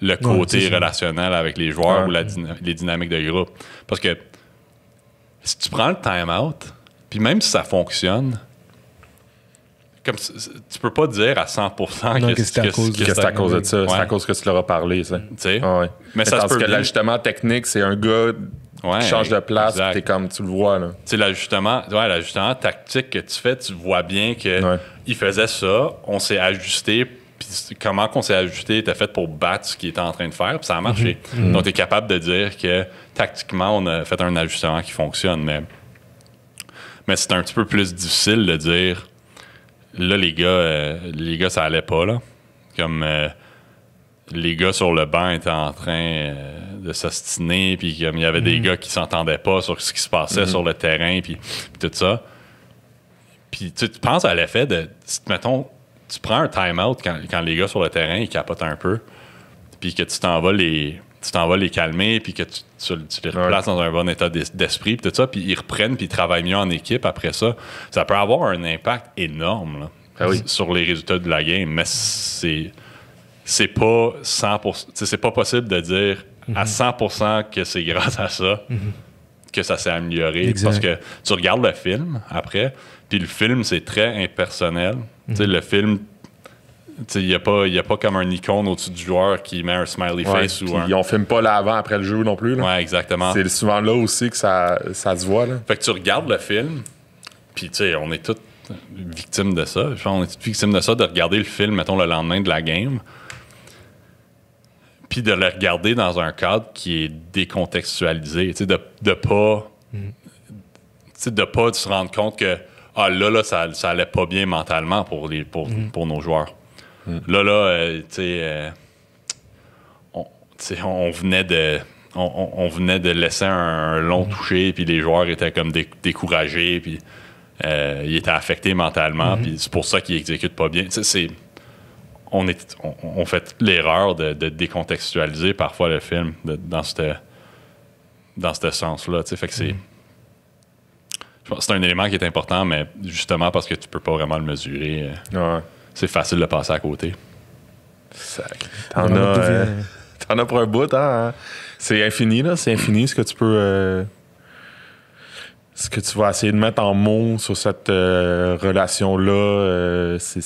le côté relationnel avec les joueurs ou les dynamiques de groupe. Parce que si tu prends le timeout, out puis même si ça fonctionne, comme tu peux pas dire à 100% que, c'est à, cause, de ça. C'est à cause que tu leur as parlé, ça. Mais, parce que l'ajustement technique, c'est un gars ouais, change de place, t'es comme tu le vois là. l'ajustement, ouais, l'ajustement tactique que tu fais, tu vois bien que il faisait ça, on s'est ajusté puis comment qu'on s'est ajusté était fait pour battre ce qu'il était en train de faire, puis ça a marché. Mhm. Mhm. Donc, tu es capable de dire que tactiquement, on a fait un ajustement qui fonctionne. Mais, mais c'est un petit peu plus difficile de dire là, les gars, euh, les gars ça allait pas. Là. Comme, euh, les gars sur le banc étaient en train euh, de s'astiner, puis il y avait des mm. gars qui s'entendaient pas sur ce qui se passait mm. sur le terrain, puis, tout ça. Puis tu, penses à l'effet de, mettons, tu prends un time-out quand, les gars sur le terrain, ils capotent un peu, puis que tu t'en vas les tu t'en vas les calmer, puis que tu, les replaces dans un bon état d'esprit, puis tout ça, puis ils reprennent, puis ils travaillent mieux en équipe après ça. Ça peut avoir un impact énorme ah sur les résultats de la game, mais c'est c'est pas 100 c'est pas possible de dire à 100 mhm. que c'est grâce à ça mhm. que ça s'est amélioré parce que tu regardes le film après puis le film c'est très impersonnel mhm. le film il n'y a, pas, comme un icône au-dessus du joueur qui met un smiley face ou un... On filme pas l'avant après le jeu non plus. exactement. C'est souvent là aussi que ça, ça se voit. Fait que tu regardes le film, puis tu sais, on est toutes victimes de ça. on est tous victimes de ça, de regarder le film, mettons, le lendemain de la game de le regarder dans un cadre qui est décontextualisé, tu sais, de, de pas... de pas se rendre compte que ah, là, là ça, ça allait pas bien mentalement pour, les, pour, mm. pour nos joueurs. Mm. Là, là, euh, euh, on, venait de... On, venait de laisser un, long mm. toucher, puis les joueurs étaient comme découragés, puis euh, ils étaient affectés mentalement, mm-hmm. puis c'est pour ça qu'ils exécutent pas bien. C'est on, fait l'erreur de, décontextualiser parfois le film dans ce sens-là. Fait que c'est. Mm. C'est un élément qui est important, mais justement parce que tu peux pas vraiment le mesurer, euh, c'est facile de passer à côté. Euh, t'en as, pour un bout, hein, hein? C'est infini, là. C'est infini ce que tu peux. Euh, ce que tu vas essayer de mettre en mots sur cette relation-là. c'est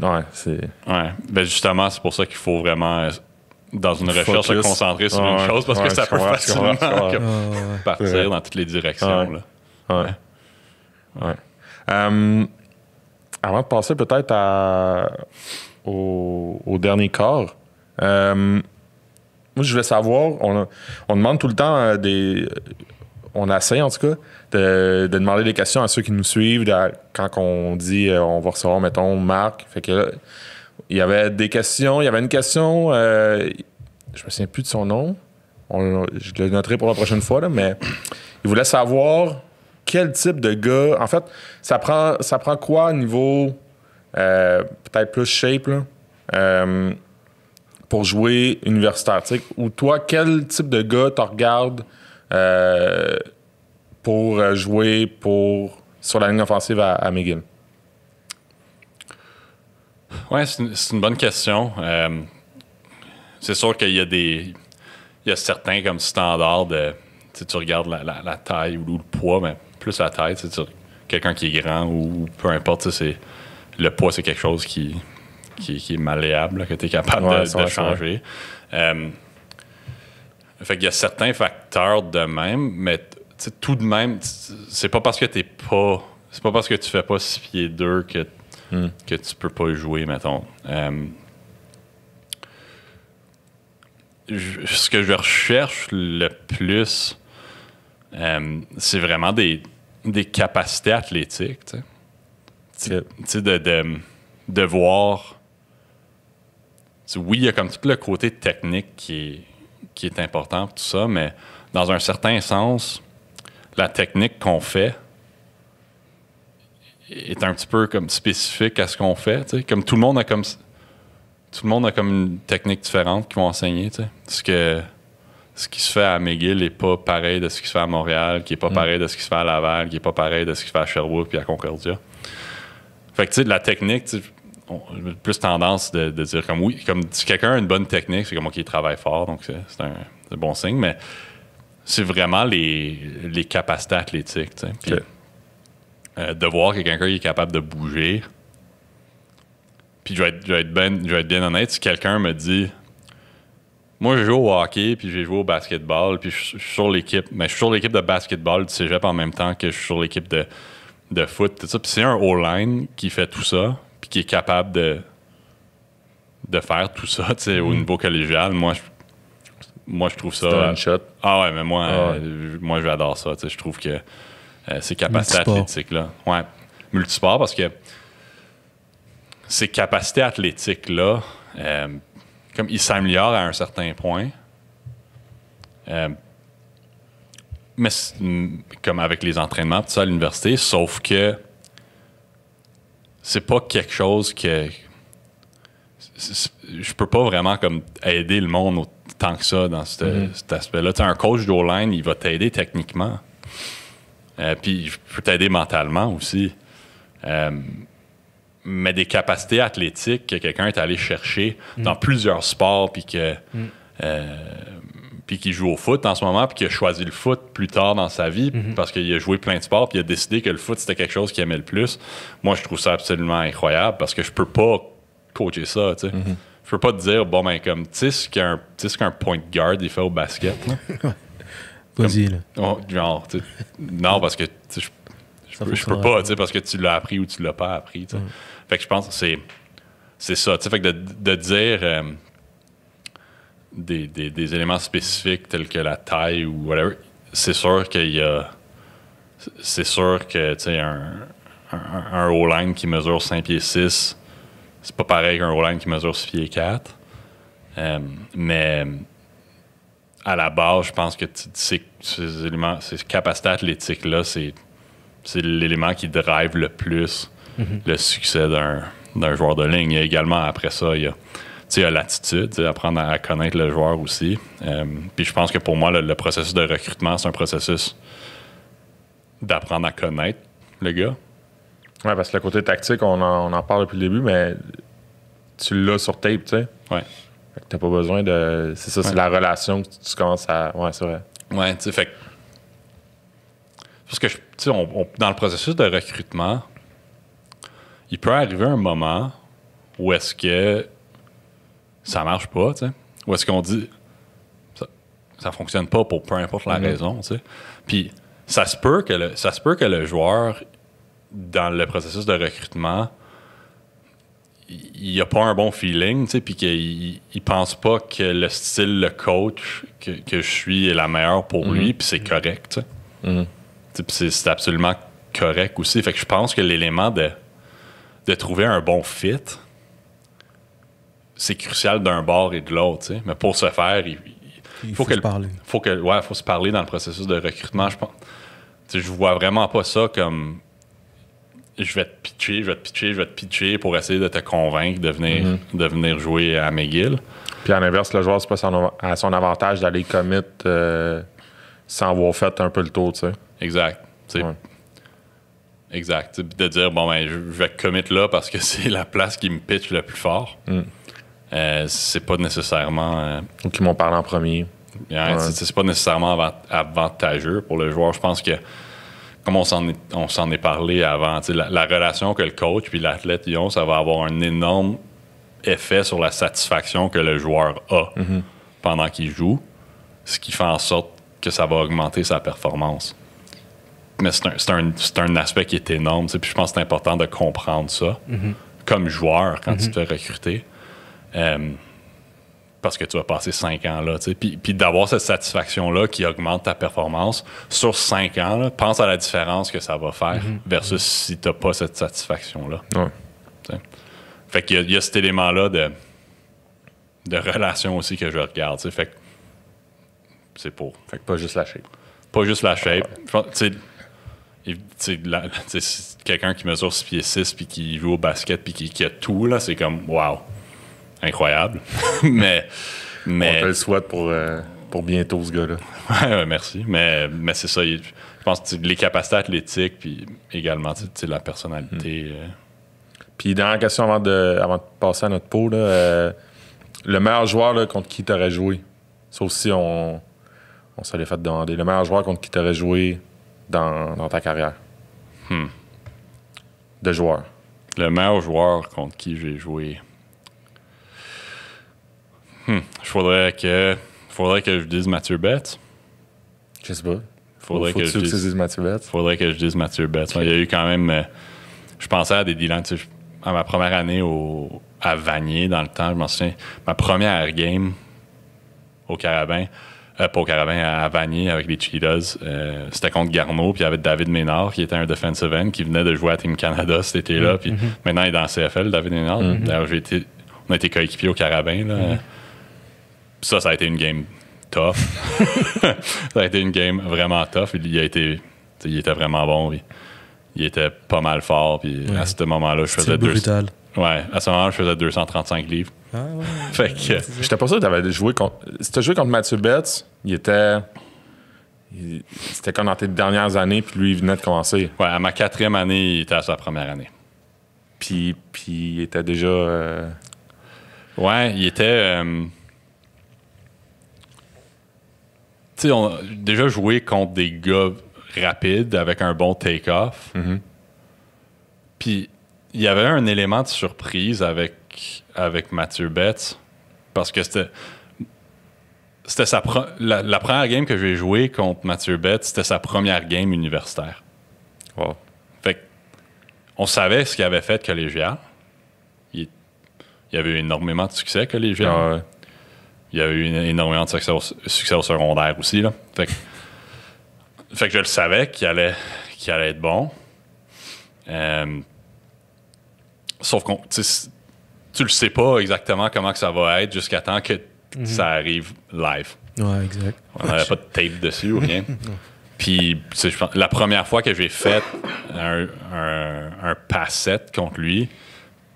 Ouais, c'est. Ouais. Ben justement, c'est pour ça qu'il faut vraiment euh, dans une recherche se concentrer sur une chose parce que ça peut facilement partir dans toutes les directions. là. Ouais. ouais. Hum, avant de passer peut-être à, au, dernier corps, hum, moi je voulais savoir, on, on demande tout le temps euh, des on essaie en tout cas de, demander des questions à ceux qui nous suivent. quand on dit euh, on va recevoir, mettons, Marc, fait que il y avait des questions. Il y avait une question, euh, je me souviens plus de son nom. je le noterai pour la prochaine fois, mais il voulait savoir quel type de gars. En fait, ça prend, ça prend quoi au niveau euh, peut-être plus shape pour jouer universitaire? Ou toi, quel type de gars tu regardes? Euh, pour euh, jouer pour, sur la ligne offensive à, à McGill? Oui, c'est une, bonne question. Euh, c'est sûr qu'il y a des. Il certains comme standards de. Tu regardes la, taille ou, le poids, mais plus la taille. c'est-à-dire Quelqu'un qui est grand ou, peu importe, c'est le poids, c'est quelque chose qui, qui, est malléable, que tu es capable de, changer. Fait qu'il y a certains facteurs de même, mais tout de même, c'est pas parce que t'es pas. C'est pas parce que tu fais pas six pieds deux que, hmm. que tu peux pas jouer, mettons. Euh, ce que je recherche le plus, euh, c'est vraiment des, capacités athlétiques. de, voir. oui, il y a comme tout le côté technique qui est qui est important, tout ça, mais dans un certain sens, la technique qu'on fait est un petit peu comme spécifique à ce qu'on fait. Comme tout le monde a comme tout le monde a comme une technique différente qu'ils vont enseigner. Ce que ce qui se fait à McGill n'est pas pareil de ce qui se fait à Montréal, qui n'est pas mm. pareil de ce qui se fait à Laval, qui n'est pas pareil de ce qui se fait à Sherwood puis à Concordia. Fait tu sais, la technique, on, plus tendance de, dire comme oui, comme si quelqu'un a une bonne technique, c'est comme moi qui travaille fort, donc c'est un, bon signe, mais c'est vraiment les, capacités athlétiques. Euh, de voir que quelqu'un est capable de bouger. Puis ben, je vais être, bien honnête, si quelqu'un me dit moi, je joue au hockey, puis j'ai joué au basketball, puis je suis sur l'équipe. Mais je sur l'équipe de basketball du cégep en même temps que je suis sur l'équipe de, de foot, Puis c'est un all line qui fait tout ça puis qui est capable de, de faire tout ça au mm-hmm. niveau collégial, moi, je, moi, je trouve ça. Un shot. Ah ouais, mais moi, moi ah euh, je moi j'adore ça. Je trouve que euh, ces capacités athlétiques-là. Ouais, multisport, parce que ces capacités athlétiques-là, euh, comme ils s'améliorent à un certain point. mais mm, comme avec les entraînements, tout ça à l'université, sauf que c'est pas quelque chose que je peux pas vraiment comme aider le monde autant que ça dans mm-hmm. cet aspect-là. Un coach d'O-line, il va t'aider techniquement. Euh, puis il peut t'aider mentalement aussi. Euh, mais des capacités athlétiques que quelqu'un est allé chercher mm. dans plusieurs sports, puis que mm. euh, puis qui joue au foot en ce moment, puis qui a choisi le foot plus tard dans sa vie, mhm. parce qu'il a joué plein de sports, puis il a décidé que le foot, c'était quelque chose qu'il aimait le plus, moi, je trouve ça absolument incroyable, parce que je peux pas coacher ça, tu sais. Mhm. Je peux pas te dire, bon, ben, comme, tu sais ce qu'un point guard, il fait au basket, Vas-y, là. genre, non, parce que je, peux, pas, tu sais, parce que tu l'as appris ou tu l'as pas appris, tu sais. Mhm. Fait que je pense que c'est ça, tu sais. Fait que de, dire... Euh, des, des, éléments spécifiques tels que la taille ou whatever, c'est sûr qu'il y a. C'est sûr que, tu sais, un, un, qui mesure 5 pieds 6, c'est pas pareil qu'un haut qui mesure 6 pieds 4. Euh, mais à la base, je pense que ces, éléments, ces capacités athlétiques-là, c'est, l'élément qui drive le plus mhm. le succès d'un, joueur de ligne. Il y a également, après ça, il y a à l'attitude, apprendre à, connaître le joueur aussi. Euh, puis je pense que pour moi, le, processus de recrutement, c'est un processus d'apprendre à connaître le gars. Oui, parce que le côté tactique, on en, parle depuis le début, mais tu l'as sur tape, tu sais. Ouais. Fait que t'as pas besoin de. C'est ça, c'est la relation que tu, commences à. Ouais, c'est vrai. Ouais, tu sais, fait Parce que, tu sais, dans le processus de recrutement, il peut arriver un moment où est-ce que ça marche pas, tu sais. Ou est-ce qu'on dit ça, fonctionne pas pour peu importe la mm-hmm. raison, tu sais. Puis ça se peut que le, ça se peut que le joueur dans le processus de recrutement il a pas un bon feeling, tu sais, puis qu'il pense pas que le style, le coach que, je suis est la meilleure pour lui, mm-hmm. puis c'est correct, tu sais. Mm-hmm. c'est absolument correct aussi. Fait que je pense que l'élément de, de trouver un bon fit, c'est crucial d'un bord et de l'autre. Mais pour ce faire, il, faut, se parler. Faut que, faut se parler dans le processus de recrutement. Je pense, je vois vraiment pas ça comme je vais te pitcher, je vais te pitcher, je vais te pitcher pour essayer de te convaincre de venir, mm-hmm. de venir jouer à McGill. Puis à l'inverse, le joueur, c'est pas à son avantage d'aller commit euh, sans avoir fait un peu le tour, tu sais. Exact. Exact. de dire, bon, ben, je vais commit là parce que c'est la place qui me pitch le plus fort. Mm. Euh, c'est pas nécessairement. Ou euh, qui m'ont parlé en premier. C'est pas nécessairement avantageux pour le joueur. Je pense que, comme on s'en est, parlé avant, la, relation que le coach puis l'athlète ont, ça va avoir un énorme effet sur la satisfaction que le joueur a mm-hmm. pendant qu'il joue, ce qui fait en sorte que ça va augmenter sa performance. Mais c'est un, aspect qui est énorme. je pense que c'est important de comprendre ça mm-hmm. comme joueur quand tu mm-hmm. te fais recruter euh, parce que tu vas passer 5 ans là. Puis, d'avoir cette satisfaction-là qui augmente ta performance sur 5 ans, pense à la différence que ça va faire mhm. versus si tu n'as pas cette satisfaction-là. Ouais. Fait qu'il y, a cet élément-là de, relation aussi que je regarde. Fait que c'est pour. Fait que pas juste la shape. Pas juste la shape. Quelqu'un qui mesure 6 pieds 6 puis qui joue au basket puis qui, qui a tout, là, c'est comme, wow incroyable. mais, mais... On te le souhaite pour, euh, pour bientôt, ce gars-là. ouais, merci. Mais, mais c'est ça. Je pense que les capacités athlétiques, puis également la personnalité. Hmm. Euh. Puis, dernière question avant de, avant passer à notre peau. le meilleur joueur contre qui tu aurais joué, sauf si on, on se fait demander, le meilleur joueur contre qui tu aurais joué dans, ta carrière hmm. de joueur. Le meilleur joueur contre qui j'ai joué. Hmm. Faudrait que faudrait que je dise Mathieu Betts. Je sais pas. Faudrait que, que, je dise... Mathieu Mathieu Faudrait que je dise Mathieu Betts. Il y a eu quand même. Euh, je pensais à des Dylan à ma première année au, à Vanier, dans le temps, je m'en souviens, ma première game au Carabin, euh, pas au Carabin, à Vanier avec les Cheetahs, euh, c'était contre Garneau, puis il y avait David Ménard, qui était un defensive end, qui venait de jouer à Team Canada cet été-là, mm-hmm. puis mm-hmm. maintenant il est dans la CFL, David Ménard. Mm-hmm. on a été coéquipiers au Carabin, là ça, ça a été une game tough. ça a été une game vraiment tough. Il, a été, il était vraiment bon. il était pas mal fort. Puis à ce moment-là, je faisais Ouais, à ce moment-là, je faisais 235 livres. Ah ouais. fait que. J'étais pas sûr que t'avais joué contre. Si t'as joué contre Mathieu Betts, il était. C'était comme dans tes dernières années, puis lui, il venait de commencer. Ouais, à ma quatrième année, il était à sa première année. Puis, puis il était déjà. Euh, ouais, il était. Euh, déjà joué contre des gars rapides avec un bon take-off. Mm-hmm. Puis il y avait un élément de surprise avec, avec Mathieu Betts parce que c'était. C'était sa la, première game que j'ai joué contre Mathieu Betts, c'était sa première game universitaire. Wow. Fait on savait ce qu'il avait fait collégial. Il, y avait eu énormément de succès collégial il y a eu énormément de succès au, secondaire aussi. Fait, que, je le savais qu'il allait, qu'il allait être bon. Euh, sauf qu'on tu le sais pas exactement comment que ça va être jusqu'à temps que mhm. ça arrive live. Ouais, exact. On n'avait pas de tape dessus ou rien. Puis la première fois que j'ai fait un, un, pass set contre lui,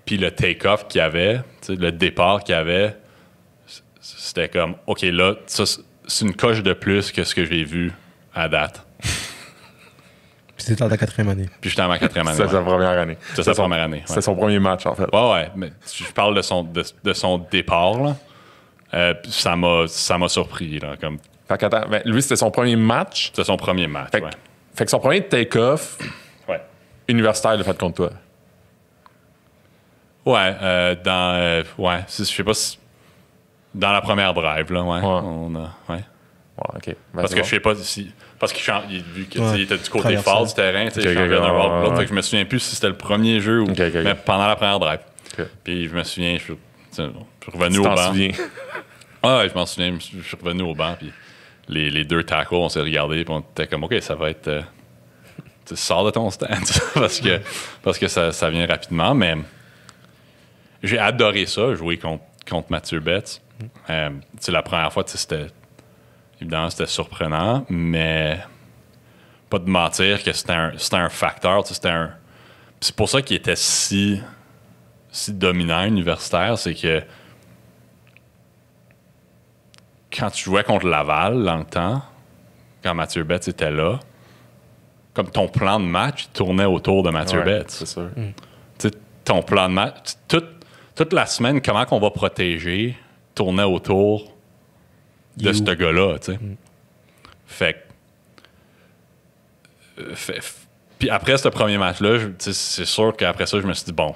puis le take-off qu'il avait, le départ qu'il avait, c'était comme, OK, là, ça, c'est une coche de plus que ce que j'ai vu à date. Puis c'était dans ta quatrième année. Puis j'étais dans ma quatrième année. C'est sa première année. C'est sa première année. C'était son premier match, en fait. Ouais, ouais. Mais je parle de son, de, son départ, là. Euh, ça m'a ça m'a surpris là comme fait attends, lui c'était son premier match c'était son premier match fait, fait que son premier take off ouais. universitaire le fait contre toi ouais euh, dans euh, ouais je sais pas si dans la première drive, là, ouais. On a, ouais. Parce que je sais pas si. Parce qu'il était du côté fort du terrain, tu sais, je me souviens plus si c'était le premier jeu ou. Mais pendant la première drive. Puis je me souviens, je suis revenu au banc. Souviens. ah, je m'en souviens, je suis revenu au banc. Puis les, deux tacos, on s'est regardés. Puis on était comme, OK, ça va être. Euh, tu sors de ton stand. parce que, parce que ça, ça vient rapidement. Mais j'ai adoré ça, jouer contre, contre Mathieu Betts. Euh, la première fois, c'était. Évidemment, c'était surprenant, mais pas de mentir que c'était un, un, facteur. C'était C'est pour ça qu'il était si, si dominant universitaire, c'est que quand tu jouais contre Laval longtemps, quand Mathieu Betts était là, comme ton plan de match tournait autour de Mathieu ouais, Betts. C'est sûr. Mm. Ton plan de match, toute, toute la semaine, comment qu'on va protéger tournait autour de ce gars-là, tu sais. Mm. Fait que. Euh, puis après ce premier match-là, c'est sûr qu'après ça, je me suis dit, bon.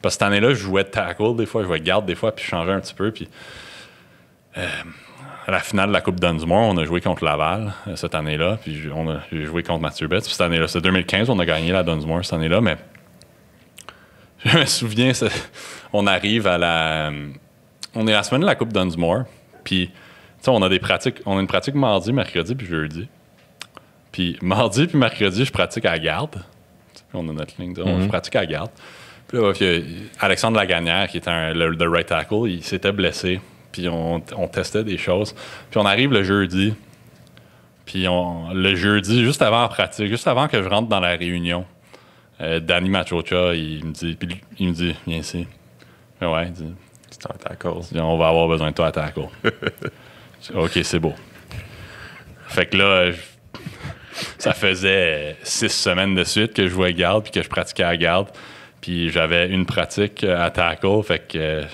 Parce que cette année-là, je jouais tackle des fois, je jouais garde des fois, puis je changeais un petit peu. Puis. à euh, la finale de la Coupe Dunsmore, on a joué contre Laval euh, cette année-là, puis on a joué contre Mathieu Betts. cette année-là, c'est 2015, on a gagné la Dunsmore cette année-là, mais je me souviens, on arrive à la, on est la semaine de la Coupe Dunsmore. Puis, tu sais, on a des pratiques. On a une pratique mardi, mercredi, puis jeudi. Puis, mardi, puis mercredi, je pratique à garde. on a notre ligne. on Je mhm. pratique à garde. Puis là, Alexandre Lagagnère, qui est un, le, right tackle, il s'était blessé. Puis, on, testait des choses. Puis, on arrive le jeudi. Puis, on, le jeudi, juste avant la pratique, juste avant que je rentre dans la réunion, euh, Danny Machocha, il me dit, il me dit, viens ici. ouais, il dit, on va avoir besoin de toi à tackle. OK, c'est beau. Fait que là, ça faisait six semaines de suite que je jouais garde puis que je pratiquais à garde. Puis j'avais une pratique à tackle. Fait que euh,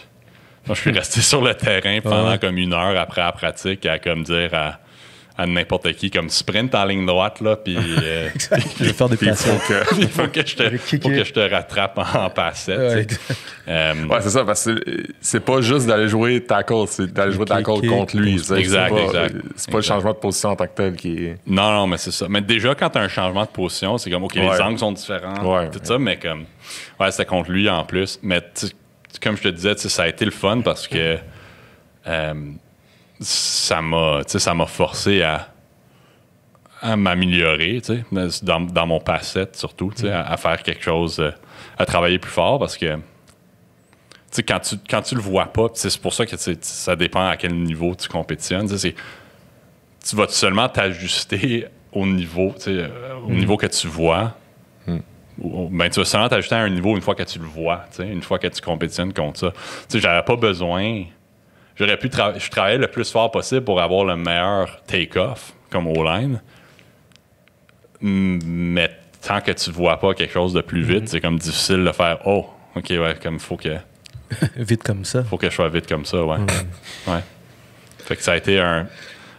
je suis resté sur le terrain pendant comme une heure après la pratique à comme dire à à n'importe qui, comme sprint en ligne droite, là, puis euh, je vais faire des il faut, que, il faut, que je te, rattrape en, passette. Euh, ouais, c'est ça, parce que c'est pas juste d'aller jouer tackle, c'est d'aller jouer tackle contre lui. Exact, pas, exact. C'est pas le changement de position en tant que tel qui est... Non, non, mais c'est ça. Mais déjà, quand t'as un changement de position, c'est comme, OK, les angles sont différents, tout ça, mais comme... Ouais, c'était contre lui en plus, mais comme je te disais, ça a été le fun parce que... Euh, ça m'a, ça m'a forcé à, à m'améliorer, dans, mon passé surtout, mm. à, faire quelque chose, euh, à travailler plus fort parce que quand tu, quand le vois pas, c'est pour ça que ça dépend à quel niveau tu compétitionnes. Tu vas seulement t'ajuster au niveau, euh, au mm. niveau que tu vois. Mm. ben, tu vas seulement t'ajuster à un niveau une fois que tu le vois, une fois que tu compétitionnes contre ça. J'avais pas besoin j'aurais pu je travaillais le plus fort possible pour avoir le meilleur take-off comme O-line. Mais tant que tu vois pas quelque chose de plus vite, mm-hmm. c'est comme difficile de faire Oh, ok, ouais, comme faut que. vite comme ça. Faut que je sois vite comme ça, ouais. Mm-hmm. ouais. Fait que ça a été un.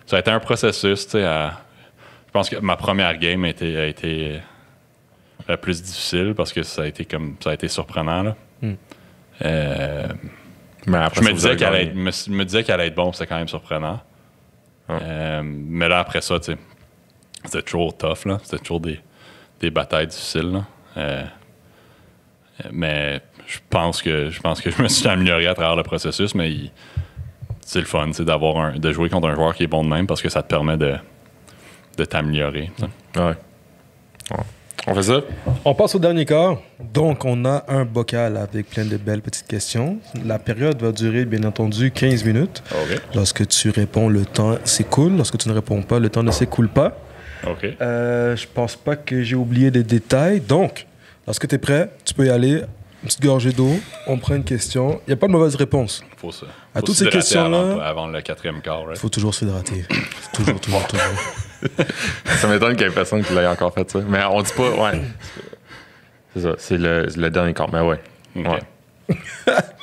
Ça a été un processus, tu sais, Je pense que ma première game a été, a été euh, la plus difficile parce que ça a été comme ça a été surprenant. Là. Mm. Euh, je me disais, qu'elle allait, me, être bon, c'était quand même surprenant. Ah. Euh, mais là, après ça, c'était toujours tough, là. C'était toujours des, des, batailles difficiles, euh, euh, mais je pense que je pense que je me suis amélioré à travers le processus, mais c'est le fun, c'est d'avoir de jouer contre un joueur qui est bon de même parce que ça te permet de, de t'améliorer. ouais. On fait ça? On passe au dernier cas. Donc, on a un bocal avec plein de belles petites questions. La période va durer, bien entendu, 15 minutes. Lorsque tu réponds, le temps s'écoule. Lorsque tu ne réponds pas, le temps ne s'écoule pas. Okay. Euh, je pense pas que j'ai oublié des détails. Donc, lorsque tu es prêt, tu peux y aller. Une petite gorgée d'eau, on prend une question. Il n'y a pas de mauvaise réponse. Faut ça. À toutes ces questions-là. Avant, le quatrième quart, Il faut toujours s'hydrater. toujours, toujours, toujours. ça m'étonne qu'il y ait personne qui l'ait encore fait ça. Mais on dit pas, ouais. C'est ça, c'est le, dernier corps, mais ouais. ouais.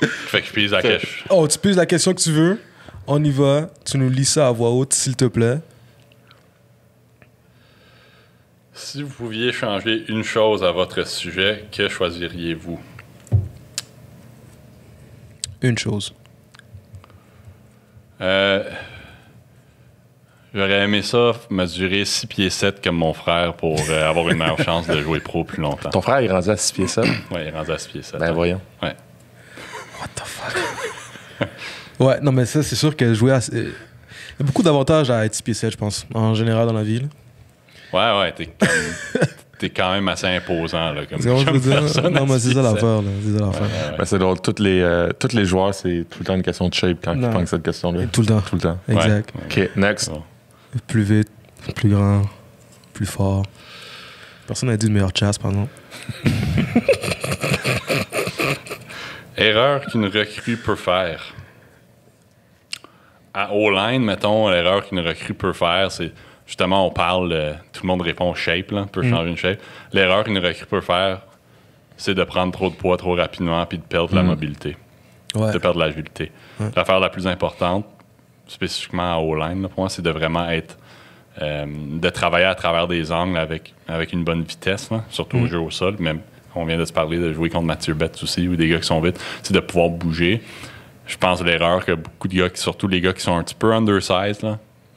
fait que je pise la question. Oh, tu pises la question que tu veux. On y va. Tu nous lis ça à voix haute, s'il te plaît. Si vous pouviez changer une chose à votre sujet, que choisiriez-vous? Une chose. Euh, J'aurais aimé ça mesurer 6 pieds 7 comme mon frère pour euh, avoir une meilleure chance de jouer pro plus longtemps. Ton frère il rendu à 6 pieds 7? oui, il est à 6 pieds 7. Ben voyons. Ouais. What the fuck? ouais, non mais ça, c'est sûr que jouer à... Euh, il y a beaucoup d'avantages à être 6 pieds 7, je pense, en général dans la ville. Ouais, ouais, t'es comme... quand même assez imposant là, comme, comme personne Non, mais c'est ça l'affaire. C'est ça l'affaire. c'est drôle. Toutes les, euh, tous les joueurs, c'est tout le temps une question de shape quand ils pensent cette question-là. Tout le temps. Tout le temps. Exact. OK, next plus vite, plus grand, plus fort. Personne n'a dit de meilleur chasse, pardon. Erreur qu'une recrue peut faire. À O-line, mettons, l'erreur qu'une recrue peut faire, c'est justement, on parle, tout le monde répond shape, là, peut mm. changer une shape. L'erreur qu'une recrue peut faire, c'est de prendre trop de poids trop rapidement puis de perdre la mm. mobilité, de perdre l'agilité. L'affaire la plus importante, spécifiquement à O-line, pour moi, c'est de vraiment être. Euh, de travailler à travers des angles avec, avec une bonne vitesse, surtout au mm. jeu au sol. Même, on vient de se parler de jouer contre Mathieu Betts aussi, ou des gars qui sont vite. C'est de pouvoir bouger. Je pense l'erreur que beaucoup de gars, surtout les gars qui sont un petit peu undersized,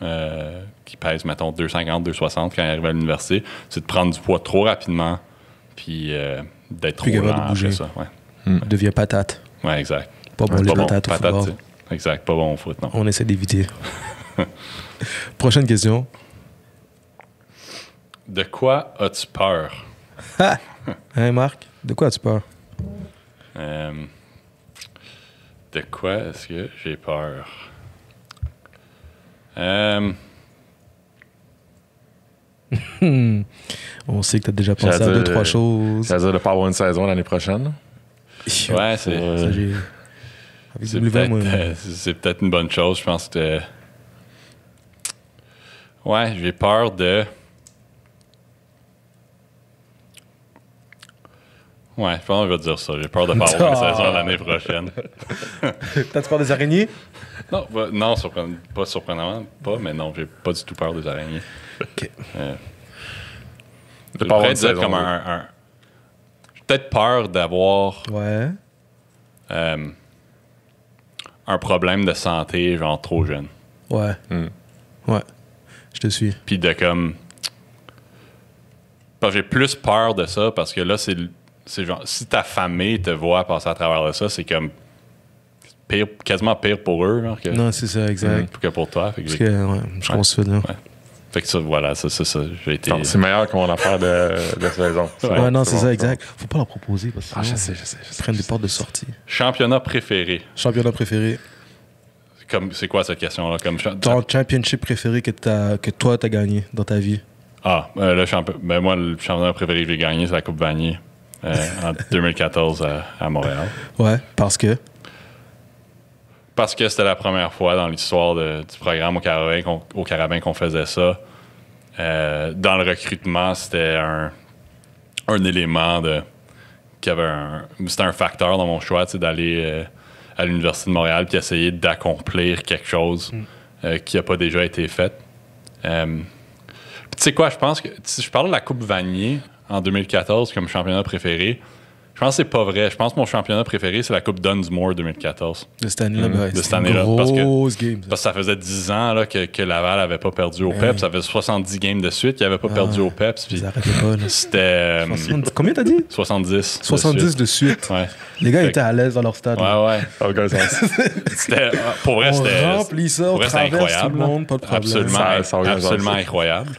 euh, qui pèsent, mettons, 250, 260 quand ils arrivent à l'université, c'est de prendre du poids trop rapidement, puis euh, d'être trop lent de bouger. ça. Mm. patate. Ouais, exact. Pas bon, les patates patate, Exact, pas bon au foot, non. On essaie d'éviter. Prochaine question. De quoi as-tu peur? hein, Marc? De quoi as-tu peur? Euh, de quoi est-ce que j'ai peur? Euh, On sait que tu as déjà pensé à, deux, trois choses. Ça veut dire de ne pas avoir une saison l'année prochaine? Ouais, c'est. Euh, c'est peut-être une bonne chose. Je pense que. Ouais, j'ai peur de. Ouais, je pense que je vais dire ça. J'ai peur de faire une saison l'année prochaine. T'as peur des araignées? Non, non pas surprenant pas, mais non, j'ai pas du tout peur des araignées. Ok. Euh... J'ai peut-être comme un. un... J'ai peut-être peur d'avoir. Ouais. Euh, un problème de santé, genre trop jeune. Ouais. Hmm. Ouais. Je te suis. Puis de comme. J'ai plus peur de ça parce que là, c'est genre. Si ta famille te voit passer à travers ça, c'est comme. Pire, quasiment pire pour eux. Genre, que, non, c'est ça, exact. Hmm, que pour toi. parce que, ouais, je conçois, là. Ouais. Fait que ça, voilà, ça, ça, ça j'ai été. Euh, c'est meilleur qu'on mon affaire de, de saison. Ouais, non, c'est ça, exact. Faut pas leur proposer parce que. Ah, je sais, je sais. prennent des portes de sortie. Championnat préféré. Championnat préféré. c'est quoi cette question-là? Comme, Ton championship préféré que, as, que toi, t'as gagné dans ta vie? Ah, euh, le champion, ben moi, le championnat préféré que j'ai gagné, c'est la Coupe Vanier euh, en 2014 à, à Montréal. Ouais, parce que? parce que c'était la première fois dans l'histoire du programme au carabin qu'on, faisait ça. Euh, dans le recrutement, c'était un, élément qui avait un, c'était un facteur dans mon choix d'aller euh, à l'université de Montréal puis essayer d'accomplir quelque chose mm. euh, qui n'a pas déjà été fait. tu sais quoi, je pense que si je parle de la Coupe Vanier en 2014 comme championnat préféré. Je pense que c'est pas vrai. Je pense que mon championnat préféré, c'est la Coupe Dunsmore 2014. De cette année-là, mm. De cette année-là. Parce, que, parce que ça faisait 10 ans là, que, que, Laval avait pas perdu au Peps. PEP. Ça faisait 70 games de suite qu'il avait pas perdu ah, au PEP. Puis pas, C'était. Euh, Combien t'as dit 70. 70 de suite. Ouais. Les gars étaient à l'aise dans leur stade. Ouais, là. ouais. Ah, c'était, ah, pour vrai, c'était. On traverse incroyable, tout le monde, pas de problème. Absolument, incroyable. ça absolument incroyable.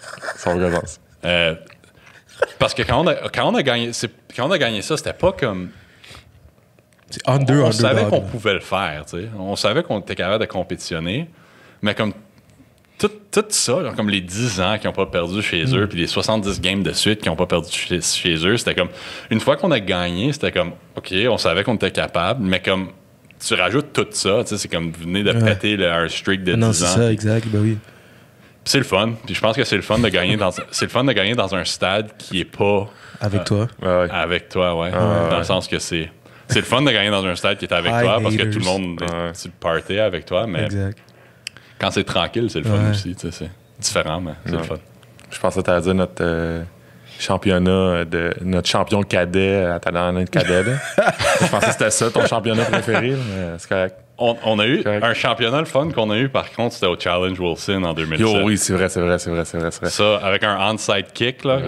Parce que quand on a, quand on a gagné, quand on a gagné ça, c'était pas comme. On, savait qu'on pouvait le faire, tu sais. On savait qu'on était capable de compétitionner, mais comme tout, ça, comme les 10 ans qui n'ont pas perdu chez mm. eux, puis les 70 games de suite qui n'ont pas perdu chez, eux, c'était comme, une fois qu'on a gagné, c'était comme, OK, on savait qu'on était capable, mais comme, tu rajoutes tout ça, tu sais, c'est comme, vous venez de prêter péter le, un streak de 10 ah ans. Non, c'est ça, exact, ben oui c'est le fun. Puis je pense que c'est le fun de gagner dans c'est le fun de gagner dans un stade qui est pas avec euh, toi. Avec toi, ouais. Ah, dans le sens que c'est c'est le fun de gagner dans un stade qui est avec toi parce que tout le monde partait party avec toi, mais exact. quand c'est tranquille, c'est le fun aussi. C'est différent, mais c'est le fun. Je pensais que dit notre euh, championnat de notre champion cadet à euh, ta cadet. je pensais que c'était ça ton championnat préféré, mais c'est correct. On, a eu un championnat le fun qu'on a eu par contre, c'était au Challenge Wilson en 2007. Yo, oui, c'est vrai, c'est vrai, c'est vrai, c'est vrai, Ça, avec un onside kick, là,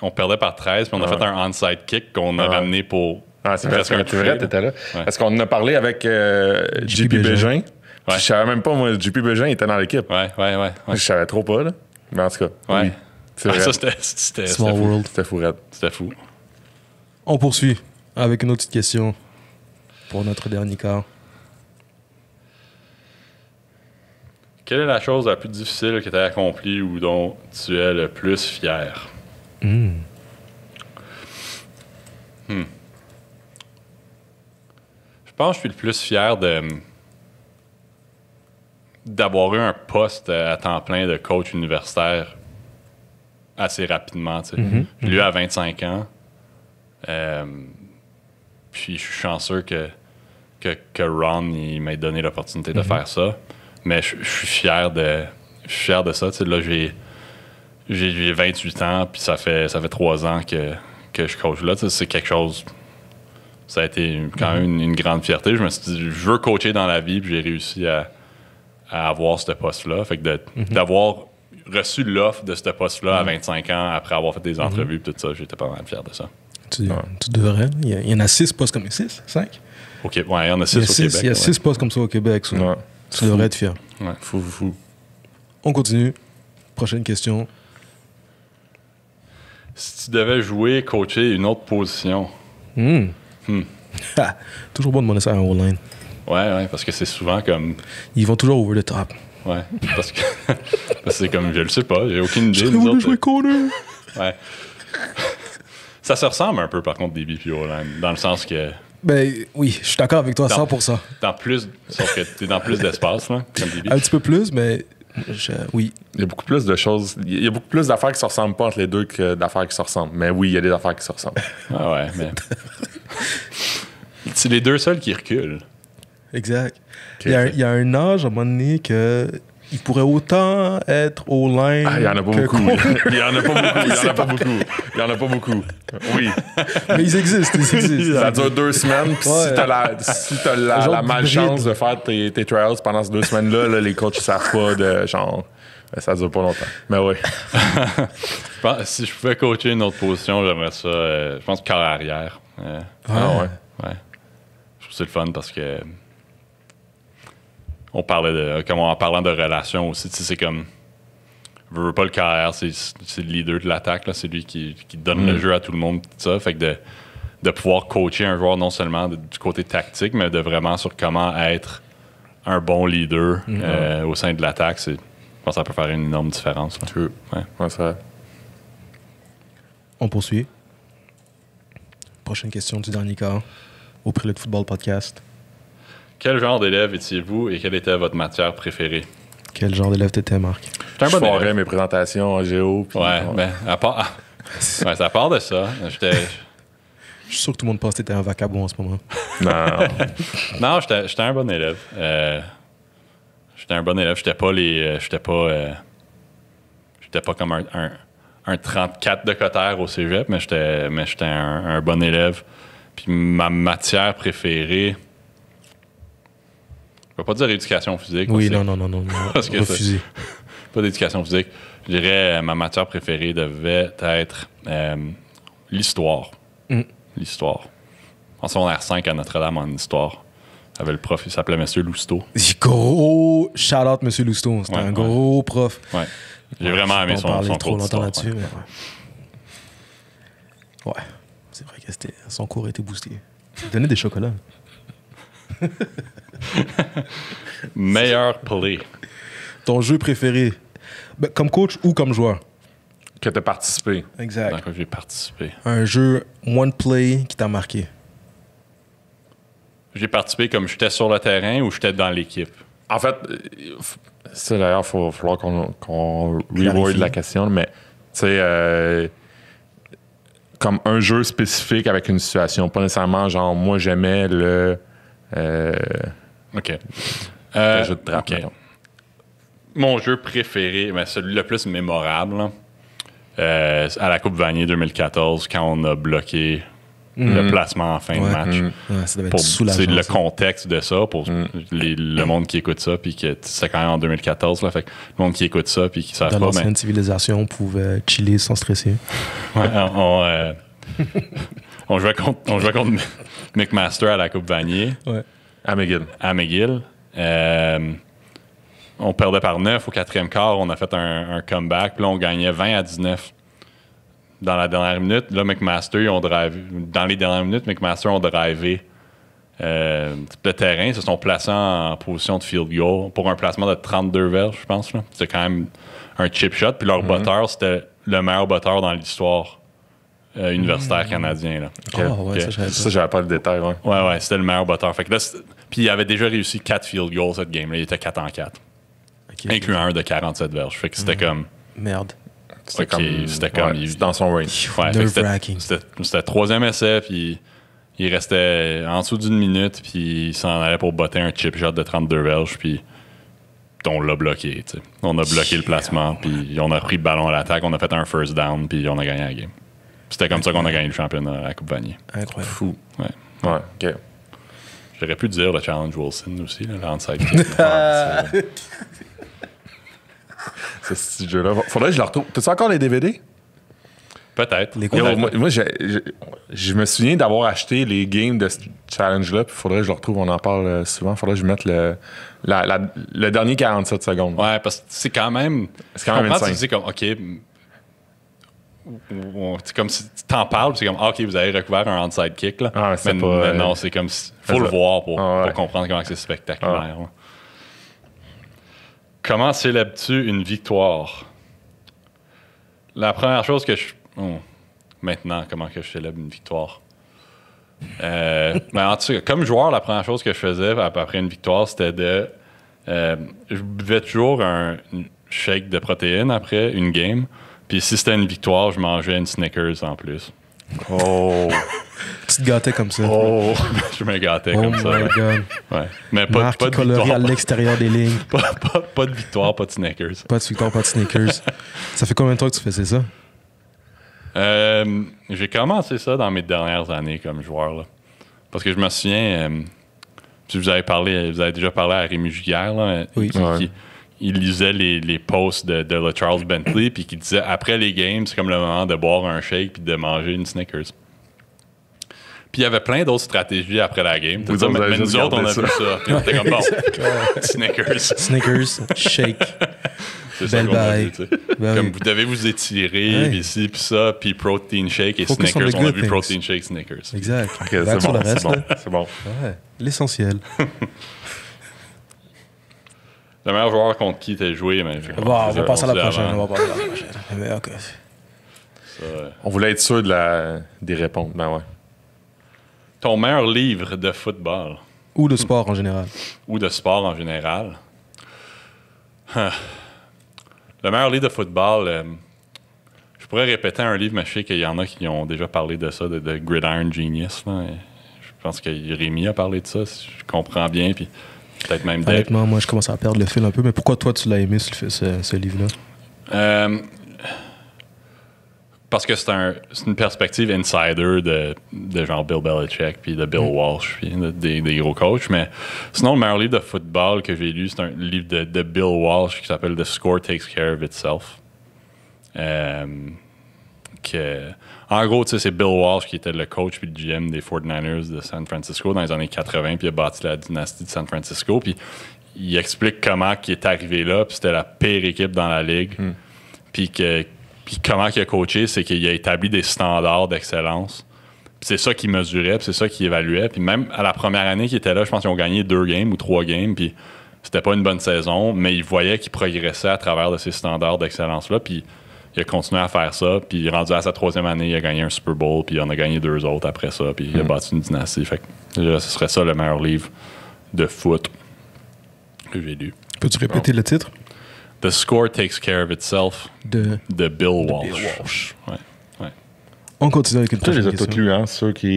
on, perdait par 13, puis on a ah fait un onside kick qu'on a ah ramené pour. Ah, c'est vrai, là. Parce qu'on a parlé avec euh, JP Bégin. Je savais même pas, moi, JP Bégin était dans l'équipe. Ouais, ouais, ouais, Je savais trop pas, là. Mais en tout cas. Oui, ah, ça, c'était. Small fou. World. C'était fou, C'était fou. On poursuit avec une autre petite question pour notre dernier quart. Quelle est la chose la plus difficile que tu as accomplie ou dont tu es le plus fier? Hmm. Hmm. Je pense que je suis le plus fier de d'avoir eu un poste à temps plein de coach universitaire assez rapidement. Tu sais. Mhm, mhm. à 25 ans. Euh, puis je suis chanceux que, que, Ron m'ait donné l'opportunité de mhm. faire ça. Mais je, suis fier de, fier de ça. là, j'ai, 28 ans, puis ça fait, ça fait 3 ans que, je coach là. c'est quelque chose. Ça a été quand même une, grande fierté. Je me suis dit, je veux coacher dans la vie, puis j'ai réussi à, avoir ce poste-là. Fait que mhm. d'avoir reçu l'offre de ce poste-là à 25 mhm. ans, après avoir fait des mhm. entrevues, et tout ça, j'étais pas mal fier de ça. Tu, devrais. Il y, en a six postes comme 6, 5 Ok, ouais, il y a au Québec. Il y a postes comme ça au Québec. Tu devrais être fier. Ouais, fou, fou, fou. On continue. Prochaine question. Si tu devais jouer, coacher une autre position. Hum. Hmm. hmm. toujours bon de demander ça à un online. Ouais, ouais, parce que c'est souvent comme. Ils vont toujours over the top. Ouais, parce que c'est comme, je le sais pas, j'ai aucune idée. Nous autres, jouer euh, corner. ouais. ça se ressemble un peu, par contre, des BPO, dans le sens que ben oui, je suis d'accord avec toi, dans, 100%. Dans plus, sauf que t'es dans plus d'espace, là, Un petit peu plus, mais oui. Il y a beaucoup plus de choses, il y a beaucoup plus d'affaires qui se ressemblent pas entre les deux que d'affaires qui se ressemblent. Mais oui, il y a des affaires qui se ressemblent. ah ouais, mais... C'est les deux seuls qui reculent. Exact. y il, y a, un âge, à un moment donné, que il pourrait autant être au line. Ah, il n'y en a pas beaucoup. il n'y en a pas beaucoup. Il n'y en a pas beaucoup. Il y en a pas beaucoup. Oui. Mais ils existent. Ils existent. Ça dure deux semaines. si tu as la, si t'as la, malchance de faire tes, trials pendant ces deux semaines-là, les coachs ne savent pas de genre. Ça dure pas longtemps. Mais oui. si je pouvais coacher une autre position, j'aimerais ça. Euh, je pense qu'à arrière. Euh. Ah ouais. ouais. Je trouve c'est le fun parce que on parlait de, en parlant de relations aussi, c'est comme veut pas le KR, c'est le leader de l'attaque, c'est lui qui, donne le mm. jeu à tout le monde, ça. Fait que de, pouvoir coacher un joueur non seulement du côté tactique, mais de vraiment sur comment être un bon leader mm. euh, au sein de l'attaque, je pense ça peut faire une énorme différence. ça... On poursuit. Prochaine question du dernier cas au de Football Podcast. Quel genre d'élève étiez-vous et quelle était votre matière préférée? Quel genre d'élève t'étais, Marc? J'étais un bon mes présentations en géo. ouais, ben, à part... ça ah, part de ça. J'étais... Je suis sûr que tout le monde pense que t'étais un vacabon en ce moment. Non. non, j'étais un bon élève. Euh, j'étais un bon élève. J'étais pas les. Euh, j'étais pas. Euh, j'étais pas comme un, un, 34 de Cotère au Cégep, mais j'étais mais j'étais un, un, bon élève. Puis ma matière préférée ne vais pas dire éducation physique. Oui, non, non, non, non. Pas d'éducation physique. Je dirais euh, ma matière préférée devait être l'histoire. Euh, l'histoire. Mm. L'histoire. En secondaire 5 à Notre-Dame en histoire. avait le prof, il s'appelait Monsieur Lousteau. Gros shout out Monsieur Lousteau, c'était un gros prof. Ouais. J'ai vraiment aimé son, son trop longtemps là-dessus. Ouais, c'est vrai que son cours était boosté. Il donnait des chocolats. Meilleur play. Ton jeu préféré, ben, comme coach ou comme joueur? Que tu as participé. Exact. j'ai participé. Un jeu one play qui t'a marqué. J'ai participé comme j'étais sur le terrain ou j'étais dans l'équipe. En fait, c'est euh, d'ailleurs, il va qu'on la question, mais tu sais, euh, comme un jeu spécifique avec une situation, pas nécessairement genre, moi j'aimais le. Euh, OK. Euh, Mon jeu préféré, mais ben, celui le plus mémorable, euh, à la Coupe Vanier 2014, quand on a bloqué le mm-hmm. placement en fin de match. Mm-hmm. c'est le contexte de ça pour mm. le monde qui écoute ça puis que c'est quand même en 2014 fait le monde qui écoute ça puis qui Dans l'ancienne civilisation, on pouvait chiller sans stresser. on, euh, on, jouait contre McMaster à la Coupe Vanier. À McGill. À McGill. Euh, on perdait par 9 au quatrième quart. On a fait un, comeback. Puis là, on gagnait 20 à 19 dans la dernière minute. Là, McMaster, ont Dans les dernières minutes, McMaster ont drivé euh, le terrain. Ils se sont placés en position de field goal pour un placement de 32 verges, je pense. C'est quand même un chip shot. Puis leur mm-hmm. botteur, c'était le meilleur botteur dans l'histoire euh, universitaire hmm. canadien. Là. Ah, ça, j'avais pas le détail. Ouais, ouais, c'était le meilleur batteur. Fait puis il avait déjà réussi 4 field goals cette game Il était 4 en 4. Incluant un de 47 verges. Fait que c'était hmm. comme. Merde. C'était comme. C'était comme. Dans son range. c'était troisième essai, puis il restait en dessous d'une minute, puis il s'en allait pour botter un chip shot de 32 verges, puis on l'a bloqué. On a bloqué le placement, puis on a pris le ballon à l'attaque, on a fait un first down, puis on a gagné la game. C'était comme ça qu'on a gagné le championnat à Coupe Vanier. Incroyable. Fou. Ouais. Ouais, ok. J'aurais pu dire le challenge Wilson aussi, le l'onside kick. c'est ce jeu-là. Faudrait que je le retrouve. T'as-tu encore les DVD? Peut-être. Les moi, moi je, je, me souviens d'avoir acheté les games de ce challenge-là. Puis faudrait que je le retrouve. On en parle euh, souvent. Faudrait que je mette le, le dernier 47 secondes. Ouais, parce que c'est quand même. C'est quand même une scène. comme, OK, c'est comme si tu t'en parles, c'est comme, ah, OK, vous avez recouvert un side kick. Là. Ah, mais, euh, non, c'est comme, faut le voir pour, ah, comprendre comment c'est spectaculaire. Comment célèbres-tu une victoire? La première chose que je. Hmm, maintenant, comment que je célèbre une victoire? mais euh, ben, en tout cas, comme joueur, la première chose que je faisais après une victoire, c'était de. Euh, je buvais toujours un shake de protéines après une game puis si c'était une victoire, je mangeais une Snickers en plus. Oh! tu te gâtais comme ça. Oh! je me gâtais oh comme ça. Oh my God. Ouais. Mais pas, pas de victoire. à l'extérieur des lignes. pas, de victoire, pas de Snickers. Pas de victoire, pas de Snickers. ça fait combien de temps que tu faisais ça? Euh, j'ai commencé ça dans mes dernières années comme joueur. Parce que je me souviens, euh, vous avez parlé, déjà parlé à Rémi Juguère, là, oui il lisait les, les posts de, de Charles Bentley, puis qui disait après les games, c'est comme le moment de boire un shake puis de manger une Snickers. Puis il y avait plein d'autres stratégies après la game. Vous mais, nous autres, on a vu ça. on comme bon. Snickers. Snickers, shake. Belle ben comme vous devez vous étirer, ici, puis ça, puis protein shake et Snickers. On, a vu protein shake, Snickers. Exact. c'est bon, c'est bon. L'essentiel. le meilleur joueur contre qui t'as joué. Mais, bon, on, va passer à la prochaine. On va passer à la prochaine. on voulait être sûr de la, des réponses. Ben ouais. Ton meilleur livre de football. Ou de sport en général. Ou de sport en général. Le meilleur livre de football, euh, je pourrais répéter un livre, mais je sais qu'il y en a qui ont déjà parlé de ça, de, Gridiron Genius. Je pense que Rémi a parlé de ça, si je comprends bien. Puis Peut-être même Honnêtement, moi, je commence à perdre le fil un peu. Mais pourquoi toi, tu l'as aimé, ce, livre-là? Euh, parce que c'est un, une perspective insider de, genre Bill Belichick, puis de Bill mm. Walsh, puis des, gros coachs. Mais sinon, le meilleur livre de football que j'ai lu, c'est un livre de, Bill Walsh qui s'appelle The Score Takes Care of Itself. Euh, que en gros, c'est Bill Walsh qui était le coach puis le GM des 49ers de San Francisco dans les années 80, puis il a bâti la dynastie de San Francisco. Puis il explique comment il est arrivé là, puis c'était la pire équipe dans la ligue. Hmm. Puis, que, comment il a coaché, c'est qu'il a établi des standards d'excellence. C'est ça qu'il mesurait, c'est ça qu'il évaluait. Puis même à la première année qu'il était là, je pense qu'ils ont gagné deux games ou trois games. Puis c'était pas une bonne saison, mais il voyait qu'il progressait à travers de ces standards d'excellence-là. Puis il a continué à faire ça. Puis rendu à sa troisième année, il a gagné un Super Bowl, puis il en a gagné deux autres après ça, puis il a hmm. bâti une dynastie. Fait que ce serait ça le meilleur livre de foot que j'ai lu. Peux-tu répéter le titre? The Score Takes Care of Itself de, Bill Walsh. Ouais. On continue avec une prochaine question. Tu les as tous hein, ceux qui...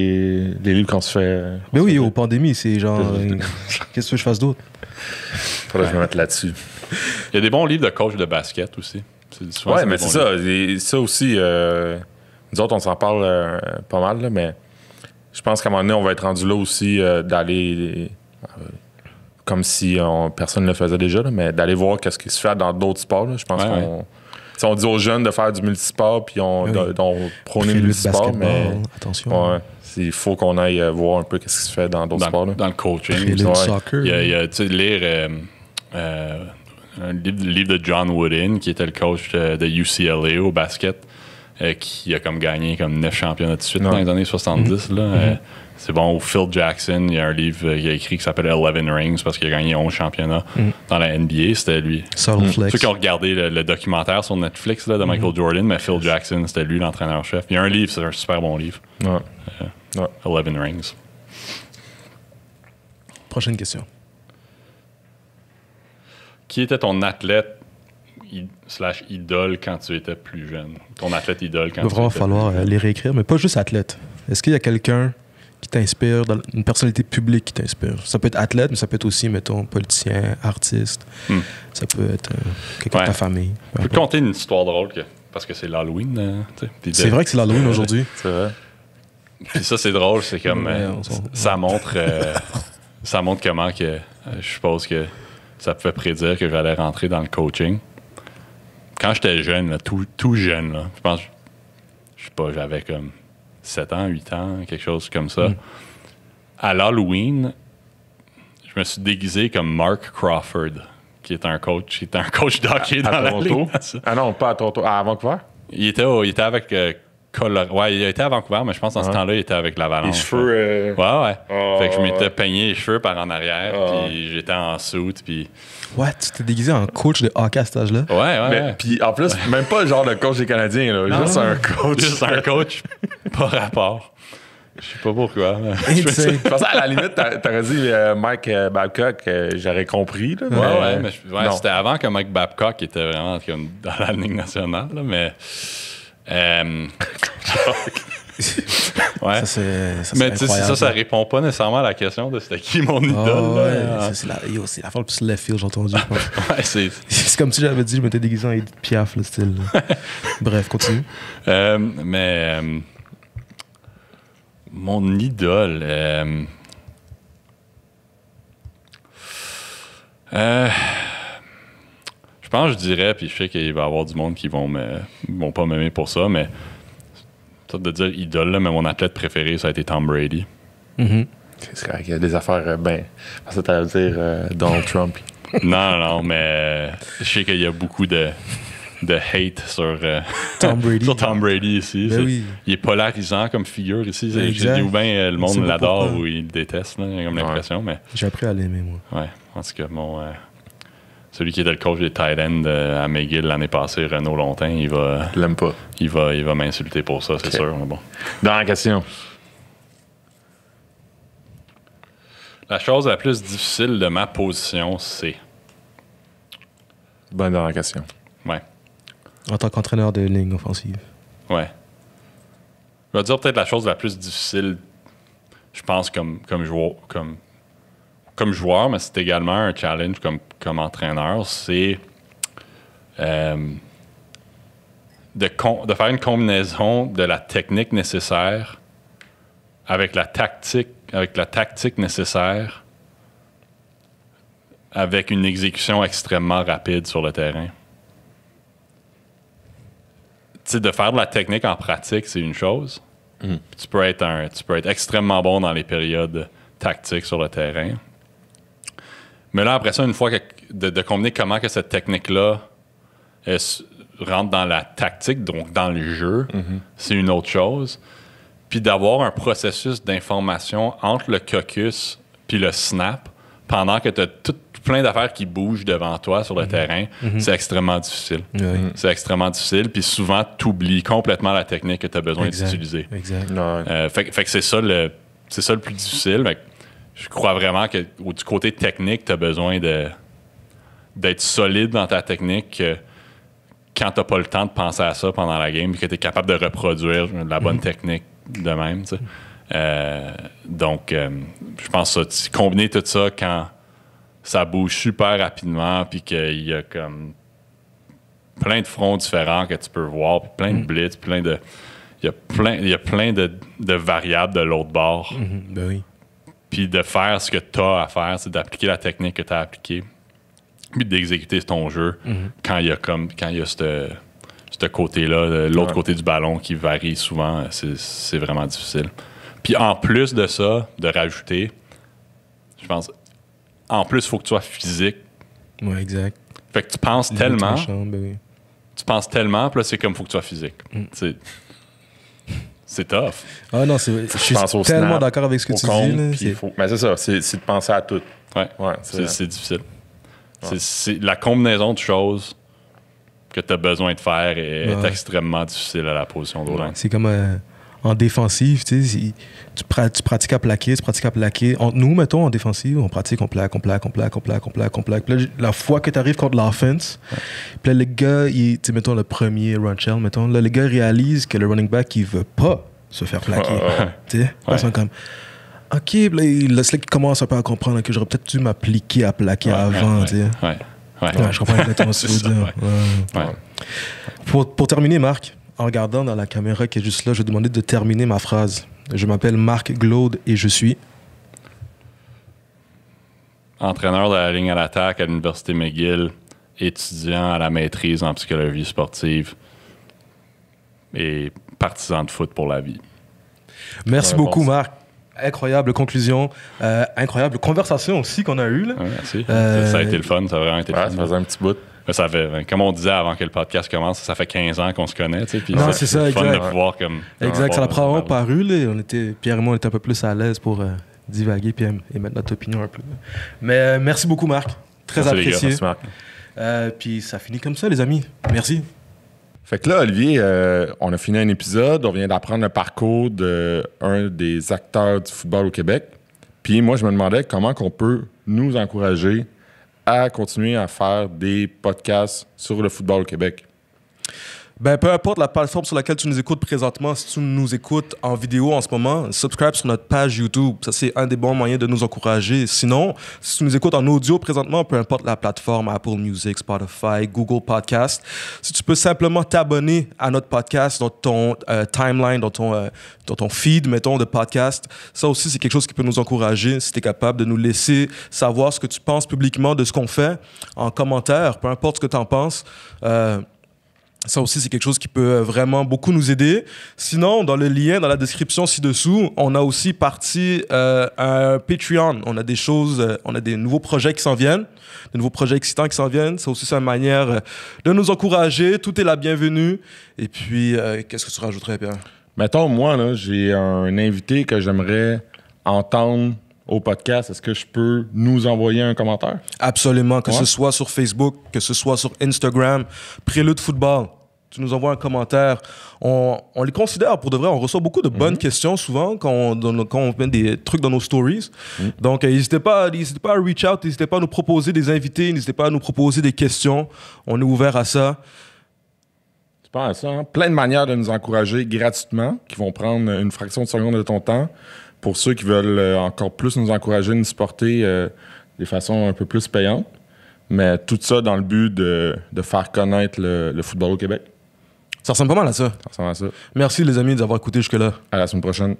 les livres qu'on se fait... Euh, Mais oui, au pandémie, c'est genre... Euh, qu'est-ce que je fasse d'autre? Faudrait que je me mette là-dessus. Il y a des bons livres de coach de basket aussi. Oui, mais c'est ça. ça aussi, euh, nous autres, on s'en parle euh, pas mal, mais je pense qu'à un moment donné, on va être rendu là aussi euh, d'aller. comme si personne ne le faisait déjà, mais d'aller voir qu'est-ce qui se fait dans d'autres sports. Je pense qu'on. On dit aux jeunes de faire du multisport, puis on, prône le multisport, mais. Attention. il faut qu'on aille voir un peu ce qui se fait dans d'autres sports. Dans le coaching. Ouais. Soccer, il y lire le livre, de John Wooden, qui était le coach de UCLA au basket, euh, qui a comme gagné comme neuf championnats de suite dans les années 70. Mhm. là, mhm. Euh, c'est bon. Phil Jackson, il y a un livre euh, qu'il a écrit qui s'appelle Eleven Rings parce qu'il a gagné 11 championnats mhm. dans la NBA. C'était lui. Mm. Ceux qui ont regardé le, documentaire sur Netflix de Michael Jordan, mais Phil Jackson, c'était lui l'entraîneur-chef. Il y a un livre, c'est un super bon livre. Ouais. ouais. Eleven Rings. Prochaine question. Qui était ton athlète slash idole quand tu étais plus jeune? Ton athlète idole quand Il va vraiment falloir euh, les réécrire, mais pas juste athlète. Est-ce qu'il y a quelqu'un qui t'inspire, une personnalité publique qui t'inspire? Ça peut être athlète, mais ça peut être aussi, mettons, politicien, artiste. Hmm. Ça peut être euh, quelqu'un de ta famille. Je peux te conter une histoire drôle parce que c'est l'Halloween. Euh, c'est vrai que c'est l'Halloween aujourd'hui. C'est vrai. Puis ça, c'est drôle, c'est comme. ça montre. ça montre comment que. je suppose que ça pouvait prédire que j'allais rentrer dans le coaching. Quand j'étais jeune, tout, jeune, je pense, je sais pas, j'avais comme 7 ans, 8 ans, quelque chose comme ça. Mm. À l'Halloween, je me suis déguisé comme Mark Crawford, qui est un coach, qui est un coach d'hockey dans à Ah non, pas à Toronto, à Vancouver. Il était, était avec euh, Ouais, il était à Vancouver, mais je pense qu'en ce temps-là, il était avec l'avalanche. Les cheveux. Ouais, euh, ouais. Ah, fait que je m'étais peigné les cheveux par en arrière, ah. puis j'étais en soute, puis. Ouais, tu t'es déguisé en coach de hockey à cet âge-là. Ouais, ouais. Mais, Puis en plus, même pas le genre de coach des Canadiens, là. juste un coach. Juste un coach, pas rapport. Je sais pas pourquoi. Je pense à la limite, t'aurais dit euh, Mike euh, Babcock, j'aurais compris. Là, ouais, ouais, mais ouais, c'était avant que Mike Babcock était vraiment dans la Ligue nationale, là, mais euh... ouais. Ça, ça, mais ça, ça répond pas nécessairement à la question de c'était qui mon ah idole. ouais. C'est la, yo, c'est la fois le plus left field, j'ai entendu. ouais, c'est... comme si j'avais dit, je m'étais déguisé en Edith Piaf, le style. Bref, continue. Euh, mais. Euh, mon idole. Euh, euh je pense que je dirais, puis je sais qu'il va y avoir du monde qui vont, me, vont pas m'aimer pour ça, mais de dire idole, là, mais mon athlète préféré, ça a été Tom Brady. Mm C'est vrai qu'il y a des affaires, euh, ben, ça à dire euh, Donald Trump. non, non, mais je sais qu'il y a beaucoup de, de hate sur, euh, Tom Brady, sur Tom Brady ici. Ben oui. Il est polarisant comme figure ici. Ben je ou bien le monde l'adore ou il le déteste, là, comme l'impression. Mais... J'ai appris à l'aimer, moi. Ouais, en tout cas, mon. Celui qui était le coach des tight ends euh, à McGill l'année passée, Renaud Longtemps, il va. pas. Il va, il va m'insulter pour ça, c'est sûr. Dans la question. La chose la plus difficile de ma position, c'est. Bonne dernière question. Ouais. En tant qu'entraîneur de ligne offensive. Ouais. Je vais dire peut-être la chose la plus difficile, je pense, comme, comme joueur, comme comme joueur, mais c'est également un challenge comme, entraîneur, c'est euh, de, faire une combinaison de la technique nécessaire avec la tactique, avec la tactique nécessaire, avec une exécution extrêmement rapide sur le terrain. sais, de faire de la technique en pratique, c'est une chose. Mm. Tu, peux être tu peux être extrêmement bon dans les périodes tactiques sur le terrain mais là, après ça, une fois que, de, combiner comment que cette technique-là euh, rentre dans la tactique, donc dans le jeu, mhm. c'est une autre chose. Puis d'avoir un processus d'information entre le caucus puis le snap pendant que tu as plein d'affaires qui bougent devant toi sur le mhm. terrain, mhm. c'est extrêmement difficile. C'est extrêmement difficile. Puis souvent, tu oublies complètement la technique que tu as besoin d'utiliser. Exactement. Euh, fait, que c'est ça le. C'est ça le plus difficile je crois vraiment que du côté technique, tu as besoin de d'être solide dans ta technique quand t'as pas le temps de penser à ça pendant la game et que tu es capable de reproduire la bonne mhm. technique de même. Euh, donc, euh, je pense que combiner tout ça quand ça bouge super rapidement puis qu'il y a comme plein de fronts différents que tu peux voir, plein de mhm. blitz, plein de... Il y a plein, y plein de, de variables de l'autre bord. Mhm, ben oui puis de faire ce que tu as à faire, c'est d'appliquer la technique que tu as appliquée, puis d'exécuter ton jeu mhm. quand il y a comme quand il y a ce côté-là, l'autre côté du ballon qui varie souvent, c'est vraiment difficile. Puis en plus de ça, de rajouter, je pense, en plus, il faut que tu sois physique. Ouais, exact. Fait que tu penses tellement. Ben tu penses tellement, puis là, c'est comme, il faut que tu sois physique. Mm. C'est... C'est tough. Ah non, c'est je suis tellement d'accord avec ce que tu dis. Là, mais c'est ça, c'est de penser à tout. Ouais, ouais c'est difficile. C'est la combinaison de choses que tu as besoin de faire est, extrêmement difficile à la position de C'est comme un... Euh, en défensive, tu, sais, tu, pratiques à plaquer, tu pratiques à plaquer. nous, mettons, en défensive, on pratique, on plaque, on plaque, on plaque, on plaque, on plaque, on plaque. la fois que tu arrives contre l'offense, ouais. là, les gars, ils, tu sais, mettons le premier run shell, mettons, là, les gars réalisent que le running back, il veut pas se faire plaquer. Ah, ah, ah. Tu sais, comme... OK, là, le commence un peu à comprendre que j'aurais peut-être dû m'appliquer à plaquer avant, tu sais. Ouais. Ouais. je comprends exactement ce que Pour, pour terminer, Marc, en regardant dans la caméra qui est juste là, je vais demander de terminer ma phrase. Je m'appelle Marc Glaude et je suis. Entraîneur de la ligne à l'attaque à l'Université McGill, étudiant à la maîtrise en psychologie sportive et partisan de foot pour la vie. Merci beaucoup, Marc. Incroyable conclusion, euh, incroyable conversation aussi qu'on a eue. Euh, ça a été le fun, ça a vraiment été le fun. un petit bout. Ben, ben, comme on disait avant que le podcast commence, ça fait 15 ans qu'on se connaît. c'est ça, fun de pouvoir Exact, ça l'a probablement paru. on était, Pierre et moi, on était un peu plus à l'aise pour euh, divaguer et mettre notre opinion un peu. Mais euh, merci beaucoup, Marc. Très apprécié. Merci, Marc. Euh, puis ça finit comme ça, les amis. Merci. Fait que là, Olivier, on a fini un épisode, on vient d'apprendre le parcours d'un des acteurs du football au Québec. Puis moi, je me demandais comment qu'on peut nous encourager à continuer à faire des podcasts sur le football au Québec. Ben, peu importe la plateforme sur laquelle tu nous écoutes présentement, si tu nous écoutes en vidéo en ce moment, subscribe sur notre page YouTube. Ça, c'est un des bons moyens de nous encourager. Sinon, si tu nous écoutes en audio présentement, peu importe la plateforme, Apple Music, Spotify, Google Podcast, si tu peux simplement t'abonner à notre podcast dans ton euh, timeline, dans ton, euh, dans ton feed, mettons, de podcast, ça aussi, c'est quelque chose qui peut nous encourager. Si tu es capable de nous laisser savoir ce que tu penses publiquement de ce qu'on fait en commentaire, peu importe ce que tu en penses. Euh, ça aussi, c'est quelque chose qui peut euh, vraiment beaucoup nous aider. Sinon, dans le lien, dans la description ci-dessous, on a aussi parti euh, un Patreon. On a des choses, euh, on a des nouveaux projets qui s'en viennent, des nouveaux projets excitants qui s'en viennent. Ça aussi, c'est une manière de nous encourager. Tout est la bienvenue. Et puis, qu'est-ce que tu rajouterais, Pierre? Mettons, moi, j'ai un invité que j'aimerais entendre au podcast, est-ce que je peux nous envoyer un commentaire? Absolument, que ce soit sur Facebook, que ce soit sur Instagram, Prélude Football tu nous envoies un commentaire. On, les considère pour de vrai. On reçoit beaucoup de mhm. bonnes questions souvent quand on, met des trucs dans nos stories. Mhm. Donc, euh, n'hésitez pas, pas à reach out, n'hésitez pas à nous proposer des invités, n'hésitez pas à nous proposer des questions. On est ouvert à ça. C'est pas à ça. Hein? Plein de manières de nous encourager gratuitement qui vont prendre une fraction de seconde de ton temps. Pour ceux qui veulent euh, encore plus nous encourager, nous supporter euh, des de façon un peu plus payante. Mais tout ça dans le but de, faire connaître le football au Québec. Ça ressemble pas mal à ça. Merci les amis d'avoir écouté jusque-là. À la semaine prochaine.